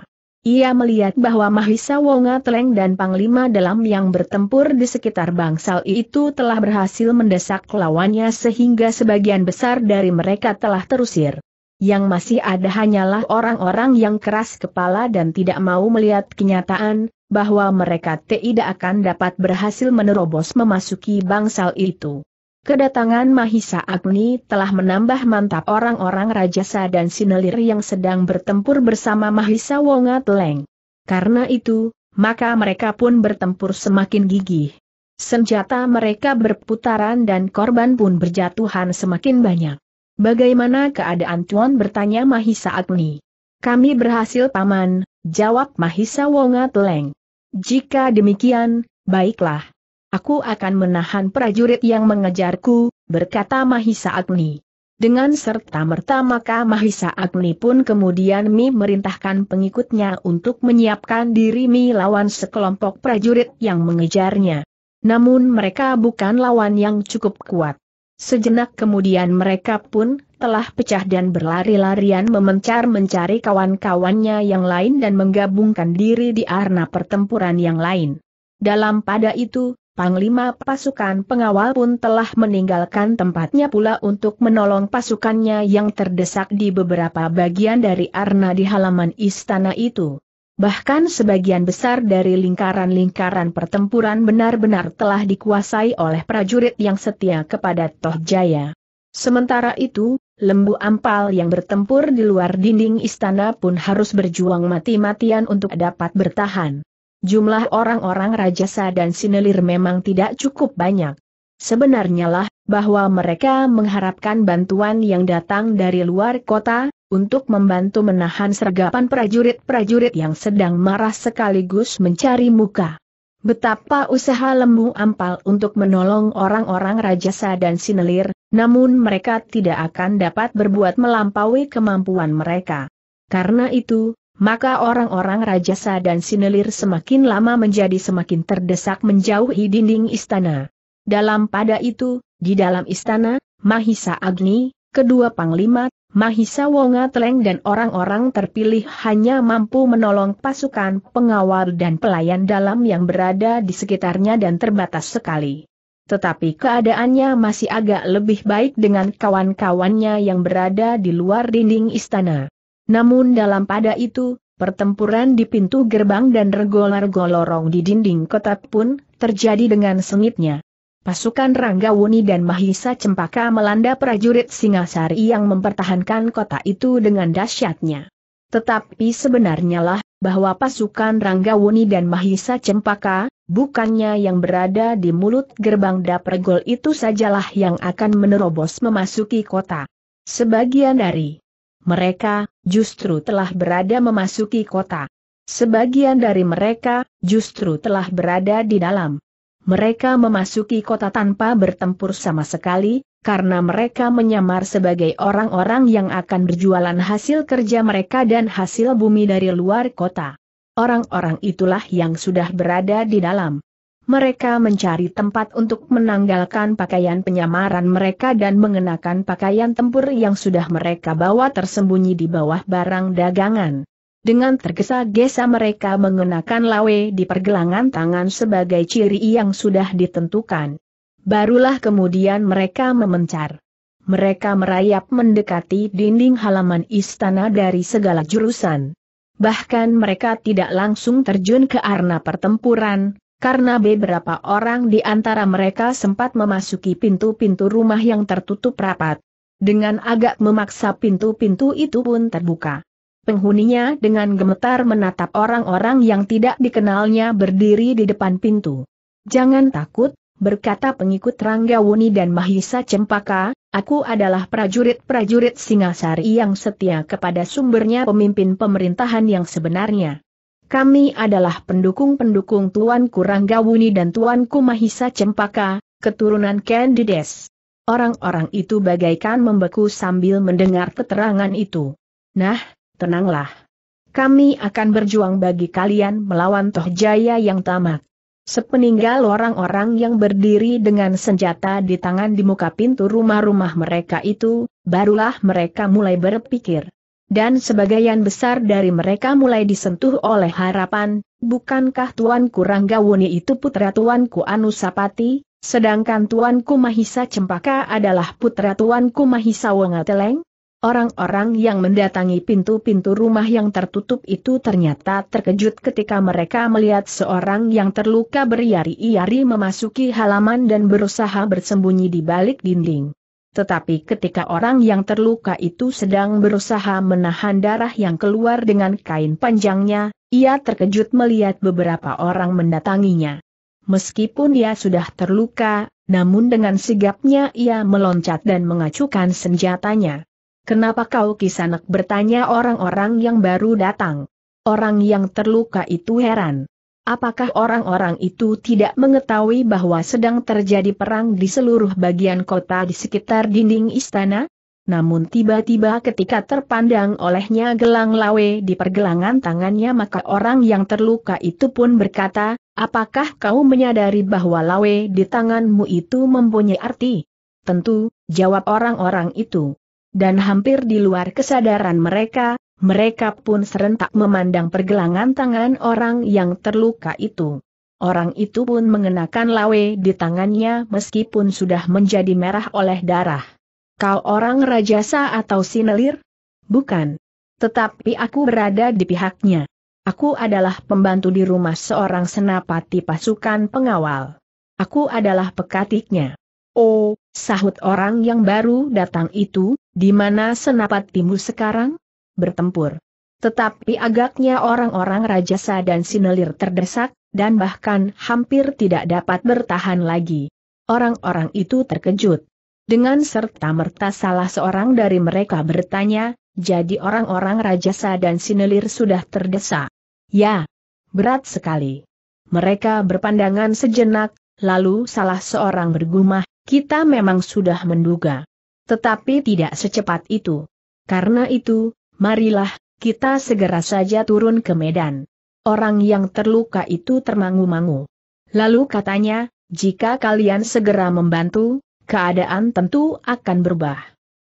Ia melihat bahwa Mahisa Wonga Teleng dan Panglima dalam yang bertempur di sekitar bangsal itu telah berhasil mendesak lawannya sehingga sebagian besar dari mereka telah terusir. Yang masih ada hanyalah orang-orang yang keras kepala dan tidak mau melihat kenyataan, bahwa mereka tidak akan dapat berhasil menerobos memasuki bangsal itu. Kedatangan Mahisa Agni telah menambah mantap orang-orang Rajasa dan Sinelir yang sedang bertempur bersama Mahisa Wongat Leng. Karena itu, maka mereka pun bertempur semakin gigih. Senjata mereka berputaran dan korban pun berjatuhan semakin banyak. Bagaimana keadaan Tuan bertanya Mahisa Agni. Kami berhasil paman, jawab Mahisa Wonga Teleng. Jika demikian, baiklah. Aku akan menahan prajurit yang mengejarku, berkata Mahisa Agni. Dengan serta-merta maka Mahisa Agni pun kemudian Mi merintahkan pengikutnya untuk menyiapkan diri Mi lawan sekelompok prajurit yang mengejarnya. Namun mereka bukan lawan yang cukup kuat. Sejenak kemudian mereka pun telah pecah dan berlari-larian memencar mencari kawan-kawannya yang lain dan menggabungkan diri di arena pertempuran yang lain. Dalam pada itu, Panglima pasukan pengawal pun telah meninggalkan tempatnya pula untuk menolong pasukannya yang terdesak di beberapa bagian dari arna di halaman istana itu bahkan sebagian besar dari lingkaran-lingkaran pertempuran benar-benar telah dikuasai oleh prajurit yang setia kepada Toh Jaya. Sementara itu, lembu ampal yang bertempur di luar dinding istana pun harus berjuang mati-matian untuk dapat bertahan. Jumlah orang-orang Rajasa dan Sinelir memang tidak cukup banyak. Sebenarnya lah, bahwa mereka mengharapkan bantuan yang datang dari luar kota, untuk membantu menahan sergapan prajurit-prajurit yang sedang marah sekaligus mencari muka. Betapa usaha lembu ampal untuk menolong orang-orang rajasa dan sinelir, namun mereka tidak akan dapat berbuat melampaui kemampuan mereka. Karena itu, maka orang-orang rajasa dan sinelir semakin lama menjadi semakin terdesak menjauhi dinding istana. Dalam pada itu, di dalam istana, Mahisa Agni, kedua panglima, Mahisa Wonga Teleng dan orang-orang terpilih hanya mampu menolong pasukan pengawal dan pelayan dalam yang berada di sekitarnya dan terbatas sekali. Tetapi keadaannya masih agak lebih baik dengan kawan-kawannya yang berada di luar dinding istana. Namun dalam pada itu, pertempuran di pintu gerbang dan regolar-golorong di dinding kota pun terjadi dengan sengitnya. Pasukan Ranggawuni dan Mahisa Cempaka melanda prajurit Singasari yang mempertahankan kota itu dengan dahsyatnya. Tetapi sebenarnya lah, bahwa pasukan Ranggawuni dan Mahisa Cempaka, bukannya yang berada di mulut gerbang Dapregol itu sajalah yang akan menerobos memasuki kota. Sebagian dari mereka, justru telah berada memasuki kota. Sebagian dari mereka, justru telah berada di dalam mereka memasuki kota tanpa bertempur sama sekali, karena mereka menyamar sebagai orang-orang yang akan berjualan hasil kerja mereka dan hasil bumi dari luar kota. Orang-orang itulah yang sudah berada di dalam. Mereka mencari tempat untuk menanggalkan pakaian penyamaran mereka dan mengenakan pakaian tempur yang sudah mereka bawa tersembunyi di bawah barang dagangan. Dengan tergesa-gesa mereka mengenakan lawe di pergelangan tangan sebagai ciri yang sudah ditentukan. Barulah kemudian mereka memencar. Mereka merayap mendekati dinding halaman istana dari segala jurusan. Bahkan mereka tidak langsung terjun ke arena pertempuran, karena beberapa orang di antara mereka sempat memasuki pintu-pintu rumah yang tertutup rapat. Dengan agak memaksa pintu-pintu itu pun terbuka penghuninya dengan gemetar menatap orang-orang yang tidak dikenalnya berdiri di depan pintu. Jangan takut, berkata pengikut Ranggawuni dan Mahisa Cempaka, aku adalah prajurit-prajurit Singasari yang setia kepada sumbernya pemimpin pemerintahan yang sebenarnya. Kami adalah pendukung-pendukung Tuanku Ranggawuni dan Tuanku Mahisa Cempaka, keturunan Candides. Orang-orang itu bagaikan membeku sambil mendengar keterangan itu. Nah, tenanglah. Kami akan berjuang bagi kalian melawan Toh Jaya yang tamat. Sepeninggal orang-orang yang berdiri dengan senjata di tangan di muka pintu rumah-rumah mereka itu, barulah mereka mulai berpikir. Dan sebagian besar dari mereka mulai disentuh oleh harapan, bukankah Tuanku Ranggawuni itu putra Tuanku Anusapati, sedangkan Tuanku Mahisa Cempaka adalah putra Tuanku Mahisa Wengateleng? Orang-orang yang mendatangi pintu-pintu rumah yang tertutup itu ternyata terkejut ketika mereka melihat seorang yang terluka beriari-iari memasuki halaman dan berusaha bersembunyi di balik dinding. Tetapi ketika orang yang terluka itu sedang berusaha menahan darah yang keluar dengan kain panjangnya, ia terkejut melihat beberapa orang mendatanginya. Meskipun ia sudah terluka, namun dengan sigapnya ia meloncat dan mengacukan senjatanya. Kenapa kau kisanak bertanya orang-orang yang baru datang? Orang yang terluka itu heran. Apakah orang-orang itu tidak mengetahui bahwa sedang terjadi perang di seluruh bagian kota di sekitar dinding istana? Namun tiba-tiba ketika terpandang olehnya gelang lawe di pergelangan tangannya maka orang yang terluka itu pun berkata, apakah kau menyadari bahwa lawe di tanganmu itu mempunyai arti? Tentu, jawab orang-orang itu dan hampir di luar kesadaran mereka, mereka pun serentak memandang pergelangan tangan orang yang terluka itu. Orang itu pun mengenakan lawe di tangannya meskipun sudah menjadi merah oleh darah. Kau orang rajasa atau sinelir? Bukan. Tetapi aku berada di pihaknya. Aku adalah pembantu di rumah seorang senapati pasukan pengawal. Aku adalah pekatiknya. Oh, sahut orang yang baru datang itu, di mana senapat senapatimu sekarang? Bertempur. Tetapi agaknya orang-orang rajasa dan sinelir terdesak, dan bahkan hampir tidak dapat bertahan lagi. Orang-orang itu terkejut. Dengan serta-merta salah seorang dari mereka bertanya, jadi orang-orang rajasa dan sinelir sudah terdesak. Ya, berat sekali. Mereka berpandangan sejenak, lalu salah seorang bergumah, kita memang sudah menduga. Tetapi tidak secepat itu. Karena itu, marilah, kita segera saja turun ke Medan. Orang yang terluka itu termangu-mangu. Lalu katanya, jika kalian segera membantu, keadaan tentu akan berubah.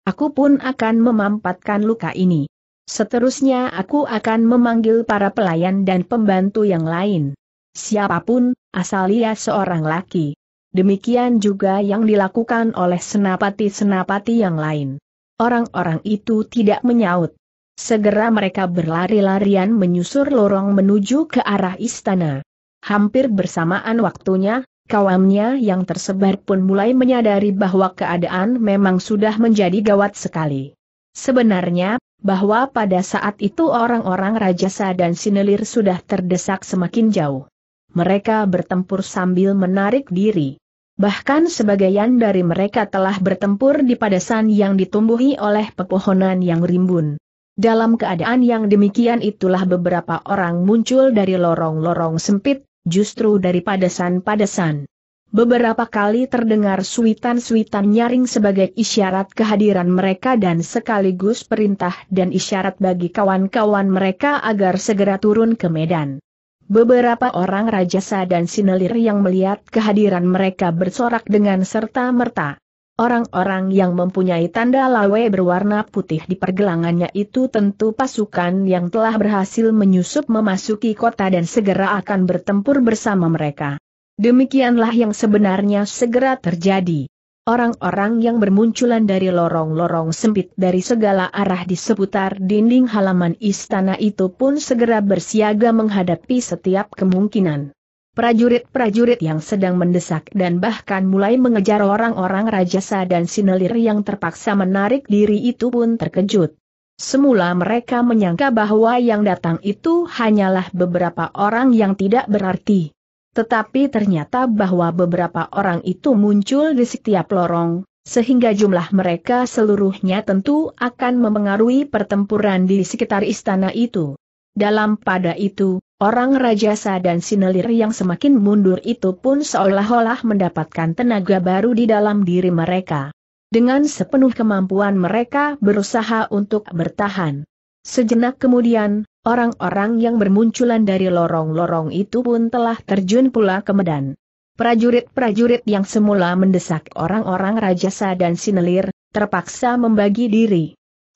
Aku pun akan memampatkan luka ini. Seterusnya aku akan memanggil para pelayan dan pembantu yang lain. Siapapun, asal ia seorang laki demikian juga yang dilakukan oleh senapati-senapati yang lain. Orang-orang itu tidak menyaut. Segera mereka berlari-larian menyusur lorong menuju ke arah istana. Hampir bersamaan waktunya, kawamnya yang tersebar pun mulai menyadari bahwa keadaan memang sudah menjadi gawat sekali. Sebenarnya, bahwa pada saat itu orang-orang Rajasa dan Sinelir sudah terdesak semakin jauh mereka bertempur sambil menarik diri. Bahkan sebagian dari mereka telah bertempur di padasan yang ditumbuhi oleh pepohonan yang rimbun. Dalam keadaan yang demikian itulah beberapa orang muncul dari lorong-lorong sempit, justru dari padasan-padasan. Beberapa kali terdengar suitan-suitan nyaring sebagai isyarat kehadiran mereka dan sekaligus perintah dan isyarat bagi kawan-kawan mereka agar segera turun ke medan. Beberapa orang rajasa dan sinelir yang melihat kehadiran mereka bersorak dengan serta-merta. Orang-orang yang mempunyai tanda lawe berwarna putih di pergelangannya itu tentu pasukan yang telah berhasil menyusup memasuki kota dan segera akan bertempur bersama mereka. Demikianlah yang sebenarnya segera terjadi. Orang-orang yang bermunculan dari lorong-lorong sempit dari segala arah di seputar dinding halaman istana itu pun segera bersiaga menghadapi setiap kemungkinan. Prajurit-prajurit yang sedang mendesak dan bahkan mulai mengejar orang-orang rajasa dan sinelir yang terpaksa menarik diri itu pun terkejut. Semula mereka menyangka bahwa yang datang itu hanyalah beberapa orang yang tidak berarti. Tetapi ternyata bahwa beberapa orang itu muncul di setiap lorong, sehingga jumlah mereka seluruhnya tentu akan memengaruhi pertempuran di sekitar istana itu. Dalam pada itu, orang rajasa dan sinelir yang semakin mundur itu pun seolah-olah mendapatkan tenaga baru di dalam diri mereka. Dengan sepenuh kemampuan mereka berusaha untuk bertahan. Sejenak kemudian, orang-orang yang bermunculan dari lorong-lorong itu pun telah terjun pula ke medan. Prajurit-prajurit yang semula mendesak orang-orang rajasa dan sinelir, terpaksa membagi diri.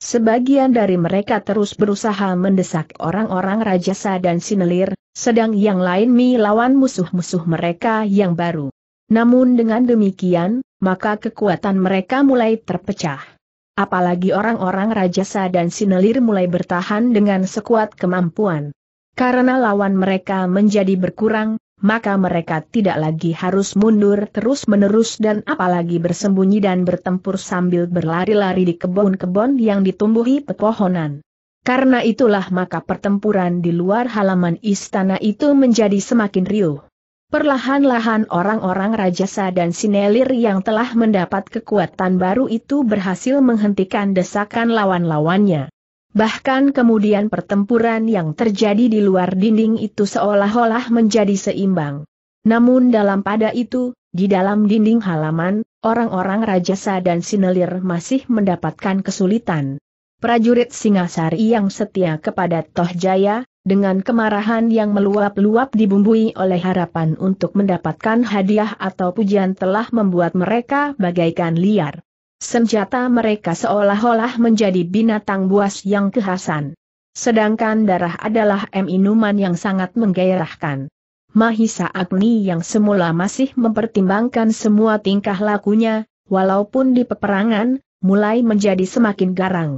Sebagian dari mereka terus berusaha mendesak orang-orang rajasa dan sinelir, sedang yang lain melawan musuh-musuh mereka yang baru. Namun dengan demikian, maka kekuatan mereka mulai terpecah. Apalagi orang-orang Rajasa dan Sinelir mulai bertahan dengan sekuat kemampuan. Karena lawan mereka menjadi berkurang, maka mereka tidak lagi harus mundur terus-menerus dan apalagi bersembunyi dan bertempur sambil berlari-lari di kebun-kebun yang ditumbuhi pepohonan. Karena itulah maka pertempuran di luar halaman istana itu menjadi semakin riuh. Perlahan-lahan orang-orang Rajasa dan Sinelir yang telah mendapat kekuatan baru itu berhasil menghentikan desakan lawan-lawannya. Bahkan kemudian pertempuran yang terjadi di luar dinding itu seolah-olah menjadi seimbang. Namun dalam pada itu, di dalam dinding halaman, orang-orang Rajasa dan Sinelir masih mendapatkan kesulitan. Prajurit Singasari yang setia kepada Tohjaya dengan kemarahan yang meluap-luap dibumbui oleh harapan untuk mendapatkan hadiah atau pujian telah membuat mereka bagaikan liar. Senjata mereka seolah-olah menjadi binatang buas yang kehasan. Sedangkan darah adalah minuman yang sangat menggairahkan. Mahisa Agni yang semula masih mempertimbangkan semua tingkah lakunya, walaupun di peperangan, mulai menjadi semakin garang.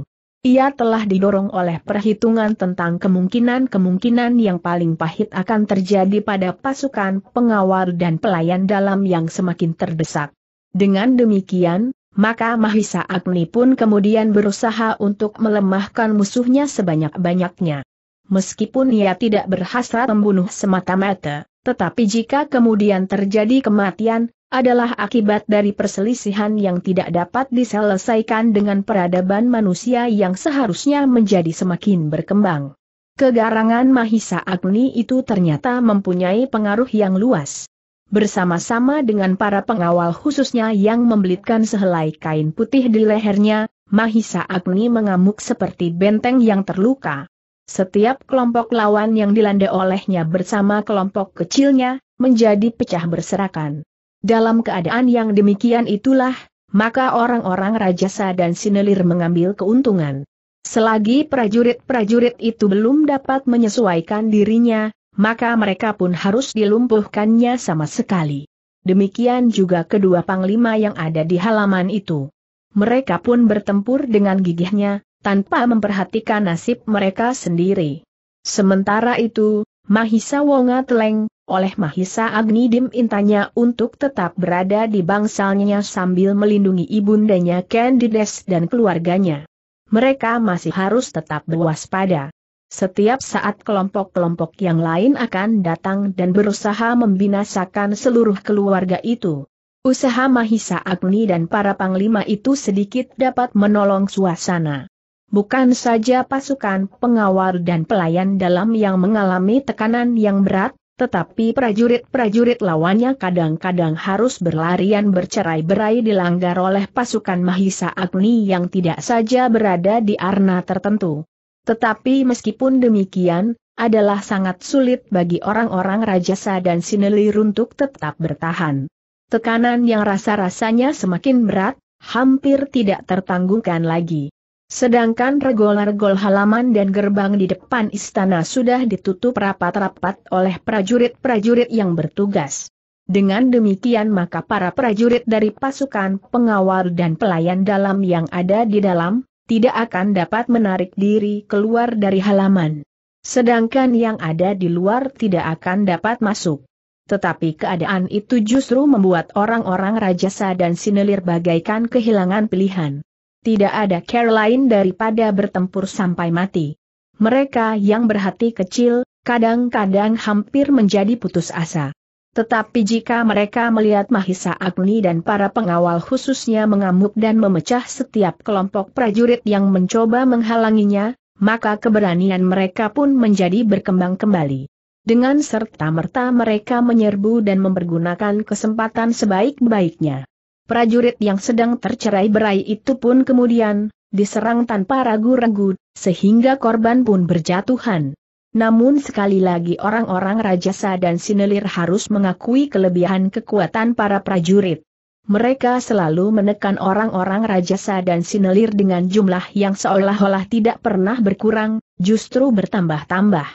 Ia telah didorong oleh perhitungan tentang kemungkinan-kemungkinan yang paling pahit akan terjadi pada pasukan pengawal dan pelayan dalam yang semakin terdesak. Dengan demikian, maka Mahisa Agni pun kemudian berusaha untuk melemahkan musuhnya sebanyak-banyaknya. Meskipun ia tidak berhasrat membunuh semata-mata, tetapi jika kemudian terjadi kematian, adalah akibat dari perselisihan yang tidak dapat diselesaikan dengan peradaban manusia yang seharusnya menjadi semakin berkembang. Kegarangan Mahisa Agni itu ternyata mempunyai pengaruh yang luas. Bersama-sama dengan para pengawal khususnya yang membelitkan sehelai kain putih di lehernya, Mahisa Agni mengamuk seperti benteng yang terluka. Setiap kelompok lawan yang dilanda olehnya bersama kelompok kecilnya, menjadi pecah berserakan. Dalam keadaan yang demikian itulah, maka orang-orang rajasa dan sinelir mengambil keuntungan. Selagi prajurit-prajurit itu belum dapat menyesuaikan dirinya, maka mereka pun harus dilumpuhkannya sama sekali. Demikian juga kedua panglima yang ada di halaman itu. Mereka pun bertempur dengan gigihnya, tanpa memperhatikan nasib mereka sendiri. Sementara itu, Mahisa Wonga Teleng, oleh Mahisa Agni dimintanya untuk tetap berada di bangsalnya sambil melindungi ibundanya Candides dan keluarganya. Mereka masih harus tetap berwaspada. Setiap saat kelompok-kelompok yang lain akan datang dan berusaha membinasakan seluruh keluarga itu. Usaha Mahisa Agni dan para panglima itu sedikit dapat menolong suasana. Bukan saja pasukan pengawal dan pelayan dalam yang mengalami tekanan yang berat, tetapi prajurit-prajurit lawannya kadang-kadang harus berlarian bercerai-berai dilanggar oleh pasukan Mahisa Agni yang tidak saja berada di arna tertentu. Tetapi meskipun demikian, adalah sangat sulit bagi orang-orang Rajasa dan Sineli untuk tetap bertahan. Tekanan yang rasa-rasanya semakin berat, hampir tidak tertanggungkan lagi. Sedangkan regol-regol halaman dan gerbang di depan istana sudah ditutup rapat-rapat oleh prajurit-prajurit yang bertugas. Dengan demikian maka para prajurit dari pasukan pengawal dan pelayan dalam yang ada di dalam, tidak akan dapat menarik diri keluar dari halaman. Sedangkan yang ada di luar tidak akan dapat masuk. Tetapi keadaan itu justru membuat orang-orang rajasa dan sinelir bagaikan kehilangan pilihan tidak ada care lain daripada bertempur sampai mati. Mereka yang berhati kecil, kadang-kadang hampir menjadi putus asa. Tetapi jika mereka melihat Mahisa Agni dan para pengawal khususnya mengamuk dan memecah setiap kelompok prajurit yang mencoba menghalanginya, maka keberanian mereka pun menjadi berkembang kembali. Dengan serta-merta mereka menyerbu dan mempergunakan kesempatan sebaik-baiknya prajurit yang sedang tercerai berai itu pun kemudian, diserang tanpa ragu-ragu, sehingga korban pun berjatuhan. Namun sekali lagi orang-orang Rajasa dan Sinelir harus mengakui kelebihan kekuatan para prajurit. Mereka selalu menekan orang-orang Rajasa dan Sinelir dengan jumlah yang seolah-olah tidak pernah berkurang, justru bertambah-tambah.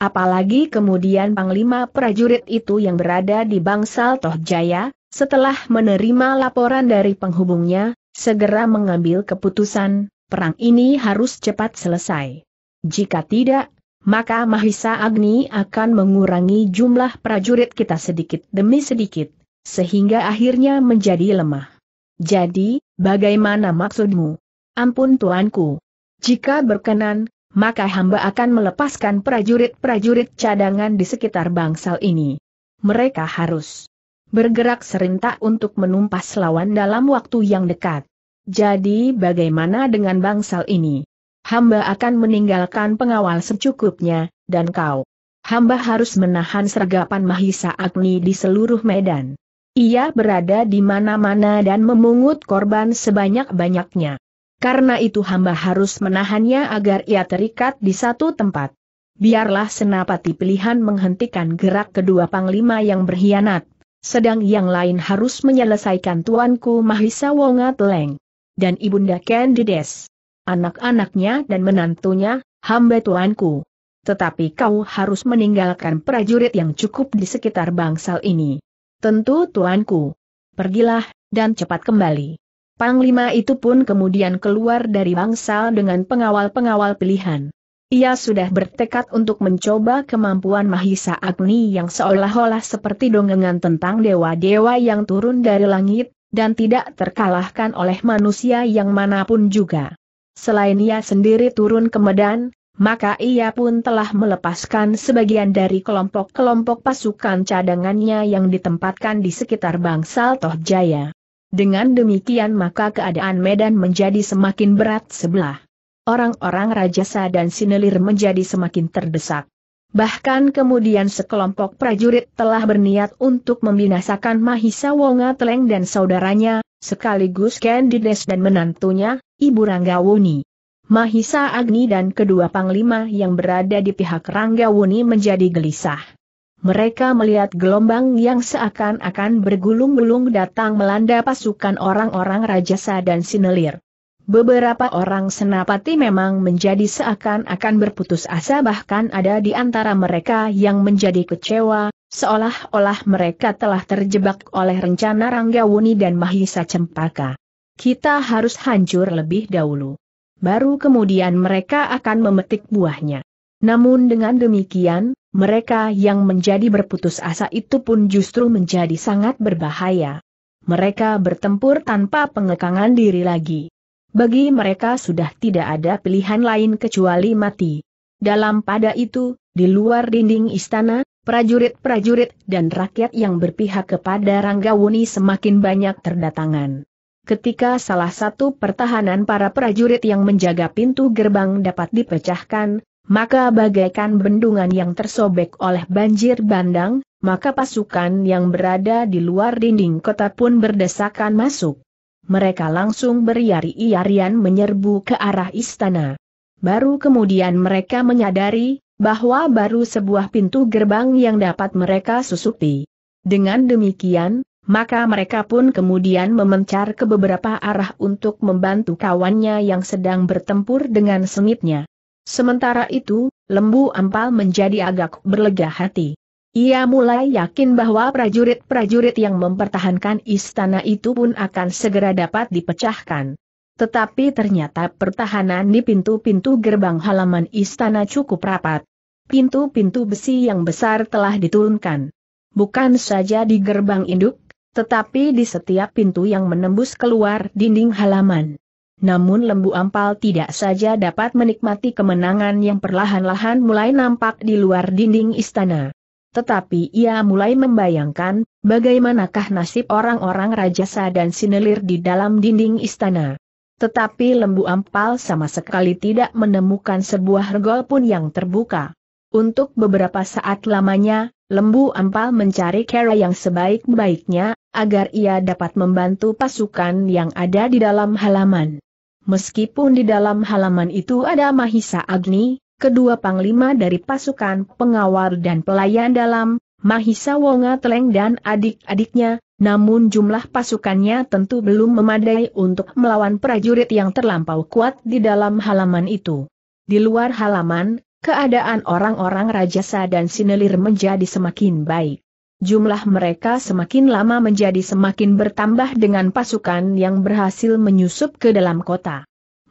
Apalagi kemudian Panglima prajurit itu yang berada di Bangsal Tohjaya. Setelah menerima laporan dari penghubungnya, segera mengambil keputusan, perang ini harus cepat selesai. Jika tidak, maka Mahisa Agni akan mengurangi jumlah prajurit kita sedikit demi sedikit, sehingga akhirnya menjadi lemah. Jadi, bagaimana maksudmu? Ampun tuanku. Jika berkenan, maka hamba akan melepaskan prajurit-prajurit cadangan di sekitar bangsal ini. Mereka harus bergerak serentak untuk menumpas lawan dalam waktu yang dekat. Jadi bagaimana dengan bangsal ini? Hamba akan meninggalkan pengawal secukupnya, dan kau. Hamba harus menahan sergapan Mahisa Agni di seluruh medan. Ia berada di mana-mana dan memungut korban sebanyak-banyaknya. Karena itu hamba harus menahannya agar ia terikat di satu tempat. Biarlah senapati pilihan menghentikan gerak kedua panglima yang berkhianat, sedang yang lain harus menyelesaikan tuanku Mahisa Wongat Leng Dan Ibunda Candides. Anak-anaknya dan menantunya, hamba tuanku. Tetapi kau harus meninggalkan prajurit yang cukup di sekitar bangsal ini. Tentu tuanku. Pergilah, dan cepat kembali. Panglima itu pun kemudian keluar dari bangsal dengan pengawal-pengawal pilihan. Ia sudah bertekad untuk mencoba kemampuan Mahisa Agni yang seolah-olah seperti dongengan tentang dewa-dewa yang turun dari langit, dan tidak terkalahkan oleh manusia yang manapun juga. Selain ia sendiri turun ke Medan, maka ia pun telah melepaskan sebagian dari kelompok-kelompok pasukan cadangannya yang ditempatkan di sekitar Bangsal Toh Jaya. Dengan demikian maka keadaan Medan menjadi semakin berat sebelah orang-orang Rajasa dan Sinelir menjadi semakin terdesak. Bahkan kemudian sekelompok prajurit telah berniat untuk membinasakan Mahisa Wonga Teleng dan saudaranya, sekaligus Kendides dan menantunya, Ibu Ranggawuni. Mahisa Agni dan kedua panglima yang berada di pihak Ranggawuni menjadi gelisah. Mereka melihat gelombang yang seakan-akan bergulung-gulung datang melanda pasukan orang-orang Rajasa dan Sinelir. Beberapa orang senapati memang menjadi seakan-akan berputus asa bahkan ada di antara mereka yang menjadi kecewa, seolah-olah mereka telah terjebak oleh rencana Ranggawuni dan Mahisa Cempaka. Kita harus hancur lebih dahulu. Baru kemudian mereka akan memetik buahnya. Namun dengan demikian, mereka yang menjadi berputus asa itu pun justru menjadi sangat berbahaya. Mereka bertempur tanpa pengekangan diri lagi. Bagi mereka sudah tidak ada pilihan lain kecuali mati. Dalam pada itu, di luar dinding istana, prajurit-prajurit dan rakyat yang berpihak kepada Ranggawuni semakin banyak terdatangan. Ketika salah satu pertahanan para prajurit yang menjaga pintu gerbang dapat dipecahkan, maka bagaikan bendungan yang tersobek oleh banjir bandang, maka pasukan yang berada di luar dinding kota pun berdesakan masuk mereka langsung beriari-iarian menyerbu ke arah istana. Baru kemudian mereka menyadari, bahwa baru sebuah pintu gerbang yang dapat mereka susupi. Dengan demikian, maka mereka pun kemudian memencar ke beberapa arah untuk membantu kawannya yang sedang bertempur dengan sengitnya. Sementara itu, lembu ampal menjadi agak berlega hati. Ia mulai yakin bahwa prajurit-prajurit yang mempertahankan istana itu pun akan segera dapat dipecahkan. Tetapi ternyata pertahanan di pintu-pintu gerbang halaman istana cukup rapat. Pintu-pintu besi yang besar telah diturunkan. Bukan saja di gerbang induk, tetapi di setiap pintu yang menembus keluar dinding halaman. Namun lembu ampal tidak saja dapat menikmati kemenangan yang perlahan-lahan mulai nampak di luar dinding istana. Tetapi ia mulai membayangkan, bagaimanakah nasib orang-orang rajasa dan sinelir di dalam dinding istana. Tetapi lembu ampal sama sekali tidak menemukan sebuah regol pun yang terbuka. Untuk beberapa saat lamanya, lembu ampal mencari cara yang sebaik-baiknya, agar ia dapat membantu pasukan yang ada di dalam halaman. Meskipun di dalam halaman itu ada Mahisa Agni, kedua panglima dari pasukan pengawal dan pelayan dalam, Mahisa Wonga Teleng dan adik-adiknya, namun jumlah pasukannya tentu belum memadai untuk melawan prajurit yang terlampau kuat di dalam halaman itu. Di luar halaman, keadaan orang-orang Rajasa dan Sinelir menjadi semakin baik. Jumlah mereka semakin lama menjadi semakin bertambah dengan pasukan yang berhasil menyusup ke dalam kota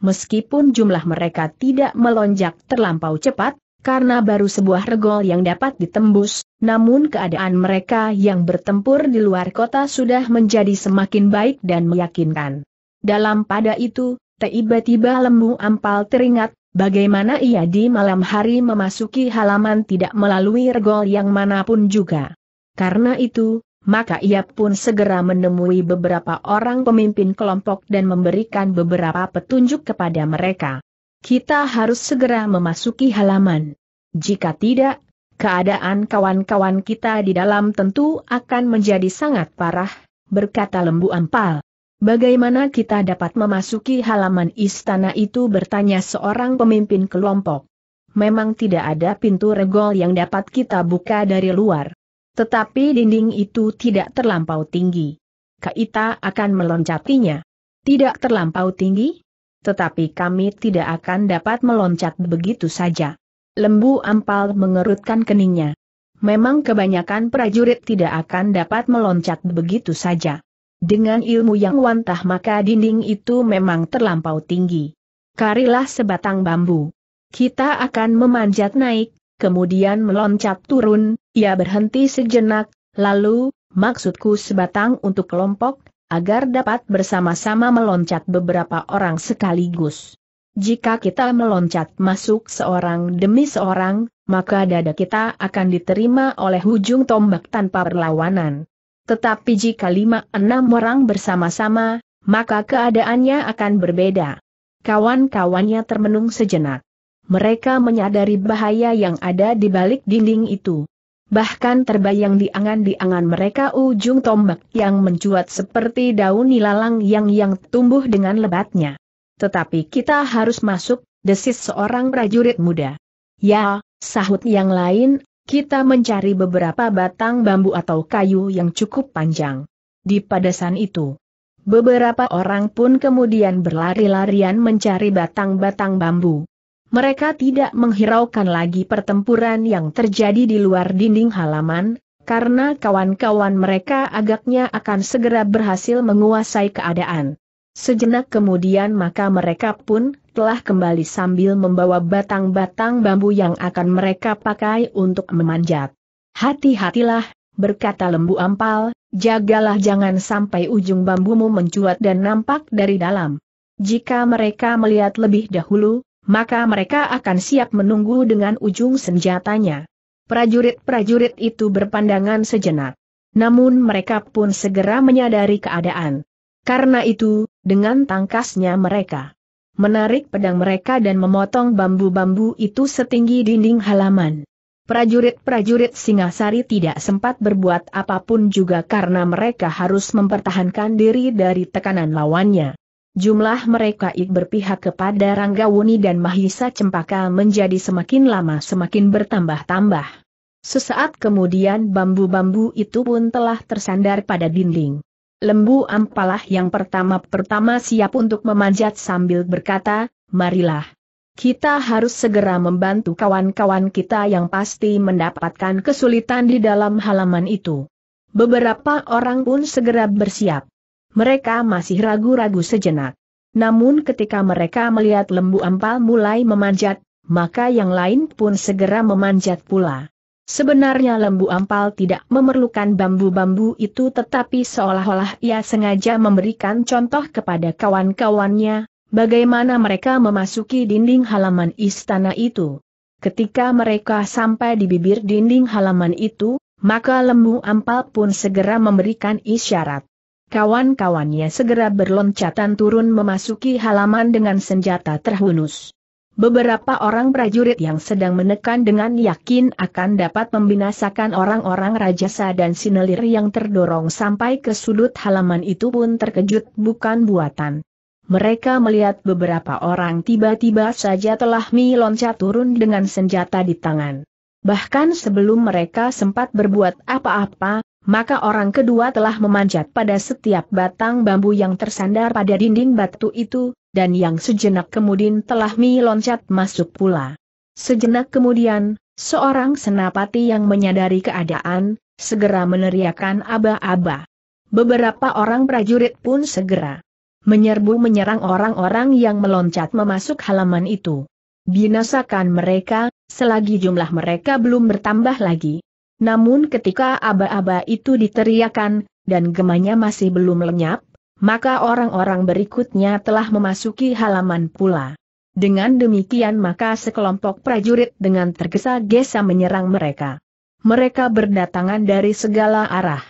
meskipun jumlah mereka tidak melonjak terlampau cepat, karena baru sebuah regol yang dapat ditembus, namun keadaan mereka yang bertempur di luar kota sudah menjadi semakin baik dan meyakinkan. Dalam pada itu, tiba-tiba lembu ampal teringat, bagaimana ia di malam hari memasuki halaman tidak melalui regol yang manapun juga. Karena itu, maka ia pun segera menemui beberapa orang pemimpin kelompok dan memberikan beberapa petunjuk kepada mereka. Kita harus segera memasuki halaman. Jika tidak, keadaan kawan-kawan kita di dalam tentu akan menjadi sangat parah, berkata lembu ampal. Bagaimana kita dapat memasuki halaman istana itu bertanya seorang pemimpin kelompok. Memang tidak ada pintu regol yang dapat kita buka dari luar. Tetapi dinding itu tidak terlampau tinggi. Kaita akan meloncatinya. Tidak terlampau tinggi? Tetapi kami tidak akan dapat meloncat begitu saja. Lembu ampal mengerutkan keningnya. Memang kebanyakan prajurit tidak akan dapat meloncat begitu saja. Dengan ilmu yang wantah maka dinding itu memang terlampau tinggi. Karilah sebatang bambu. Kita akan memanjat naik, kemudian meloncat turun, ia berhenti sejenak, lalu, maksudku sebatang untuk kelompok, agar dapat bersama-sama meloncat beberapa orang sekaligus. Jika kita meloncat masuk seorang demi seorang, maka dada kita akan diterima oleh ujung tombak tanpa perlawanan. Tetapi jika lima enam orang bersama-sama, maka keadaannya akan berbeda. Kawan-kawannya termenung sejenak. Mereka menyadari bahaya yang ada di balik dinding itu bahkan terbayang di angan-diangan mereka ujung tombak yang mencuat seperti daun nilalang yang yang tumbuh dengan lebatnya. Tetapi kita harus masuk, desis seorang prajurit muda. Ya, sahut yang lain, kita mencari beberapa batang bambu atau kayu yang cukup panjang. Di padasan itu, beberapa orang pun kemudian berlari-larian mencari batang-batang bambu. Mereka tidak menghiraukan lagi pertempuran yang terjadi di luar dinding halaman, karena kawan-kawan mereka agaknya akan segera berhasil menguasai keadaan. Sejenak kemudian maka mereka pun telah kembali sambil membawa batang-batang bambu yang akan mereka pakai untuk memanjat. Hati-hatilah, berkata lembu ampal, jagalah jangan sampai ujung bambumu mencuat dan nampak dari dalam. Jika mereka melihat lebih dahulu, maka mereka akan siap menunggu dengan ujung senjatanya. Prajurit-prajurit itu berpandangan sejenak. Namun mereka pun segera menyadari keadaan. Karena itu, dengan tangkasnya mereka menarik pedang mereka dan memotong bambu-bambu itu setinggi dinding halaman. Prajurit-prajurit Singasari tidak sempat berbuat apapun juga karena mereka harus mempertahankan diri dari tekanan lawannya jumlah mereka ik berpihak kepada Ranggawuni dan Mahisa Cempaka menjadi semakin lama semakin bertambah-tambah. Sesaat kemudian bambu-bambu itu pun telah tersandar pada dinding. Lembu ampalah yang pertama-pertama siap untuk memanjat sambil berkata, marilah. Kita harus segera membantu kawan-kawan kita yang pasti mendapatkan kesulitan di dalam halaman itu. Beberapa orang pun segera bersiap mereka masih ragu-ragu sejenak. Namun ketika mereka melihat lembu ampal mulai memanjat, maka yang lain pun segera memanjat pula. Sebenarnya lembu ampal tidak memerlukan bambu-bambu itu tetapi seolah-olah ia sengaja memberikan contoh kepada kawan-kawannya, bagaimana mereka memasuki dinding halaman istana itu. Ketika mereka sampai di bibir dinding halaman itu, maka lembu ampal pun segera memberikan isyarat. Kawan-kawannya segera berloncatan turun memasuki halaman dengan senjata terhunus. Beberapa orang prajurit yang sedang menekan dengan yakin akan dapat membinasakan orang-orang rajasa dan sinelir yang terdorong sampai ke sudut halaman itu pun terkejut bukan buatan. Mereka melihat beberapa orang tiba-tiba saja telah meloncat turun dengan senjata di tangan. Bahkan sebelum mereka sempat berbuat apa-apa, maka orang kedua telah memanjat pada setiap batang bambu yang tersandar pada dinding batu itu, dan yang sejenak kemudian telah meloncat masuk pula. Sejenak kemudian, seorang senapati yang menyadari keadaan, segera meneriakan aba-aba. Beberapa orang prajurit pun segera menyerbu menyerang orang-orang yang meloncat memasuk halaman itu. Binasakan mereka, selagi jumlah mereka belum bertambah lagi, namun ketika aba-aba itu diteriakan, dan gemanya masih belum lenyap, maka orang-orang berikutnya telah memasuki halaman pula. Dengan demikian maka sekelompok prajurit dengan tergesa-gesa menyerang mereka. Mereka berdatangan dari segala arah.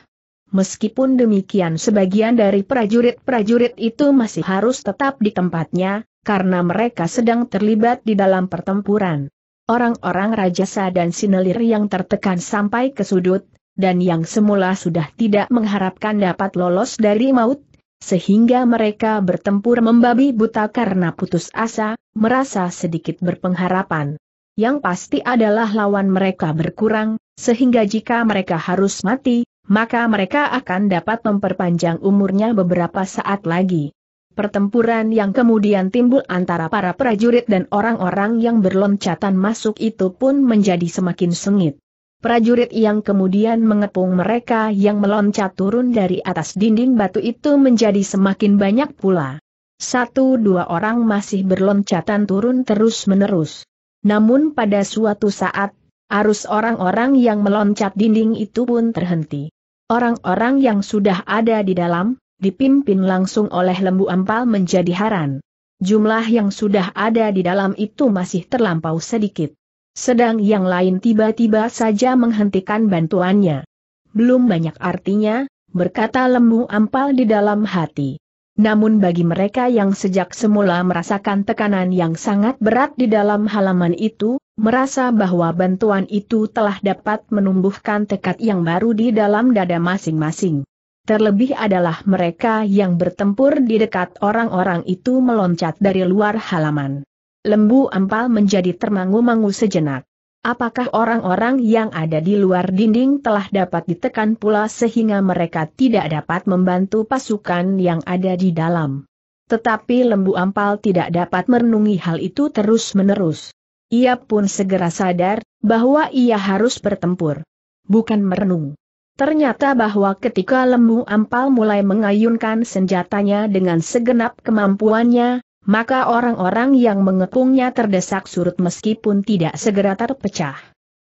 Meskipun demikian sebagian dari prajurit-prajurit itu masih harus tetap di tempatnya, karena mereka sedang terlibat di dalam pertempuran. Orang-orang rajasa dan sinelir yang tertekan sampai ke sudut, dan yang semula sudah tidak mengharapkan dapat lolos dari maut, sehingga mereka bertempur membabi buta karena putus asa, merasa sedikit berpengharapan. Yang pasti adalah lawan mereka berkurang, sehingga jika mereka harus mati, maka mereka akan dapat memperpanjang umurnya beberapa saat lagi. Pertempuran yang kemudian timbul antara para prajurit dan orang-orang yang berloncatan masuk itu pun menjadi semakin sengit. Prajurit yang kemudian mengepung mereka yang meloncat turun dari atas dinding batu itu menjadi semakin banyak pula. Satu dua orang masih berloncatan turun terus-menerus. Namun pada suatu saat, arus orang-orang yang meloncat dinding itu pun terhenti. Orang-orang yang sudah ada di dalam, dipimpin langsung oleh lembu ampal menjadi haran. Jumlah yang sudah ada di dalam itu masih terlampau sedikit. Sedang yang lain tiba-tiba saja menghentikan bantuannya. Belum banyak artinya, berkata lembu ampal di dalam hati. Namun bagi mereka yang sejak semula merasakan tekanan yang sangat berat di dalam halaman itu, merasa bahwa bantuan itu telah dapat menumbuhkan tekad yang baru di dalam dada masing-masing. Terlebih adalah mereka yang bertempur di dekat orang-orang itu meloncat dari luar halaman. Lembu ampal menjadi termangu-mangu sejenak. Apakah orang-orang yang ada di luar dinding telah dapat ditekan pula sehingga mereka tidak dapat membantu pasukan yang ada di dalam? Tetapi lembu ampal tidak dapat merenungi hal itu terus-menerus. Ia pun segera sadar bahwa ia harus bertempur. Bukan merenung. Ternyata bahwa ketika Lembu Ampal mulai mengayunkan senjatanya dengan segenap kemampuannya, maka orang-orang yang mengepungnya terdesak surut meskipun tidak segera terpecah.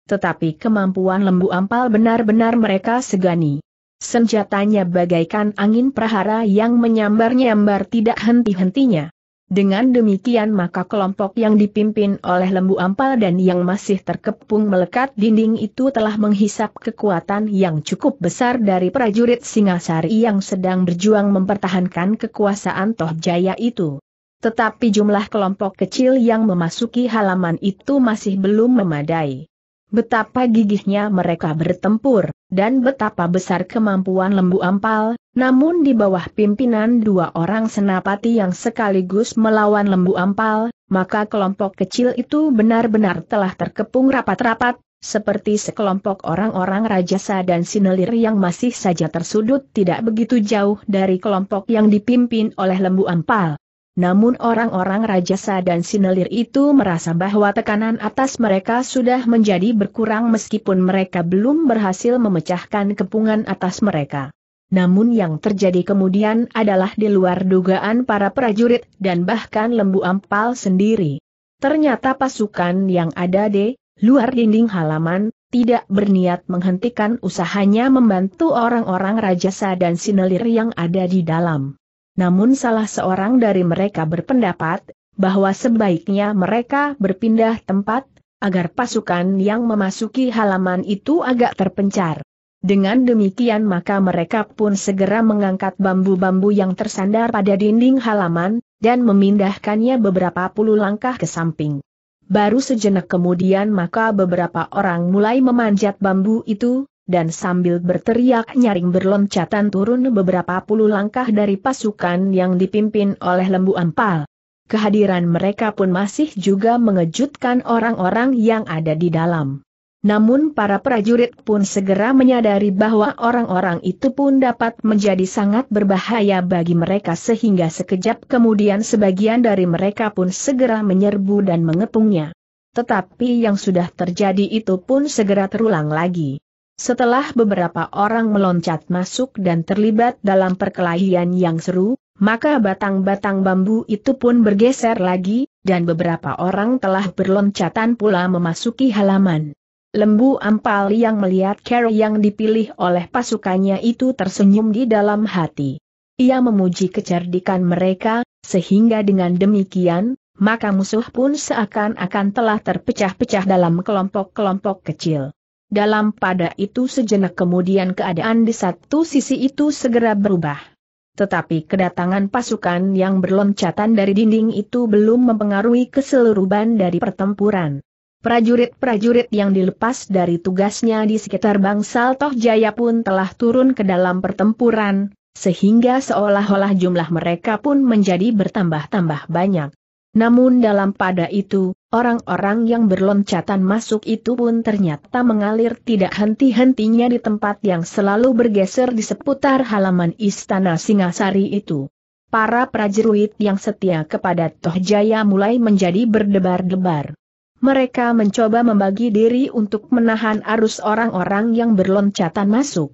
Tetapi kemampuan Lembu Ampal benar-benar mereka segani. Senjatanya bagaikan angin prahara yang menyambar-nyambar tidak henti-hentinya. Dengan demikian maka kelompok yang dipimpin oleh lembu ampal dan yang masih terkepung melekat dinding itu telah menghisap kekuatan yang cukup besar dari prajurit Singasari yang sedang berjuang mempertahankan kekuasaan Tohjaya itu. Tetapi jumlah kelompok kecil yang memasuki halaman itu masih belum memadai. Betapa gigihnya mereka bertempur, dan betapa besar kemampuan lembu ampal, namun di bawah pimpinan dua orang senapati yang sekaligus melawan lembu ampal, maka kelompok kecil itu benar-benar telah terkepung rapat-rapat, seperti sekelompok orang-orang rajasa dan sinelir yang masih saja tersudut tidak begitu jauh dari kelompok yang dipimpin oleh lembu ampal. Namun orang-orang Rajasa dan Sinelir itu merasa bahwa tekanan atas mereka sudah menjadi berkurang meskipun mereka belum berhasil memecahkan kepungan atas mereka. Namun yang terjadi kemudian adalah di luar dugaan para prajurit dan bahkan lembu ampal sendiri. Ternyata pasukan yang ada di luar dinding halaman tidak berniat menghentikan usahanya membantu orang-orang Rajasa dan Sinelir yang ada di dalam namun salah seorang dari mereka berpendapat, bahwa sebaiknya mereka berpindah tempat, agar pasukan yang memasuki halaman itu agak terpencar. Dengan demikian maka mereka pun segera mengangkat bambu-bambu yang tersandar pada dinding halaman, dan memindahkannya beberapa puluh langkah ke samping. Baru sejenak kemudian maka beberapa orang mulai memanjat bambu itu, dan sambil berteriak nyaring berloncatan turun beberapa puluh langkah dari pasukan yang dipimpin oleh lembu ampal. Kehadiran mereka pun masih juga mengejutkan orang-orang yang ada di dalam. Namun para prajurit pun segera menyadari bahwa orang-orang itu pun dapat menjadi sangat berbahaya bagi mereka sehingga sekejap kemudian sebagian dari mereka pun segera menyerbu dan mengepungnya. Tetapi yang sudah terjadi itu pun segera terulang lagi. Setelah beberapa orang meloncat masuk dan terlibat dalam perkelahian yang seru, maka batang-batang bambu itu pun bergeser lagi, dan beberapa orang telah berloncatan pula memasuki halaman. Lembu ampal yang melihat Carol yang dipilih oleh pasukannya itu tersenyum di dalam hati. Ia memuji kecerdikan mereka, sehingga dengan demikian, maka musuh pun seakan-akan telah terpecah-pecah dalam kelompok-kelompok kecil. Dalam pada itu sejenak kemudian keadaan di satu sisi itu segera berubah. Tetapi kedatangan pasukan yang berloncatan dari dinding itu belum mempengaruhi keseluruhan dari pertempuran. Prajurit-prajurit yang dilepas dari tugasnya di sekitar Bangsal Toh Jaya pun telah turun ke dalam pertempuran, sehingga seolah-olah jumlah mereka pun menjadi bertambah-tambah banyak. Namun dalam pada itu, orang-orang yang berloncatan masuk itu pun ternyata mengalir tidak henti-hentinya di tempat yang selalu bergeser di seputar halaman istana Singasari itu. Para prajurit yang setia kepada Tohjaya mulai menjadi berdebar-debar. Mereka mencoba membagi diri untuk menahan arus orang-orang yang berloncatan masuk.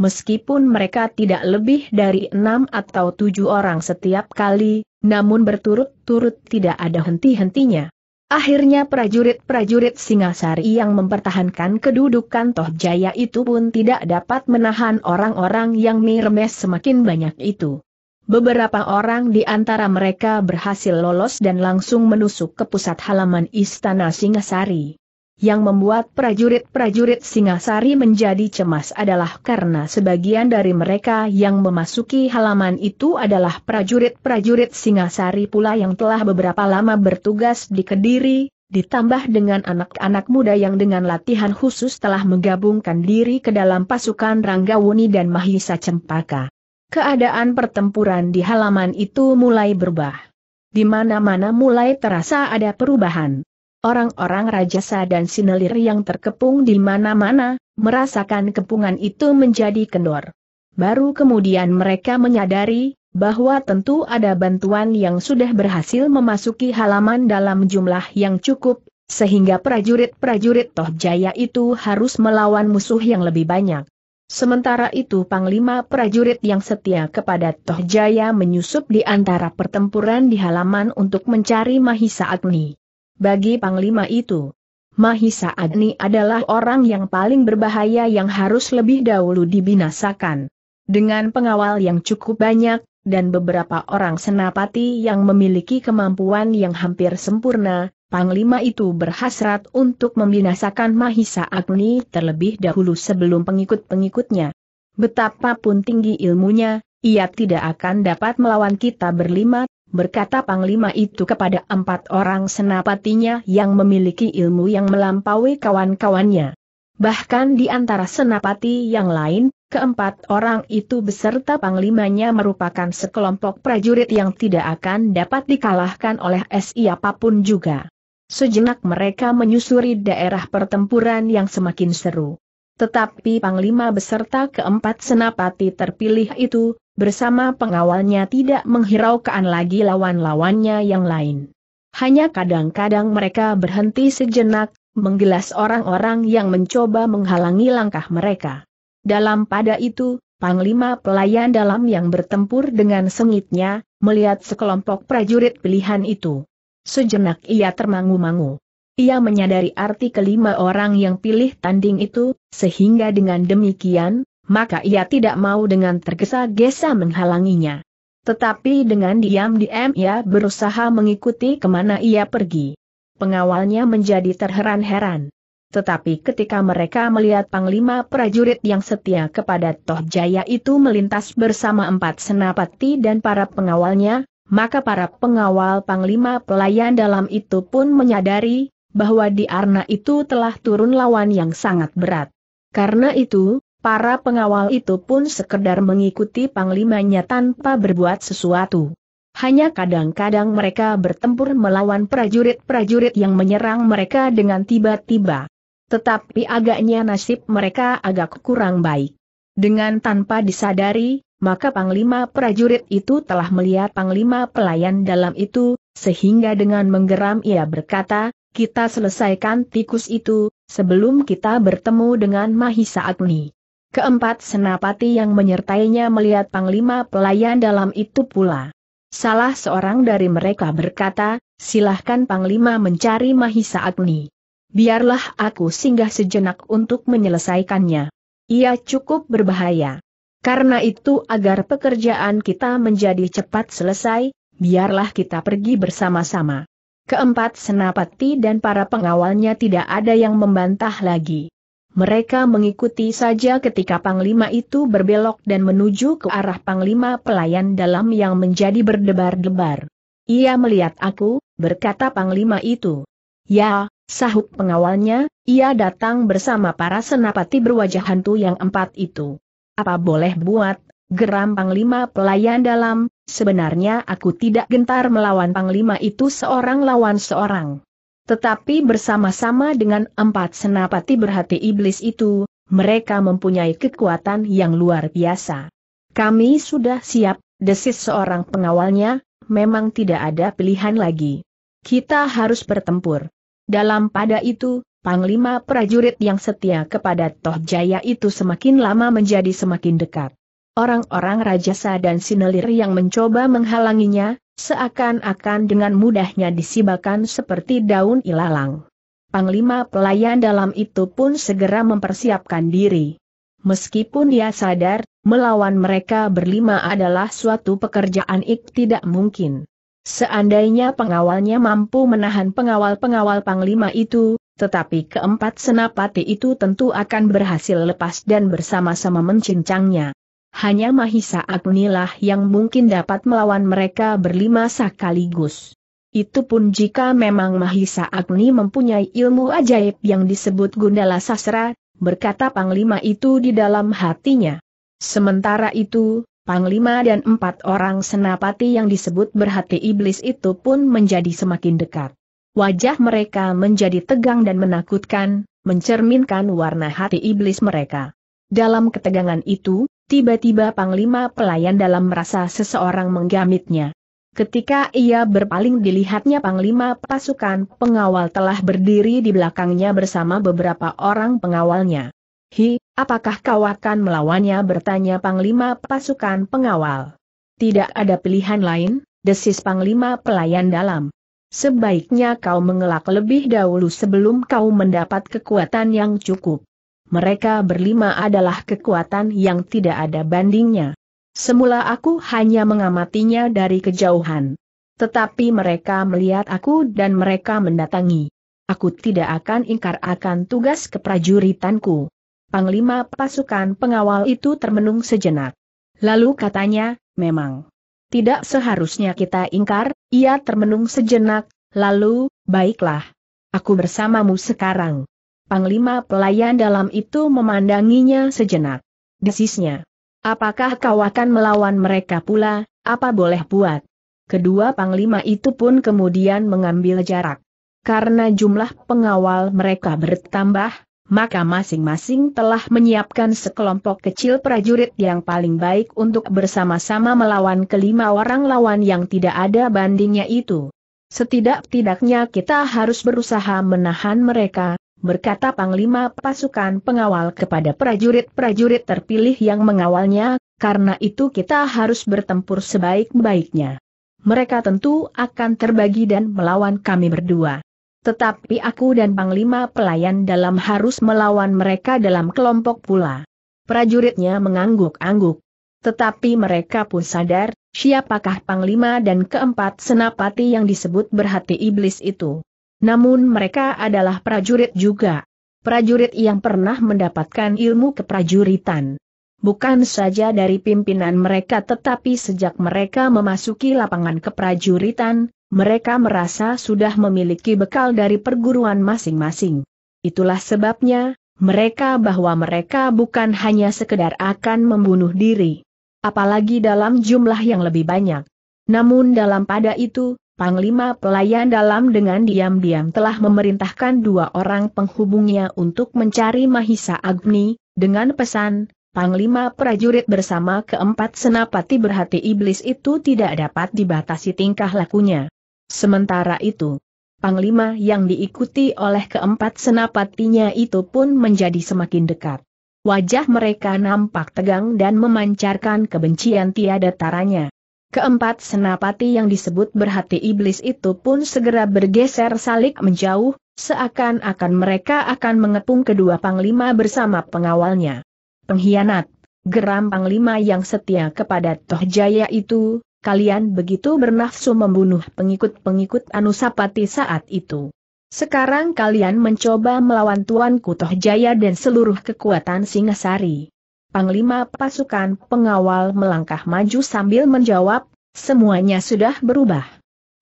Meskipun mereka tidak lebih dari enam atau tujuh orang setiap kali, namun berturut-turut tidak ada henti-hentinya. Akhirnya prajurit-prajurit Singasari yang mempertahankan kedudukan Toh Jaya itu pun tidak dapat menahan orang-orang yang miremes semakin banyak itu. Beberapa orang di antara mereka berhasil lolos dan langsung menusuk ke pusat halaman Istana Singasari. Yang membuat prajurit-prajurit Singasari menjadi cemas adalah karena sebagian dari mereka yang memasuki halaman itu adalah prajurit-prajurit Singasari pula yang telah beberapa lama bertugas di Kediri, ditambah dengan anak-anak muda yang dengan latihan khusus telah menggabungkan diri ke dalam pasukan Ranggawuni dan Mahisa Cempaka. Keadaan pertempuran di halaman itu mulai berubah. Di mana-mana mulai terasa ada perubahan. Orang-orang rajasa dan sinelir yang terkepung di mana-mana, merasakan kepungan itu menjadi kendor. Baru kemudian mereka menyadari, bahwa tentu ada bantuan yang sudah berhasil memasuki halaman dalam jumlah yang cukup, sehingga prajurit-prajurit Toh Jaya itu harus melawan musuh yang lebih banyak. Sementara itu Panglima prajurit yang setia kepada Toh Jaya menyusup di antara pertempuran di halaman untuk mencari Mahisa Agni. Bagi Panglima itu, Mahisa Agni adalah orang yang paling berbahaya yang harus lebih dahulu dibinasakan. Dengan pengawal yang cukup banyak, dan beberapa orang senapati yang memiliki kemampuan yang hampir sempurna, Panglima itu berhasrat untuk membinasakan Mahisa Agni terlebih dahulu sebelum pengikut-pengikutnya. Betapapun tinggi ilmunya, ia tidak akan dapat melawan kita berlima, berkata Panglima itu kepada empat orang senapatinya yang memiliki ilmu yang melampaui kawan-kawannya. Bahkan di antara senapati yang lain, keempat orang itu beserta panglimanya merupakan sekelompok prajurit yang tidak akan dapat dikalahkan oleh SI apapun juga. Sejenak mereka menyusuri daerah pertempuran yang semakin seru. Tetapi Panglima beserta keempat senapati terpilih itu, Bersama pengawalnya tidak menghiraukan lagi lawan-lawannya yang lain. Hanya kadang-kadang mereka berhenti sejenak, menggelas orang-orang yang mencoba menghalangi langkah mereka. Dalam pada itu, Panglima pelayan dalam yang bertempur dengan sengitnya, melihat sekelompok prajurit pilihan itu. Sejenak ia termangu-mangu. Ia menyadari arti kelima orang yang pilih tanding itu, sehingga dengan demikian, maka ia tidak mau dengan tergesa-gesa menghalanginya. Tetapi dengan diam-diam ia berusaha mengikuti kemana ia pergi. Pengawalnya menjadi terheran-heran. Tetapi ketika mereka melihat panglima prajurit yang setia kepada Toh Jaya itu melintas bersama empat senapati dan para pengawalnya, maka para pengawal panglima pelayan dalam itu pun menyadari bahwa di Arna itu telah turun lawan yang sangat berat. Karena itu, Para pengawal itu pun sekedar mengikuti panglimanya tanpa berbuat sesuatu. Hanya kadang-kadang mereka bertempur melawan prajurit-prajurit yang menyerang mereka dengan tiba-tiba. Tetapi agaknya nasib mereka agak kurang baik. Dengan tanpa disadari, maka panglima prajurit itu telah melihat panglima pelayan dalam itu, sehingga dengan menggeram ia berkata, kita selesaikan tikus itu, sebelum kita bertemu dengan Mahisa Agni. Keempat senapati yang menyertainya melihat panglima pelayan dalam itu pula. Salah seorang dari mereka berkata, silahkan panglima mencari Mahisa Agni. Biarlah aku singgah sejenak untuk menyelesaikannya. Ia cukup berbahaya. Karena itu agar pekerjaan kita menjadi cepat selesai, biarlah kita pergi bersama-sama. Keempat senapati dan para pengawalnya tidak ada yang membantah lagi. Mereka mengikuti saja ketika Panglima itu berbelok dan menuju ke arah Panglima pelayan dalam yang menjadi berdebar-debar. Ia melihat aku, berkata Panglima itu. Ya, sahut pengawalnya, ia datang bersama para senapati berwajah hantu yang empat itu. Apa boleh buat, geram Panglima pelayan dalam, sebenarnya aku tidak gentar melawan Panglima itu seorang lawan seorang. Tetapi bersama-sama dengan empat senapati berhati iblis itu, mereka mempunyai kekuatan yang luar biasa. Kami sudah siap, desis seorang pengawalnya, memang tidak ada pilihan lagi. Kita harus bertempur. Dalam pada itu, Panglima prajurit yang setia kepada Toh Jaya itu semakin lama menjadi semakin dekat. Orang-orang rajasa dan sinelir yang mencoba menghalanginya, seakan-akan dengan mudahnya disibakan seperti daun ilalang. Panglima pelayan dalam itu pun segera mempersiapkan diri. Meskipun dia sadar, melawan mereka berlima adalah suatu pekerjaan ik tidak mungkin. Seandainya pengawalnya mampu menahan pengawal-pengawal panglima itu, tetapi keempat senapati itu tentu akan berhasil lepas dan bersama-sama mencincangnya. Hanya Mahisa Agni lah yang mungkin dapat melawan mereka berlima sekaligus. Itu pun jika memang Mahisa Agni mempunyai ilmu ajaib yang disebut Gundala Sasra, berkata Panglima itu di dalam hatinya. Sementara itu, Panglima dan empat orang senapati yang disebut berhati iblis itu pun menjadi semakin dekat. Wajah mereka menjadi tegang dan menakutkan, mencerminkan warna hati iblis mereka. Dalam ketegangan itu, Tiba-tiba Panglima Pelayan dalam merasa seseorang menggamitnya. Ketika ia berpaling dilihatnya Panglima pasukan pengawal telah berdiri di belakangnya bersama beberapa orang pengawalnya. Hi, apakah kau akan melawannya bertanya Panglima pasukan pengawal. Tidak ada pilihan lain, desis Panglima pelayan dalam. Sebaiknya kau mengelak lebih dahulu sebelum kau mendapat kekuatan yang cukup mereka berlima adalah kekuatan yang tidak ada bandingnya. Semula aku hanya mengamatinya dari kejauhan. Tetapi mereka melihat aku dan mereka mendatangi. Aku tidak akan ingkar akan tugas keprajuritanku. Panglima pasukan pengawal itu termenung sejenak. Lalu katanya, memang. Tidak seharusnya kita ingkar, ia termenung sejenak, lalu, baiklah. Aku bersamamu sekarang. Panglima pelayan dalam itu memandanginya sejenak. Desisnya. Apakah kau akan melawan mereka pula, apa boleh buat? Kedua panglima itu pun kemudian mengambil jarak. Karena jumlah pengawal mereka bertambah, maka masing-masing telah menyiapkan sekelompok kecil prajurit yang paling baik untuk bersama-sama melawan kelima orang lawan yang tidak ada bandingnya itu. Setidak-tidaknya kita harus berusaha menahan mereka, berkata Panglima pasukan pengawal kepada prajurit-prajurit terpilih yang mengawalnya, karena itu kita harus bertempur sebaik-baiknya. Mereka tentu akan terbagi dan melawan kami berdua. Tetapi aku dan Panglima pelayan dalam harus melawan mereka dalam kelompok pula. Prajuritnya mengangguk-angguk. Tetapi mereka pun sadar, siapakah Panglima dan keempat senapati yang disebut berhati iblis itu. Namun mereka adalah prajurit juga. Prajurit yang pernah mendapatkan ilmu keprajuritan. Bukan saja dari pimpinan mereka tetapi sejak mereka memasuki lapangan keprajuritan, mereka merasa sudah memiliki bekal dari perguruan masing-masing. Itulah sebabnya, mereka bahwa mereka bukan hanya sekedar akan membunuh diri. Apalagi dalam jumlah yang lebih banyak. Namun dalam pada itu, Panglima pelayan dalam dengan diam-diam telah memerintahkan dua orang penghubungnya untuk mencari Mahisa Agni, dengan pesan, Panglima prajurit bersama keempat senapati berhati iblis itu tidak dapat dibatasi tingkah lakunya. Sementara itu, Panglima yang diikuti oleh keempat senapatinya itu pun menjadi semakin dekat. Wajah mereka nampak tegang dan memancarkan kebencian tiada taranya. Keempat senapati yang disebut berhati iblis itu pun segera bergeser salik menjauh, seakan-akan mereka akan mengepung kedua panglima bersama pengawalnya. Pengkhianat, geram panglima yang setia kepada Toh Jaya itu, kalian begitu bernafsu membunuh pengikut-pengikut Anusapati saat itu. Sekarang kalian mencoba melawan Tuanku Toh Jaya dan seluruh kekuatan Singasari. Panglima pasukan pengawal melangkah maju sambil menjawab, semuanya sudah berubah.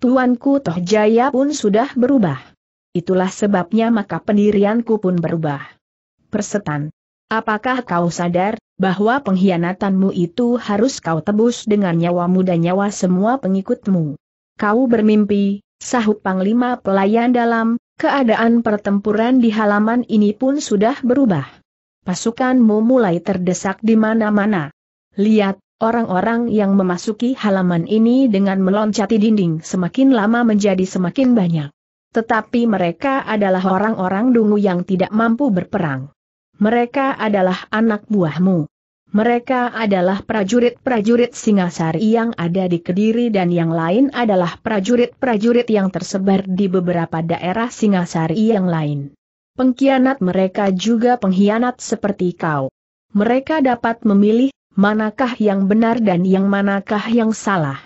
Tuanku Toh Jaya pun sudah berubah. Itulah sebabnya maka pendirianku pun berubah. Persetan. Apakah kau sadar, bahwa pengkhianatanmu itu harus kau tebus dengan nyawamu dan nyawa semua pengikutmu? Kau bermimpi, sahut Panglima pelayan dalam, keadaan pertempuran di halaman ini pun sudah berubah pasukanmu mulai terdesak di mana-mana. Lihat, orang-orang yang memasuki halaman ini dengan meloncati dinding semakin lama menjadi semakin banyak. Tetapi mereka adalah orang-orang dungu yang tidak mampu berperang. Mereka adalah anak buahmu. Mereka adalah prajurit-prajurit Singasari yang ada di Kediri dan yang lain adalah prajurit-prajurit yang tersebar di beberapa daerah Singasari yang lain. Pengkhianat mereka juga pengkhianat seperti kau. Mereka dapat memilih manakah yang benar dan yang manakah yang salah.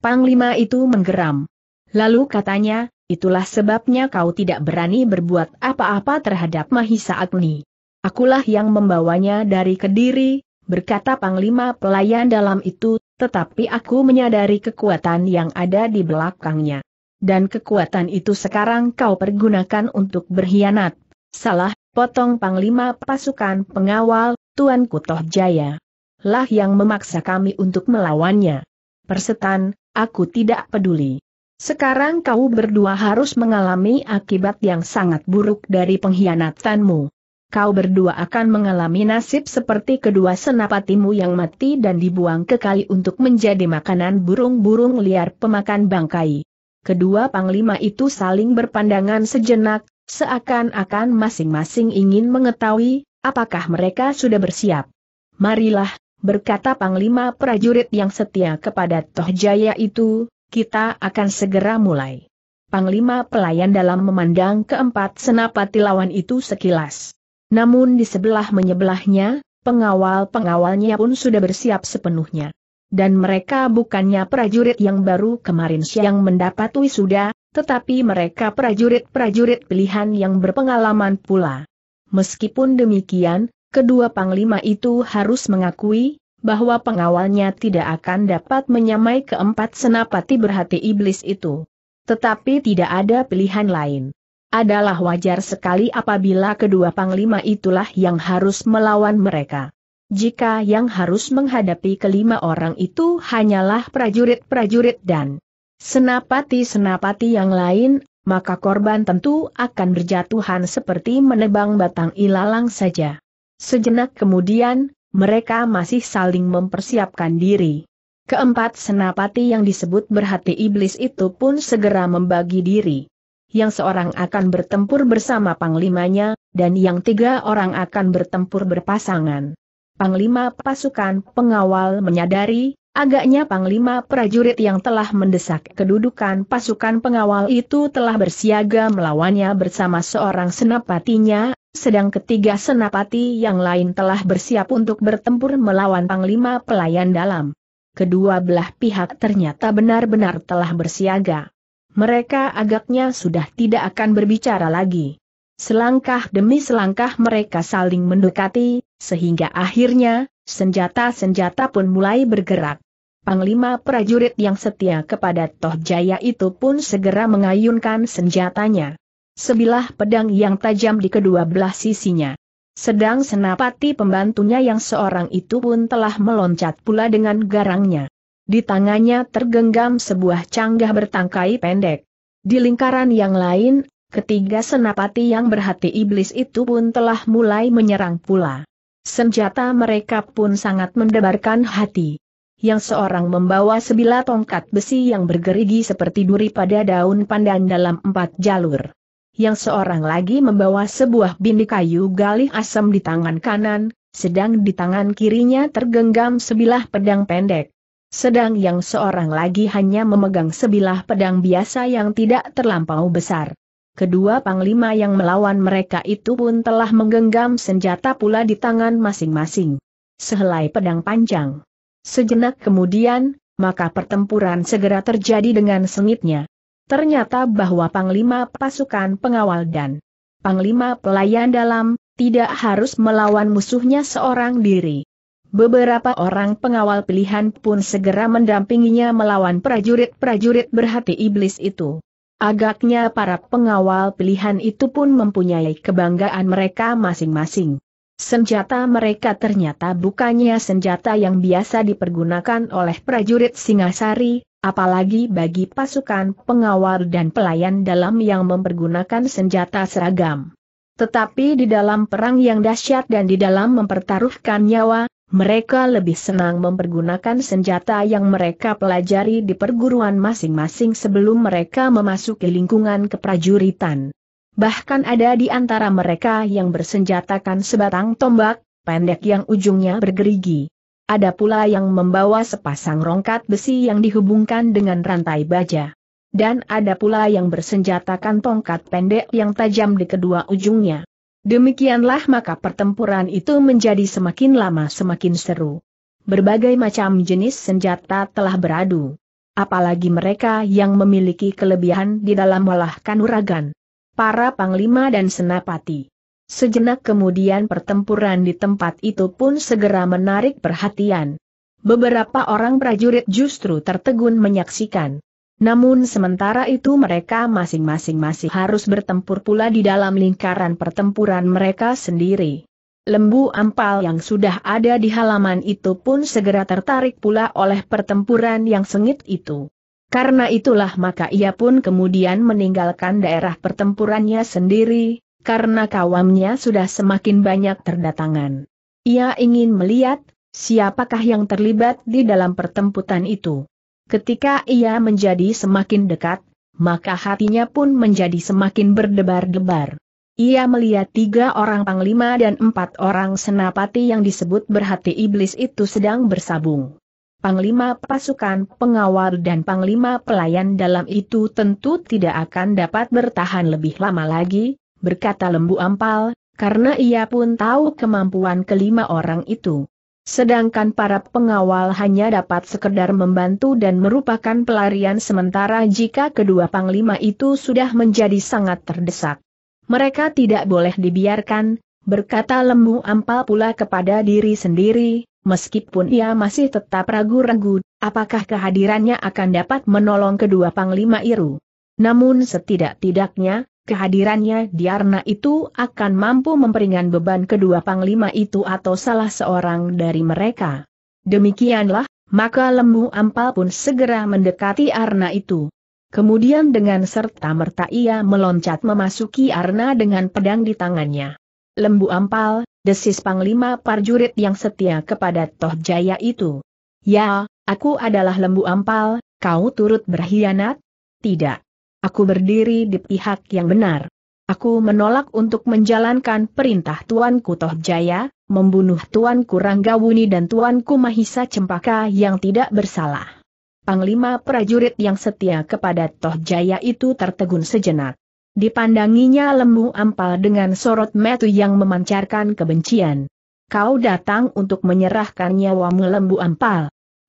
Panglima itu menggeram. Lalu katanya, itulah sebabnya kau tidak berani berbuat apa-apa terhadap Mahisa Agni. Akulah yang membawanya dari Kediri, berkata Panglima pelayan dalam itu, tetapi aku menyadari kekuatan yang ada di belakangnya. Dan kekuatan itu sekarang kau pergunakan untuk berkhianat Salah, potong Panglima Pasukan Pengawal, Tuan Kutoh Jaya. Lah yang memaksa kami untuk melawannya. Persetan, aku tidak peduli. Sekarang kau berdua harus mengalami akibat yang sangat buruk dari pengkhianatanmu. Kau berdua akan mengalami nasib seperti kedua senapatimu yang mati dan dibuang ke kali untuk menjadi makanan burung-burung liar pemakan bangkai. Kedua panglima itu saling berpandangan sejenak, Seakan-akan masing-masing ingin mengetahui, apakah mereka sudah bersiap. Marilah, berkata Panglima prajurit yang setia kepada Toh Jaya itu, kita akan segera mulai. Panglima pelayan dalam memandang keempat senapati lawan itu sekilas. Namun di sebelah menyebelahnya, pengawal-pengawalnya pun sudah bersiap sepenuhnya dan mereka bukannya prajurit yang baru kemarin siang mendapat wisuda, tetapi mereka prajurit-prajurit pilihan yang berpengalaman pula. Meskipun demikian, kedua panglima itu harus mengakui, bahwa pengawalnya tidak akan dapat menyamai keempat senapati berhati iblis itu. Tetapi tidak ada pilihan lain. Adalah wajar sekali apabila kedua panglima itulah yang harus melawan mereka. Jika yang harus menghadapi kelima orang itu hanyalah prajurit-prajurit dan senapati-senapati yang lain, maka korban tentu akan berjatuhan seperti menebang batang ilalang saja. Sejenak kemudian, mereka masih saling mempersiapkan diri. Keempat senapati yang disebut berhati iblis itu pun segera membagi diri. Yang seorang akan bertempur bersama panglimanya, dan yang tiga orang akan bertempur berpasangan. Panglima pasukan pengawal menyadari, agaknya Panglima prajurit yang telah mendesak kedudukan pasukan pengawal itu telah bersiaga melawannya bersama seorang senapatinya, sedang ketiga senapati yang lain telah bersiap untuk bertempur melawan Panglima pelayan dalam. Kedua belah pihak ternyata benar-benar telah bersiaga. Mereka agaknya sudah tidak akan berbicara lagi. Selangkah demi selangkah mereka saling mendekati, sehingga akhirnya, senjata-senjata pun mulai bergerak. Panglima prajurit yang setia kepada Toh Jaya itu pun segera mengayunkan senjatanya. Sebilah pedang yang tajam di kedua belah sisinya. Sedang senapati pembantunya yang seorang itu pun telah meloncat pula dengan garangnya. Di tangannya tergenggam sebuah canggah bertangkai pendek. Di lingkaran yang lain, ketiga senapati yang berhati iblis itu pun telah mulai menyerang pula. Senjata mereka pun sangat mendebarkan hati. Yang seorang membawa sebilah tongkat besi yang bergerigi seperti duri pada daun pandan dalam empat jalur. Yang seorang lagi membawa sebuah bindi kayu galih asam di tangan kanan, sedang di tangan kirinya tergenggam sebilah pedang pendek. Sedang yang seorang lagi hanya memegang sebilah pedang biasa yang tidak terlampau besar. Kedua panglima yang melawan mereka itu pun telah menggenggam senjata pula di tangan masing-masing. Sehelai pedang panjang. Sejenak kemudian, maka pertempuran segera terjadi dengan sengitnya. Ternyata bahwa panglima pasukan pengawal dan panglima pelayan dalam, tidak harus melawan musuhnya seorang diri. Beberapa orang pengawal pilihan pun segera mendampinginya melawan prajurit-prajurit berhati iblis itu. Agaknya para pengawal pilihan itu pun mempunyai kebanggaan mereka masing-masing. Senjata mereka ternyata bukannya senjata yang biasa dipergunakan oleh prajurit Singasari, apalagi bagi pasukan pengawal dan pelayan dalam yang mempergunakan senjata seragam. Tetapi di dalam perang yang dahsyat dan di dalam mempertaruhkan nyawa, mereka lebih senang mempergunakan senjata yang mereka pelajari di perguruan masing-masing sebelum mereka memasuki lingkungan keprajuritan. Bahkan ada di antara mereka yang bersenjatakan sebatang tombak, pendek yang ujungnya bergerigi. Ada pula yang membawa sepasang rongkat besi yang dihubungkan dengan rantai baja. Dan ada pula yang bersenjatakan tongkat pendek yang tajam di kedua ujungnya. Demikianlah maka pertempuran itu menjadi semakin lama semakin seru. Berbagai macam jenis senjata telah beradu. Apalagi mereka yang memiliki kelebihan di dalam olah kanuragan. Para panglima dan senapati. Sejenak kemudian pertempuran di tempat itu pun segera menarik perhatian. Beberapa orang prajurit justru tertegun menyaksikan. Namun sementara itu mereka masing-masing masih harus bertempur pula di dalam lingkaran pertempuran mereka sendiri. Lembu ampal yang sudah ada di halaman itu pun segera tertarik pula oleh pertempuran yang sengit itu. Karena itulah maka ia pun kemudian meninggalkan daerah pertempurannya sendiri, karena kawamnya sudah semakin banyak terdatangan. Ia ingin melihat, siapakah yang terlibat di dalam pertempuran itu. Ketika ia menjadi semakin dekat, maka hatinya pun menjadi semakin berdebar-debar. Ia melihat tiga orang panglima dan empat orang senapati yang disebut berhati iblis itu sedang bersabung. Panglima pasukan pengawal dan panglima pelayan dalam itu tentu tidak akan dapat bertahan lebih lama lagi, berkata lembu ampal, karena ia pun tahu kemampuan kelima orang itu. Sedangkan para pengawal hanya dapat sekedar membantu dan merupakan pelarian sementara jika kedua panglima itu sudah menjadi sangat terdesak. Mereka tidak boleh dibiarkan, berkata Lembu Ampal pula kepada diri sendiri, meskipun ia masih tetap ragu-ragu, apakah kehadirannya akan dapat menolong kedua panglima Iru. Namun setidak-tidaknya, Kehadirannya di Arna itu akan mampu memperingan beban kedua panglima itu atau salah seorang dari mereka. Demikianlah, maka lembu ampal pun segera mendekati Arna itu. Kemudian dengan serta-merta ia meloncat memasuki Arna dengan pedang di tangannya. Lembu ampal, desis panglima parjurit yang setia kepada Toh Jaya itu. Ya, aku adalah lembu ampal, kau turut berkhianat? Tidak. Aku berdiri di pihak yang benar. Aku menolak untuk menjalankan perintah Tuanku Toh Jaya, membunuh Tuanku Ranggawuni dan Tuanku Mahisa Cempaka yang tidak bersalah. Panglima prajurit yang setia kepada Toh Jaya itu tertegun sejenak. Dipandanginya lembu ampal dengan sorot metu yang memancarkan kebencian. Kau datang untuk menyerahkan nyawamu lembu ampal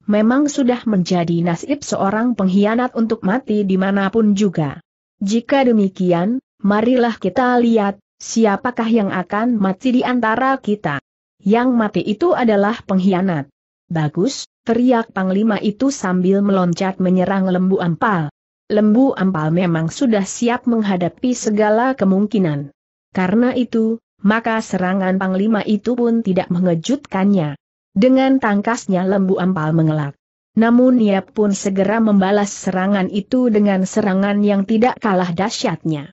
memang sudah menjadi nasib seorang pengkhianat untuk mati dimanapun juga. Jika demikian, marilah kita lihat, siapakah yang akan mati di antara kita. Yang mati itu adalah pengkhianat. Bagus, teriak Panglima itu sambil meloncat menyerang lembu ampal. Lembu ampal memang sudah siap menghadapi segala kemungkinan. Karena itu, maka serangan Panglima itu pun tidak mengejutkannya. Dengan tangkasnya lembu ampal mengelak. Namun ia pun segera membalas serangan itu dengan serangan yang tidak kalah dahsyatnya.